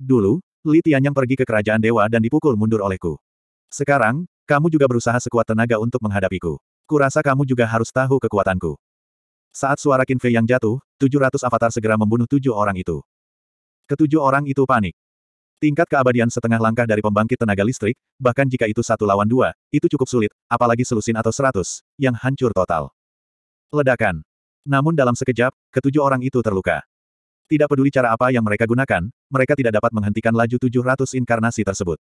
Speaker 1: Dulu, Li Tianyang pergi ke kerajaan dewa dan dipukul mundur olehku. Sekarang, kamu juga berusaha sekuat tenaga untuk menghadapiku. Kurasa kamu juga harus tahu kekuatanku. Saat suara Qin Fei yang jatuh, 700 avatar segera membunuh tujuh orang itu. Ketujuh orang itu panik. Tingkat keabadian setengah langkah dari pembangkit tenaga listrik, bahkan jika itu satu lawan dua, itu cukup sulit, apalagi selusin atau seratus, yang hancur total. Ledakan. Namun dalam sekejap, ketujuh orang itu terluka. Tidak peduli cara apa yang mereka gunakan, mereka tidak dapat menghentikan laju 700 inkarnasi tersebut.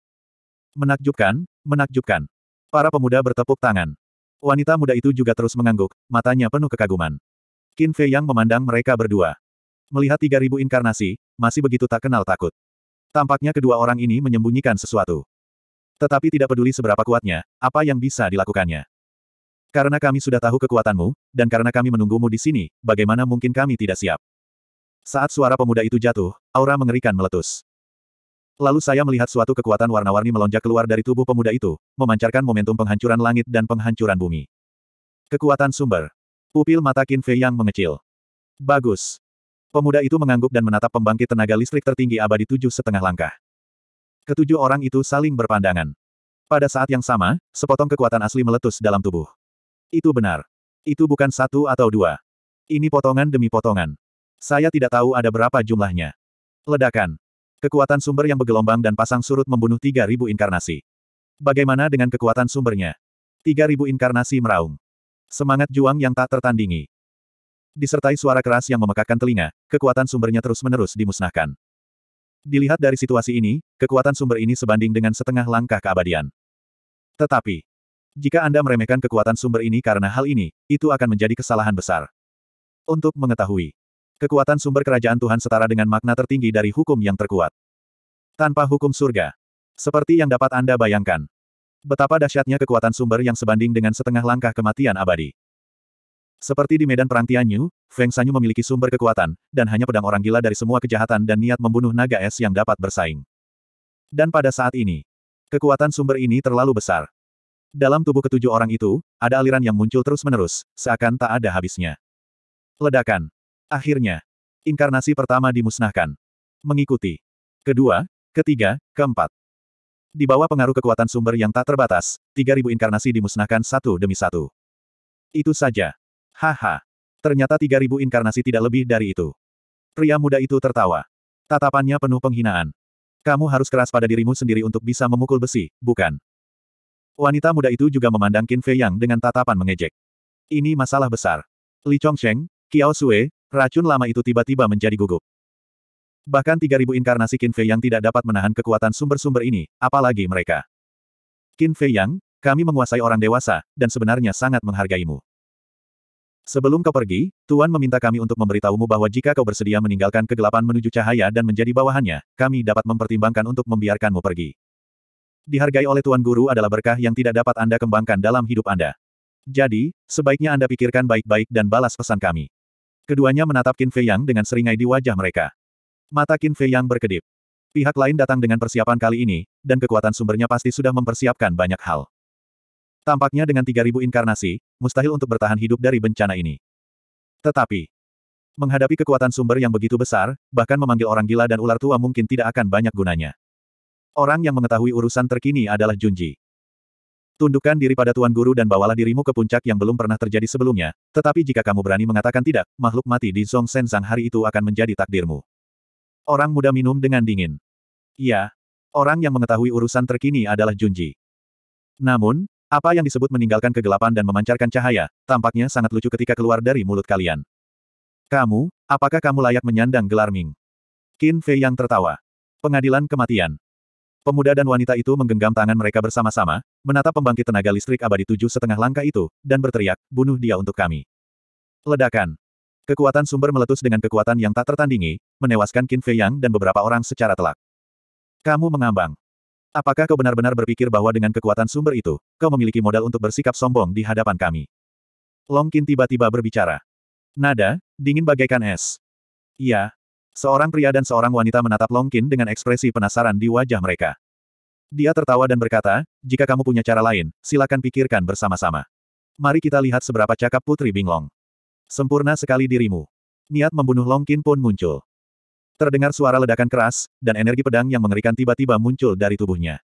Speaker 1: Menakjubkan, menakjubkan. Para pemuda bertepuk tangan. Wanita muda itu juga terus mengangguk, matanya penuh kekaguman. Qin Fei yang memandang mereka berdua. Melihat 3000 inkarnasi, masih begitu tak kenal takut. Tampaknya kedua orang ini menyembunyikan sesuatu. Tetapi tidak peduli seberapa kuatnya, apa yang bisa dilakukannya. Karena kami sudah tahu kekuatanmu, dan karena kami menunggumu di sini, bagaimana mungkin kami tidak siap? Saat suara pemuda itu jatuh, aura mengerikan meletus. Lalu saya melihat suatu kekuatan warna-warni melonjak keluar dari tubuh pemuda itu, memancarkan momentum penghancuran langit dan penghancuran bumi. Kekuatan sumber. Pupil mata Qin Fei yang mengecil. Bagus. Pemuda itu mengangguk dan menatap pembangkit tenaga listrik tertinggi abadi tujuh setengah langkah. Ketujuh orang itu saling berpandangan. Pada saat yang sama, sepotong kekuatan asli meletus dalam tubuh. Itu benar. Itu bukan satu atau dua. Ini potongan demi potongan. Saya tidak tahu ada berapa jumlahnya. Ledakan. Kekuatan sumber yang bergelombang dan pasang surut membunuh 3.000 inkarnasi. Bagaimana dengan kekuatan sumbernya? 3.000 inkarnasi meraung. Semangat juang yang tak tertandingi. Disertai suara keras yang memekakkan telinga, kekuatan sumbernya terus-menerus dimusnahkan. Dilihat dari situasi ini, kekuatan sumber ini sebanding dengan setengah langkah keabadian. Tetapi, jika Anda meremehkan kekuatan sumber ini karena hal ini, itu akan menjadi kesalahan besar. Untuk mengetahui kekuatan sumber kerajaan Tuhan setara dengan makna tertinggi dari hukum yang terkuat. Tanpa hukum surga. Seperti yang dapat Anda bayangkan. Betapa dahsyatnya kekuatan sumber yang sebanding dengan setengah langkah kematian abadi. Seperti di medan perang Tianyu, Feng Sanyu memiliki sumber kekuatan, dan hanya pedang orang gila dari semua kejahatan dan niat membunuh naga es yang dapat bersaing. Dan pada saat ini, kekuatan sumber ini terlalu besar. Dalam tubuh ketujuh orang itu, ada aliran yang muncul terus-menerus, seakan tak ada habisnya. Ledakan. Akhirnya, inkarnasi pertama dimusnahkan. Mengikuti. Kedua, ketiga, keempat. Di bawah pengaruh kekuatan sumber yang tak terbatas, 3000 inkarnasi dimusnahkan satu demi satu. Itu saja. Haha. Ternyata 3000 inkarnasi tidak lebih dari itu. Pria muda itu tertawa. Tatapannya penuh penghinaan. Kamu harus keras pada dirimu sendiri untuk bisa memukul besi, bukan? Wanita muda itu juga memandang Qin Fei Yang dengan tatapan mengejek. Ini masalah besar. Li Chongsheng, Qiao Sue, racun lama itu tiba-tiba menjadi gugup. Bahkan 3000 inkarnasi Qin Fei Yang tidak dapat menahan kekuatan sumber-sumber ini, apalagi mereka. Qin Fei Yang, kami menguasai orang dewasa, dan sebenarnya sangat menghargaimu. Sebelum kau pergi, Tuan meminta kami untuk memberitahumu bahwa jika kau bersedia meninggalkan kegelapan menuju cahaya dan menjadi bawahannya, kami dapat mempertimbangkan untuk membiarkanmu pergi dihargai oleh Tuan Guru adalah berkah yang tidak dapat Anda kembangkan dalam hidup Anda. Jadi, sebaiknya Anda pikirkan baik-baik dan balas pesan kami. Keduanya menatap Qin Fei Yang dengan seringai di wajah mereka. Mata Qin Fei Yang berkedip. Pihak lain datang dengan persiapan kali ini, dan kekuatan sumbernya pasti sudah mempersiapkan banyak hal. Tampaknya dengan 3000 inkarnasi, mustahil untuk bertahan hidup dari bencana ini. Tetapi, menghadapi kekuatan sumber yang begitu besar, bahkan memanggil orang gila dan ular tua mungkin tidak akan banyak gunanya. Orang yang mengetahui urusan terkini adalah Junji. Tundukkan diri pada Tuan Guru dan bawalah dirimu ke puncak yang belum pernah terjadi sebelumnya, tetapi jika kamu berani mengatakan tidak, makhluk mati di Zong Senzang hari itu akan menjadi takdirmu. Orang muda minum dengan dingin. Ya, Orang yang mengetahui urusan terkini adalah Junji. Namun, apa yang disebut meninggalkan kegelapan dan memancarkan cahaya, tampaknya sangat lucu ketika keluar dari mulut kalian. Kamu, apakah kamu layak menyandang gelar Ming? Qin Fei yang tertawa. Pengadilan kematian. Pemuda dan wanita itu menggenggam tangan mereka bersama-sama, menatap pembangkit tenaga listrik abadi tujuh setengah langkah itu, dan berteriak, bunuh dia untuk kami. Ledakan. Kekuatan sumber meletus dengan kekuatan yang tak tertandingi, menewaskan Qin Fei Yang dan beberapa orang secara telak. Kamu mengambang. Apakah kau benar-benar berpikir bahwa dengan kekuatan sumber itu, kau memiliki modal untuk bersikap sombong di hadapan kami? Long Qin tiba-tiba berbicara. Nada, dingin bagaikan es. Iya, Seorang pria dan seorang wanita menatap Longkin dengan ekspresi penasaran di wajah mereka. Dia tertawa dan berkata, jika kamu punya cara lain, silakan pikirkan bersama-sama. Mari kita lihat seberapa cakap Putri Binglong. Sempurna sekali dirimu. Niat membunuh Longkin pun muncul. Terdengar suara ledakan keras, dan energi pedang yang mengerikan tiba-tiba muncul dari tubuhnya.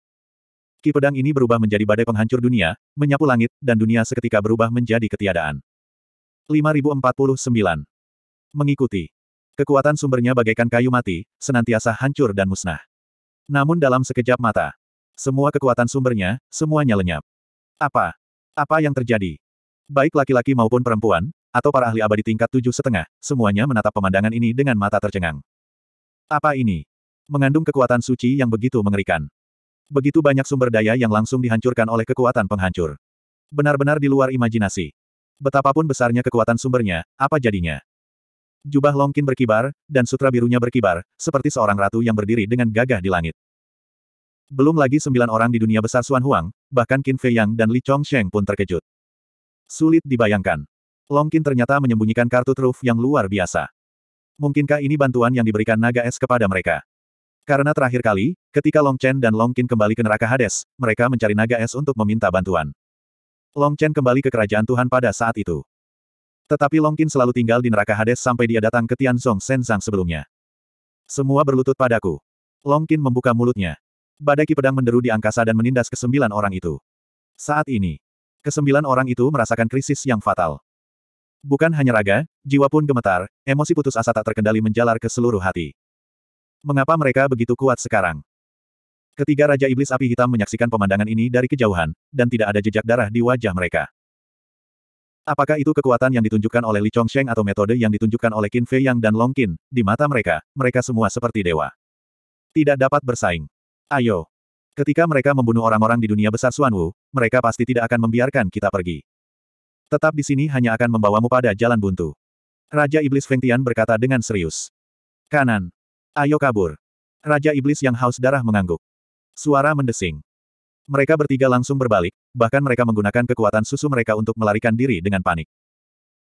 Speaker 1: Ki pedang ini berubah menjadi badai penghancur dunia, menyapu langit, dan dunia seketika berubah menjadi ketiadaan. 5049. Mengikuti. Kekuatan sumbernya bagaikan kayu mati, senantiasa hancur dan musnah. Namun dalam sekejap mata, semua kekuatan sumbernya, semuanya lenyap. Apa? Apa yang terjadi? Baik laki-laki maupun perempuan, atau para ahli abadi tingkat tujuh setengah, semuanya menatap pemandangan ini dengan mata tercengang. Apa ini? Mengandung kekuatan suci yang begitu mengerikan. Begitu banyak sumber daya yang langsung dihancurkan oleh kekuatan penghancur. Benar-benar di luar imajinasi. Betapapun besarnya kekuatan sumbernya, apa jadinya? Jubah longkin berkibar, dan sutra birunya berkibar, seperti seorang ratu yang berdiri dengan gagah di langit. Belum lagi sembilan orang di dunia besar Suan Huang, bahkan Qin Fei Yang dan Li Chong Chongsheng pun terkejut. Sulit dibayangkan. Longkin ternyata menyembunyikan kartu truf yang luar biasa. Mungkinkah ini bantuan yang diberikan naga es kepada mereka? Karena terakhir kali, ketika Long Chen dan Long Qin kembali ke neraka Hades, mereka mencari naga es untuk meminta bantuan. Long Chen kembali ke kerajaan Tuhan pada saat itu. Tetapi Longkin selalu tinggal di neraka Hades sampai dia datang ke Tianzong Sensang sebelumnya. Semua berlutut padaku. Longkin membuka mulutnya. Badai pedang menderu di angkasa dan menindas kesembilan orang itu. Saat ini, kesembilan orang itu merasakan krisis yang fatal. Bukan hanya raga, jiwa pun gemetar, emosi putus asa tak terkendali menjalar ke seluruh hati. Mengapa mereka begitu kuat sekarang? Ketiga Raja Iblis Api Hitam menyaksikan pemandangan ini dari kejauhan, dan tidak ada jejak darah di wajah mereka. Apakah itu kekuatan yang ditunjukkan oleh Li Chongsheng atau metode yang ditunjukkan oleh Qin Fei Yang dan Long Qin? Di mata mereka, mereka semua seperti dewa. Tidak dapat bersaing. Ayo. Ketika mereka membunuh orang-orang di dunia besar Wu, mereka pasti tidak akan membiarkan kita pergi. Tetap di sini hanya akan membawamu pada jalan buntu. Raja Iblis Feng Tian berkata dengan serius. Kanan. Ayo kabur. Raja Iblis yang haus darah mengangguk. Suara mendesing. Mereka bertiga langsung berbalik, bahkan mereka menggunakan kekuatan susu mereka untuk melarikan diri dengan panik.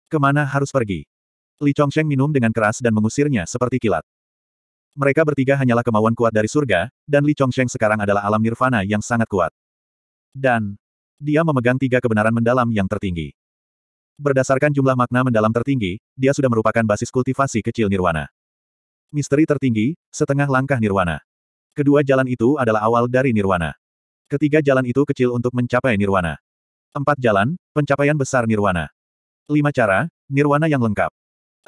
Speaker 1: Kemana harus pergi? Li Chongsheng minum dengan keras dan mengusirnya seperti kilat. Mereka bertiga hanyalah kemauan kuat dari surga, dan Li Chongsheng sekarang adalah alam nirvana yang sangat kuat. Dan, dia memegang tiga kebenaran mendalam yang tertinggi. Berdasarkan jumlah makna mendalam tertinggi, dia sudah merupakan basis kultivasi kecil nirwana. Misteri tertinggi, setengah langkah nirwana. Kedua jalan itu adalah awal dari nirwana. Ketiga jalan itu kecil untuk mencapai nirwana. Empat jalan, pencapaian besar nirwana. Lima cara, nirwana yang lengkap.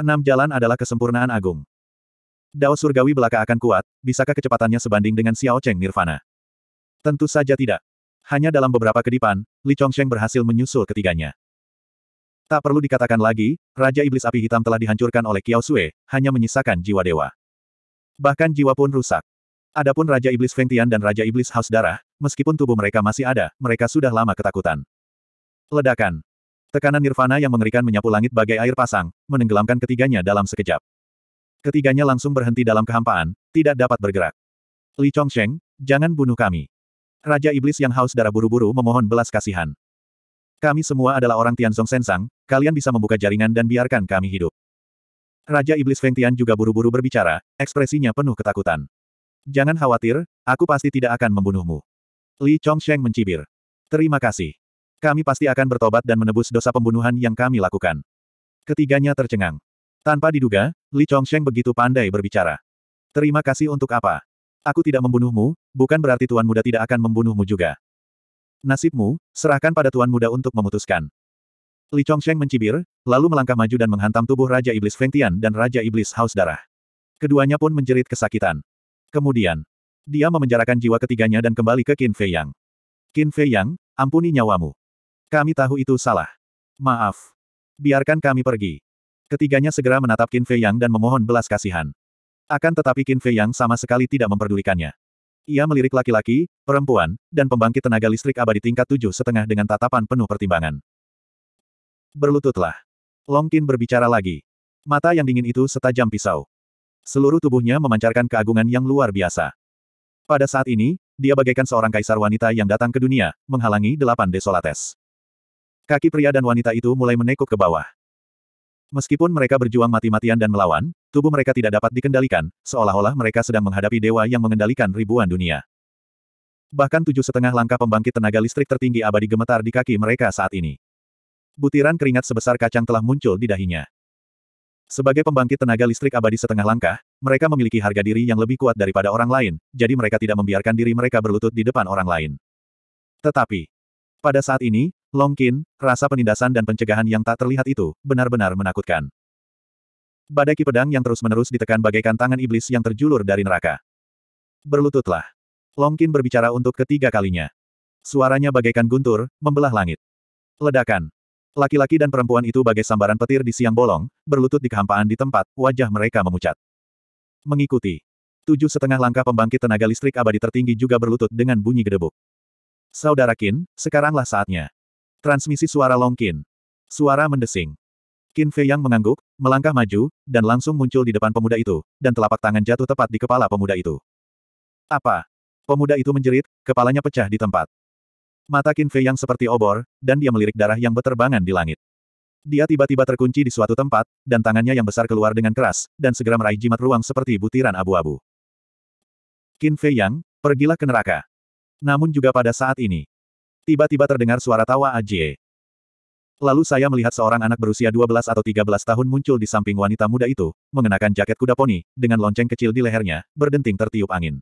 Speaker 1: Enam jalan adalah kesempurnaan agung. Dao surgawi belaka akan kuat, bisakah kecepatannya sebanding dengan Xiao Cheng nirvana? Tentu saja tidak. Hanya dalam beberapa kedipan, Li Chongsheng berhasil menyusul ketiganya. Tak perlu dikatakan lagi, Raja Iblis Api Hitam telah dihancurkan oleh Kiao Sue, hanya menyisakan jiwa dewa. Bahkan jiwa pun rusak. Adapun Raja Iblis Feng Tian dan Raja Iblis Haus Darah, meskipun tubuh mereka masih ada, mereka sudah lama ketakutan. Ledakan. Tekanan nirvana yang mengerikan menyapu langit bagai air pasang, menenggelamkan ketiganya dalam sekejap. Ketiganya langsung berhenti dalam kehampaan, tidak dapat bergerak. Li Chongsheng, jangan bunuh kami. Raja Iblis yang haus darah buru-buru memohon belas kasihan. Kami semua adalah orang Tianzong Sensang, kalian bisa membuka jaringan dan biarkan kami hidup. Raja Iblis Feng Tian juga buru-buru berbicara, ekspresinya penuh ketakutan. Jangan khawatir, aku pasti tidak akan membunuhmu. Li Chongsheng mencibir. Terima kasih. Kami pasti akan bertobat dan menebus dosa pembunuhan yang kami lakukan. Ketiganya tercengang. Tanpa diduga, Li Chongsheng begitu pandai berbicara. Terima kasih untuk apa? Aku tidak membunuhmu, bukan berarti tuan muda tidak akan membunuhmu juga. Nasibmu, serahkan pada tuan muda untuk memutuskan. Li Chongsheng mencibir, lalu melangkah maju dan menghantam tubuh Raja Iblis Feng Tian dan Raja Iblis Haus Darah. Keduanya pun menjerit kesakitan. Kemudian, dia memenjarakan jiwa ketiganya dan kembali ke Qin Fei Yang. Qin Fei Yang, ampuni nyawamu. Kami tahu itu salah. Maaf. Biarkan kami pergi. Ketiganya segera menatap Qin Fei Yang dan memohon belas kasihan. Akan tetapi Qin Fei Yang sama sekali tidak memperdulikannya. Ia melirik laki-laki, perempuan, dan pembangkit tenaga listrik abadi tingkat tujuh setengah dengan tatapan penuh pertimbangan. Berlututlah. Long Qin berbicara lagi. Mata yang dingin itu setajam pisau. Seluruh tubuhnya memancarkan keagungan yang luar biasa. Pada saat ini, dia bagaikan seorang kaisar wanita yang datang ke dunia, menghalangi delapan desolates. Kaki pria dan wanita itu mulai menekuk ke bawah. Meskipun mereka berjuang mati-matian dan melawan, tubuh mereka tidak dapat dikendalikan, seolah-olah mereka sedang menghadapi dewa yang mengendalikan ribuan dunia. Bahkan tujuh setengah langkah pembangkit tenaga listrik tertinggi abadi gemetar di kaki mereka saat ini. Butiran keringat sebesar kacang telah muncul di dahinya. Sebagai pembangkit tenaga listrik abadi setengah langkah, mereka memiliki harga diri yang lebih kuat daripada orang lain, jadi mereka tidak membiarkan diri mereka berlutut di depan orang lain. Tetapi, pada saat ini, Long Longkin, rasa penindasan dan pencegahan yang tak terlihat itu, benar-benar menakutkan. Badai pedang yang terus-menerus ditekan bagaikan tangan iblis yang terjulur dari neraka. Berlututlah. Long Longkin berbicara untuk ketiga kalinya. Suaranya bagaikan guntur, membelah langit. Ledakan. Laki-laki dan perempuan itu bagai sambaran petir di siang bolong, berlutut di kehampaan di tempat, wajah mereka memucat mengikuti. Tujuh setengah langkah pembangkit tenaga listrik abadi tertinggi juga berlutut dengan bunyi gedebuk. Saudara Qin, sekaranglah saatnya. Transmisi suara long Longkin. Suara mendesing. Qin Fei yang mengangguk, melangkah maju, dan langsung muncul di depan pemuda itu, dan telapak tangan jatuh tepat di kepala pemuda itu. Apa? Pemuda itu menjerit, kepalanya pecah di tempat. Mata Qin Fei yang seperti obor, dan dia melirik darah yang beterbangan di langit. Dia tiba-tiba terkunci di suatu tempat, dan tangannya yang besar keluar dengan keras, dan segera meraih jimat ruang seperti butiran abu-abu. Qin Fei Yang, pergilah ke neraka. Namun juga pada saat ini, tiba-tiba terdengar suara tawa Ajie. Lalu saya melihat seorang anak berusia 12 atau 13 tahun muncul di samping wanita muda itu, mengenakan jaket kuda poni, dengan lonceng kecil di lehernya, berdenting tertiup angin.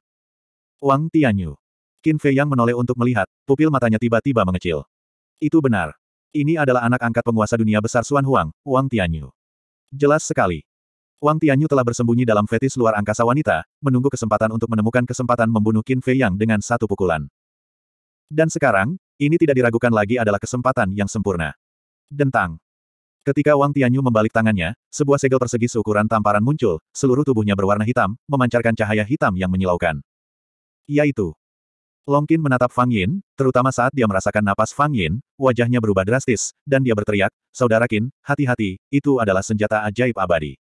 Speaker 1: Wang Tianyu. Qin Fei Yang menoleh untuk melihat, pupil matanya tiba-tiba mengecil. Itu benar. Ini adalah anak angkat penguasa dunia besar Suan Huang, Wang Tianyu. Jelas sekali. Wang Tianyu telah bersembunyi dalam fetis luar angkasa wanita, menunggu kesempatan untuk menemukan kesempatan membunuh Qin Fei Yang dengan satu pukulan. Dan sekarang, ini tidak diragukan lagi adalah kesempatan yang sempurna. Dentang. Ketika Wang Tianyu membalik tangannya, sebuah segel persegi seukuran tamparan muncul, seluruh tubuhnya berwarna hitam, memancarkan cahaya hitam yang menyilaukan. Yaitu, Longkin menatap Fang Yin, terutama saat dia merasakan napas Fang Yin, wajahnya berubah drastis, dan dia berteriak, Saudara Qin, hati-hati, itu adalah senjata ajaib abadi.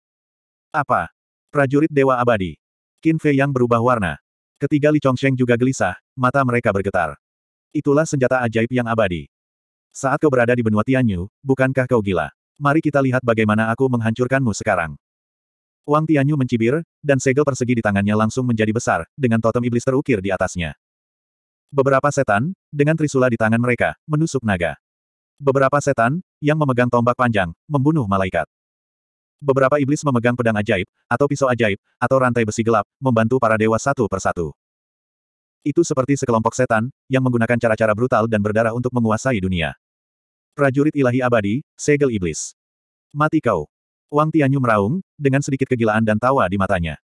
Speaker 1: Apa? Prajurit Dewa Abadi. Qin Fei yang berubah warna. Ketiga Li Chongsheng juga gelisah, mata mereka bergetar. Itulah senjata ajaib yang abadi. Saat kau berada di benua Tianyu, bukankah kau gila? Mari kita lihat bagaimana aku menghancurkanmu sekarang. Wang Tianyu mencibir, dan segel persegi di tangannya langsung menjadi besar, dengan totem iblis terukir di atasnya. Beberapa setan, dengan trisula di tangan mereka, menusuk naga. Beberapa setan, yang memegang tombak panjang, membunuh malaikat. Beberapa iblis memegang pedang ajaib, atau pisau ajaib, atau rantai besi gelap, membantu para dewa satu persatu. Itu seperti sekelompok setan, yang menggunakan cara-cara brutal dan berdarah untuk menguasai dunia. Prajurit ilahi abadi, segel iblis. Mati kau. Wang Tianyu meraung, dengan sedikit kegilaan dan tawa di matanya.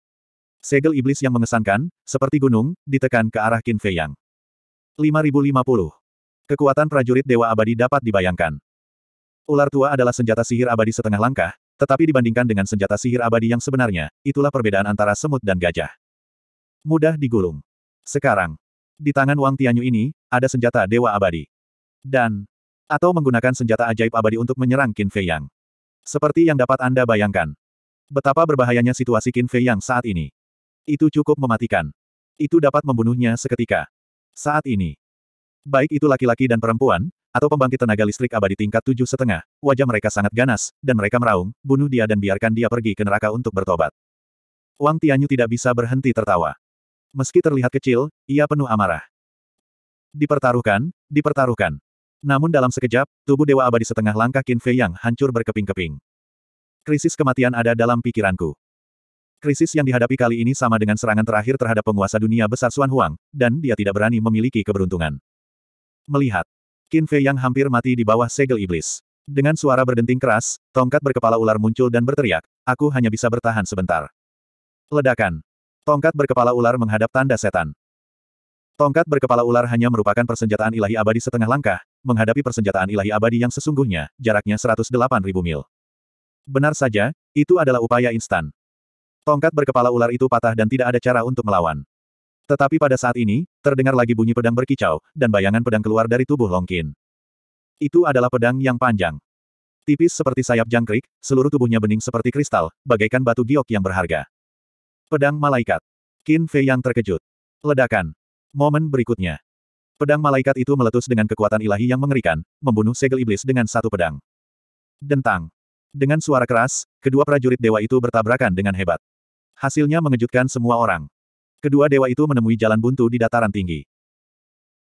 Speaker 1: Segel iblis yang mengesankan, seperti gunung, ditekan ke arah Qin Fei Yang. 5050. Kekuatan prajurit Dewa Abadi dapat dibayangkan. Ular tua adalah senjata sihir abadi setengah langkah, tetapi dibandingkan dengan senjata sihir abadi yang sebenarnya, itulah perbedaan antara semut dan gajah. Mudah digulung. Sekarang, di tangan Wang Tianyu ini, ada senjata Dewa Abadi. Dan, atau menggunakan senjata ajaib abadi untuk menyerang Qin Fei Yang. Seperti yang dapat Anda bayangkan. Betapa berbahayanya situasi Qin Fei Yang saat ini. Itu cukup mematikan. Itu dapat membunuhnya seketika saat ini. Baik itu laki-laki dan perempuan, atau pembangkit tenaga listrik abadi tingkat tujuh setengah, wajah mereka sangat ganas, dan mereka meraung, bunuh dia dan biarkan dia pergi ke neraka untuk bertobat. Wang Tianyu tidak bisa berhenti tertawa. Meski terlihat kecil, ia penuh amarah. Dipertaruhkan, dipertaruhkan. Namun dalam sekejap, tubuh Dewa Abadi setengah langkah Qin Fei yang hancur berkeping-keping. Krisis kematian ada dalam pikiranku. Krisis yang dihadapi kali ini sama dengan serangan terakhir terhadap penguasa dunia besar Xuan Huang, dan dia tidak berani memiliki keberuntungan. Melihat. Qin Fei yang hampir mati di bawah segel iblis. Dengan suara berdenting keras, tongkat berkepala ular muncul dan berteriak, aku hanya bisa bertahan sebentar. Ledakan. Tongkat berkepala ular menghadap tanda setan. Tongkat berkepala ular hanya merupakan persenjataan ilahi abadi setengah langkah, menghadapi persenjataan ilahi abadi yang sesungguhnya, jaraknya 108.000 mil. Benar saja, itu adalah upaya instan. Tongkat berkepala ular itu patah dan tidak ada cara untuk melawan. Tetapi pada saat ini, terdengar lagi bunyi pedang berkicau, dan bayangan pedang keluar dari tubuh Longkin. Itu adalah pedang yang panjang. Tipis seperti sayap jangkrik, seluruh tubuhnya bening seperti kristal, bagaikan batu giok yang berharga. Pedang malaikat. Qin Fei yang terkejut. Ledakan. Momen berikutnya. Pedang malaikat itu meletus dengan kekuatan ilahi yang mengerikan, membunuh segel iblis dengan satu pedang. Dentang. Dengan suara keras, kedua prajurit dewa itu bertabrakan dengan hebat. Hasilnya mengejutkan semua orang. Kedua dewa itu menemui jalan buntu di dataran tinggi.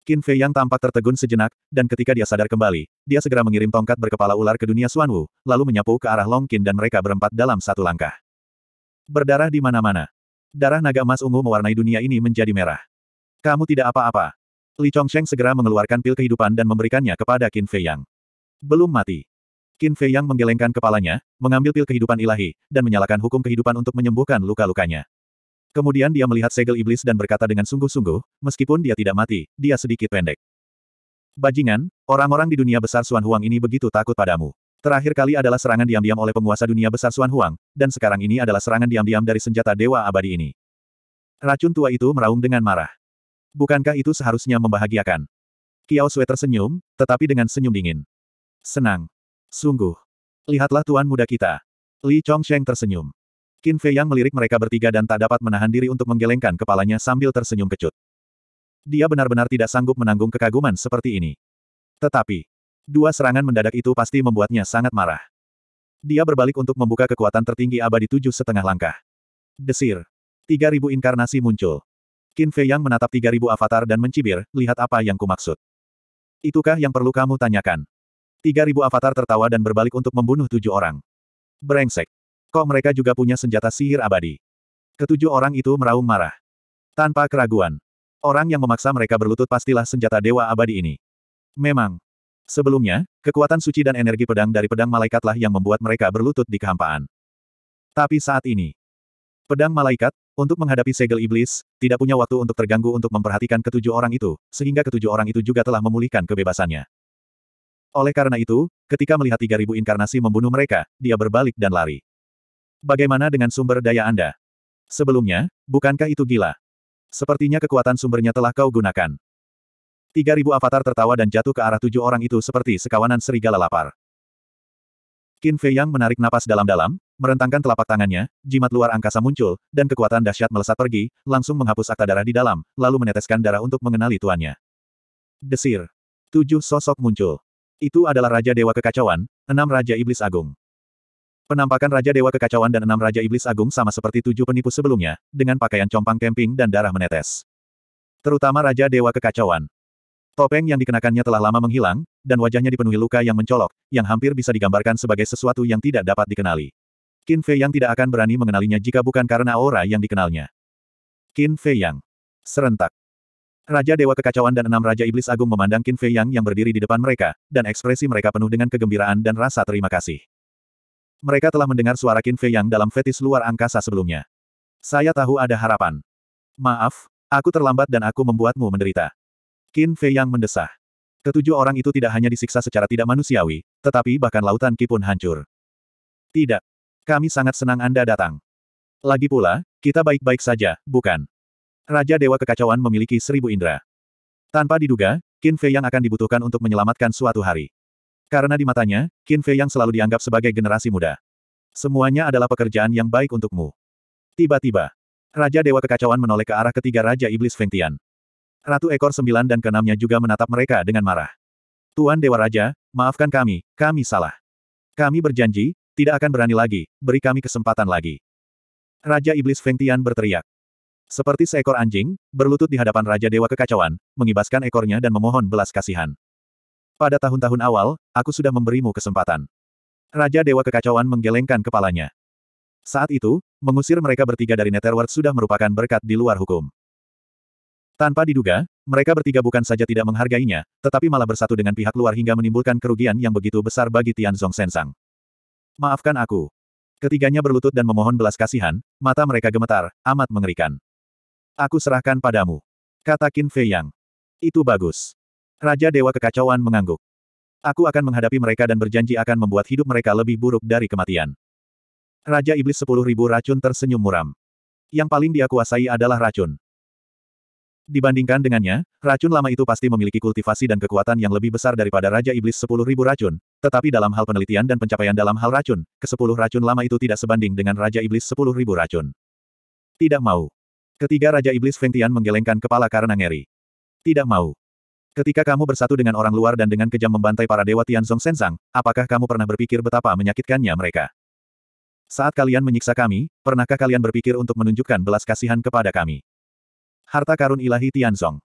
Speaker 1: Qin Fei yang tampak tertegun sejenak, dan ketika dia sadar kembali, dia segera mengirim tongkat berkepala ular ke dunia Xuan Wu, lalu menyapu ke arah Long Qin dan mereka berempat dalam satu langkah. Berdarah di mana-mana. Darah naga emas ungu mewarnai dunia ini menjadi merah. Kamu tidak apa-apa. Li Chongsheng segera mengeluarkan pil kehidupan dan memberikannya kepada Qin Fei Yang. Belum mati. Qin Fei Yang menggelengkan kepalanya, mengambil pil kehidupan ilahi, dan menyalakan hukum kehidupan untuk menyembuhkan luka-lukanya. Kemudian dia melihat segel iblis dan berkata dengan sungguh-sungguh, meskipun dia tidak mati, dia sedikit pendek. Bajingan, orang-orang di dunia besar Suan Huang ini begitu takut padamu. Terakhir kali adalah serangan diam-diam oleh penguasa dunia besar Suan Huang, dan sekarang ini adalah serangan diam-diam dari senjata dewa abadi ini. Racun tua itu meraung dengan marah. Bukankah itu seharusnya membahagiakan? Kiao Sui tersenyum, tetapi dengan senyum dingin. Senang. Sungguh. Lihatlah tuan muda kita. Li Chongsheng tersenyum. Qin Fei Yang melirik mereka bertiga dan tak dapat menahan diri untuk menggelengkan kepalanya sambil tersenyum kecut. Dia benar-benar tidak sanggup menanggung kekaguman seperti ini. Tetapi, dua serangan mendadak itu pasti membuatnya sangat marah. Dia berbalik untuk membuka kekuatan tertinggi abadi tujuh setengah langkah. Desir. tiga ribu inkarnasi muncul. Qin Fei Yang menatap tiga ribu avatar dan mencibir, lihat apa yang kumaksud. Itukah yang perlu kamu tanyakan? Tiga ribu avatar tertawa dan berbalik untuk membunuh tujuh orang. Brengsek. Kok mereka juga punya senjata sihir abadi? Ketujuh orang itu meraung marah. Tanpa keraguan. Orang yang memaksa mereka berlutut pastilah senjata dewa abadi ini. Memang. Sebelumnya, kekuatan suci dan energi pedang dari pedang malaikatlah yang membuat mereka berlutut di kehampaan. Tapi saat ini, pedang malaikat, untuk menghadapi segel iblis, tidak punya waktu untuk terganggu untuk memperhatikan ketujuh orang itu, sehingga ketujuh orang itu juga telah memulihkan kebebasannya. Oleh karena itu, ketika melihat 3000 inkarnasi membunuh mereka, dia berbalik dan lari. Bagaimana dengan sumber daya Anda? Sebelumnya, bukankah itu gila? Sepertinya kekuatan sumbernya telah kau gunakan. 3000 avatar tertawa dan jatuh ke arah tujuh orang itu seperti sekawanan serigala lapar. Qin Fei Yang menarik napas dalam-dalam, merentangkan telapak tangannya, jimat luar angkasa muncul, dan kekuatan dahsyat melesat pergi, langsung menghapus akta darah di dalam, lalu meneteskan darah untuk mengenali tuannya. Desir. Tujuh sosok muncul. Itu adalah Raja Dewa Kekacauan, enam Raja Iblis Agung. Penampakan Raja Dewa Kekacauan dan enam Raja Iblis Agung sama seperti tujuh penipu sebelumnya, dengan pakaian compang kemping dan darah menetes. Terutama Raja Dewa Kekacauan. Topeng yang dikenakannya telah lama menghilang, dan wajahnya dipenuhi luka yang mencolok, yang hampir bisa digambarkan sebagai sesuatu yang tidak dapat dikenali. Qin Fei Yang tidak akan berani mengenalinya jika bukan karena aura yang dikenalnya. Qin Fei Yang. Serentak. Raja Dewa Kekacauan dan enam Raja Iblis Agung memandang Qin Fei Yang yang berdiri di depan mereka, dan ekspresi mereka penuh dengan kegembiraan dan rasa terima kasih. Mereka telah mendengar suara Qin Fei Yang dalam fetis luar angkasa sebelumnya. Saya tahu ada harapan. Maaf, aku terlambat dan aku membuatmu menderita. Qin Fei Yang mendesah. Ketujuh orang itu tidak hanya disiksa secara tidak manusiawi, tetapi bahkan lautan Ki pun hancur. Tidak. Kami sangat senang Anda datang. Lagi pula, kita baik-baik saja, bukan? Raja Dewa Kekacauan memiliki seribu indera. Tanpa diduga, Qin Fei yang akan dibutuhkan untuk menyelamatkan suatu hari. Karena di matanya, Qin Fei yang selalu dianggap sebagai generasi muda. Semuanya adalah pekerjaan yang baik untukmu. Tiba-tiba, Raja Dewa Kekacauan menoleh ke arah ketiga Raja Iblis Feng Tian. Ratu Ekor Sembilan dan keenamnya juga menatap mereka dengan marah. Tuan Dewa Raja, maafkan kami, kami salah. Kami berjanji, tidak akan berani lagi, beri kami kesempatan lagi. Raja Iblis Feng Tian berteriak. Seperti seekor anjing, berlutut di hadapan Raja Dewa Kekacauan, mengibaskan ekornya dan memohon belas kasihan. Pada tahun-tahun awal, aku sudah memberimu kesempatan. Raja Dewa Kekacauan menggelengkan kepalanya. Saat itu, mengusir mereka bertiga dari Netherworld sudah merupakan berkat di luar hukum. Tanpa diduga, mereka bertiga bukan saja tidak menghargainya, tetapi malah bersatu dengan pihak luar hingga menimbulkan kerugian yang begitu besar bagi Tianzong Sensang. Maafkan aku. Ketiganya berlutut dan memohon belas kasihan, mata mereka gemetar, amat mengerikan. Aku serahkan padamu. Kata Qin Fei Yang. Itu bagus. Raja Dewa Kekacauan mengangguk. Aku akan menghadapi mereka dan berjanji akan membuat hidup mereka lebih buruk dari kematian. Raja Iblis Sepuluh Ribu Racun tersenyum muram. Yang paling dia kuasai adalah racun. Dibandingkan dengannya, racun lama itu pasti memiliki kultivasi dan kekuatan yang lebih besar daripada Raja Iblis Sepuluh Ribu Racun, tetapi dalam hal penelitian dan pencapaian dalam hal racun, kesepuluh racun lama itu tidak sebanding dengan Raja Iblis Sepuluh Ribu Racun. Tidak mau. Ketiga Raja Iblis Feng Tian menggelengkan kepala karena ngeri. Tidak mau. Ketika kamu bersatu dengan orang luar dan dengan kejam membantai para dewa Tianzong Sensang, apakah kamu pernah berpikir betapa menyakitkannya mereka? Saat kalian menyiksa kami, pernahkah kalian berpikir untuk menunjukkan belas kasihan kepada kami? Harta karun ilahi Tianzong.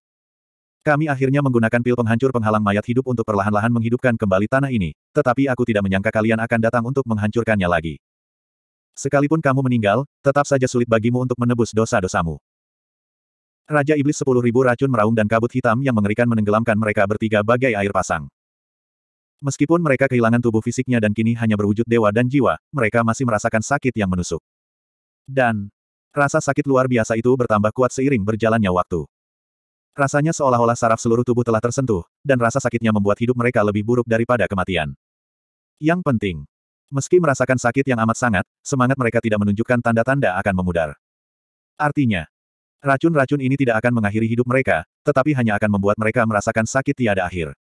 Speaker 1: Kami akhirnya menggunakan pil penghancur penghalang mayat hidup untuk perlahan-lahan menghidupkan kembali tanah ini, tetapi aku tidak menyangka kalian akan datang untuk menghancurkannya lagi. Sekalipun kamu meninggal, tetap saja sulit bagimu untuk menebus dosa-dosamu. Raja Iblis sepuluh ribu racun meraung dan kabut hitam yang mengerikan menenggelamkan mereka bertiga bagai air pasang. Meskipun mereka kehilangan tubuh fisiknya dan kini hanya berwujud dewa dan jiwa, mereka masih merasakan sakit yang menusuk. Dan, rasa sakit luar biasa itu bertambah kuat seiring berjalannya waktu. Rasanya seolah-olah saraf seluruh tubuh telah tersentuh, dan rasa sakitnya membuat hidup mereka lebih buruk daripada kematian. Yang penting, Meski merasakan sakit yang amat sangat, semangat mereka tidak menunjukkan tanda-tanda akan memudar. Artinya, racun-racun ini tidak akan mengakhiri hidup mereka, tetapi hanya akan membuat mereka merasakan sakit tiada akhir.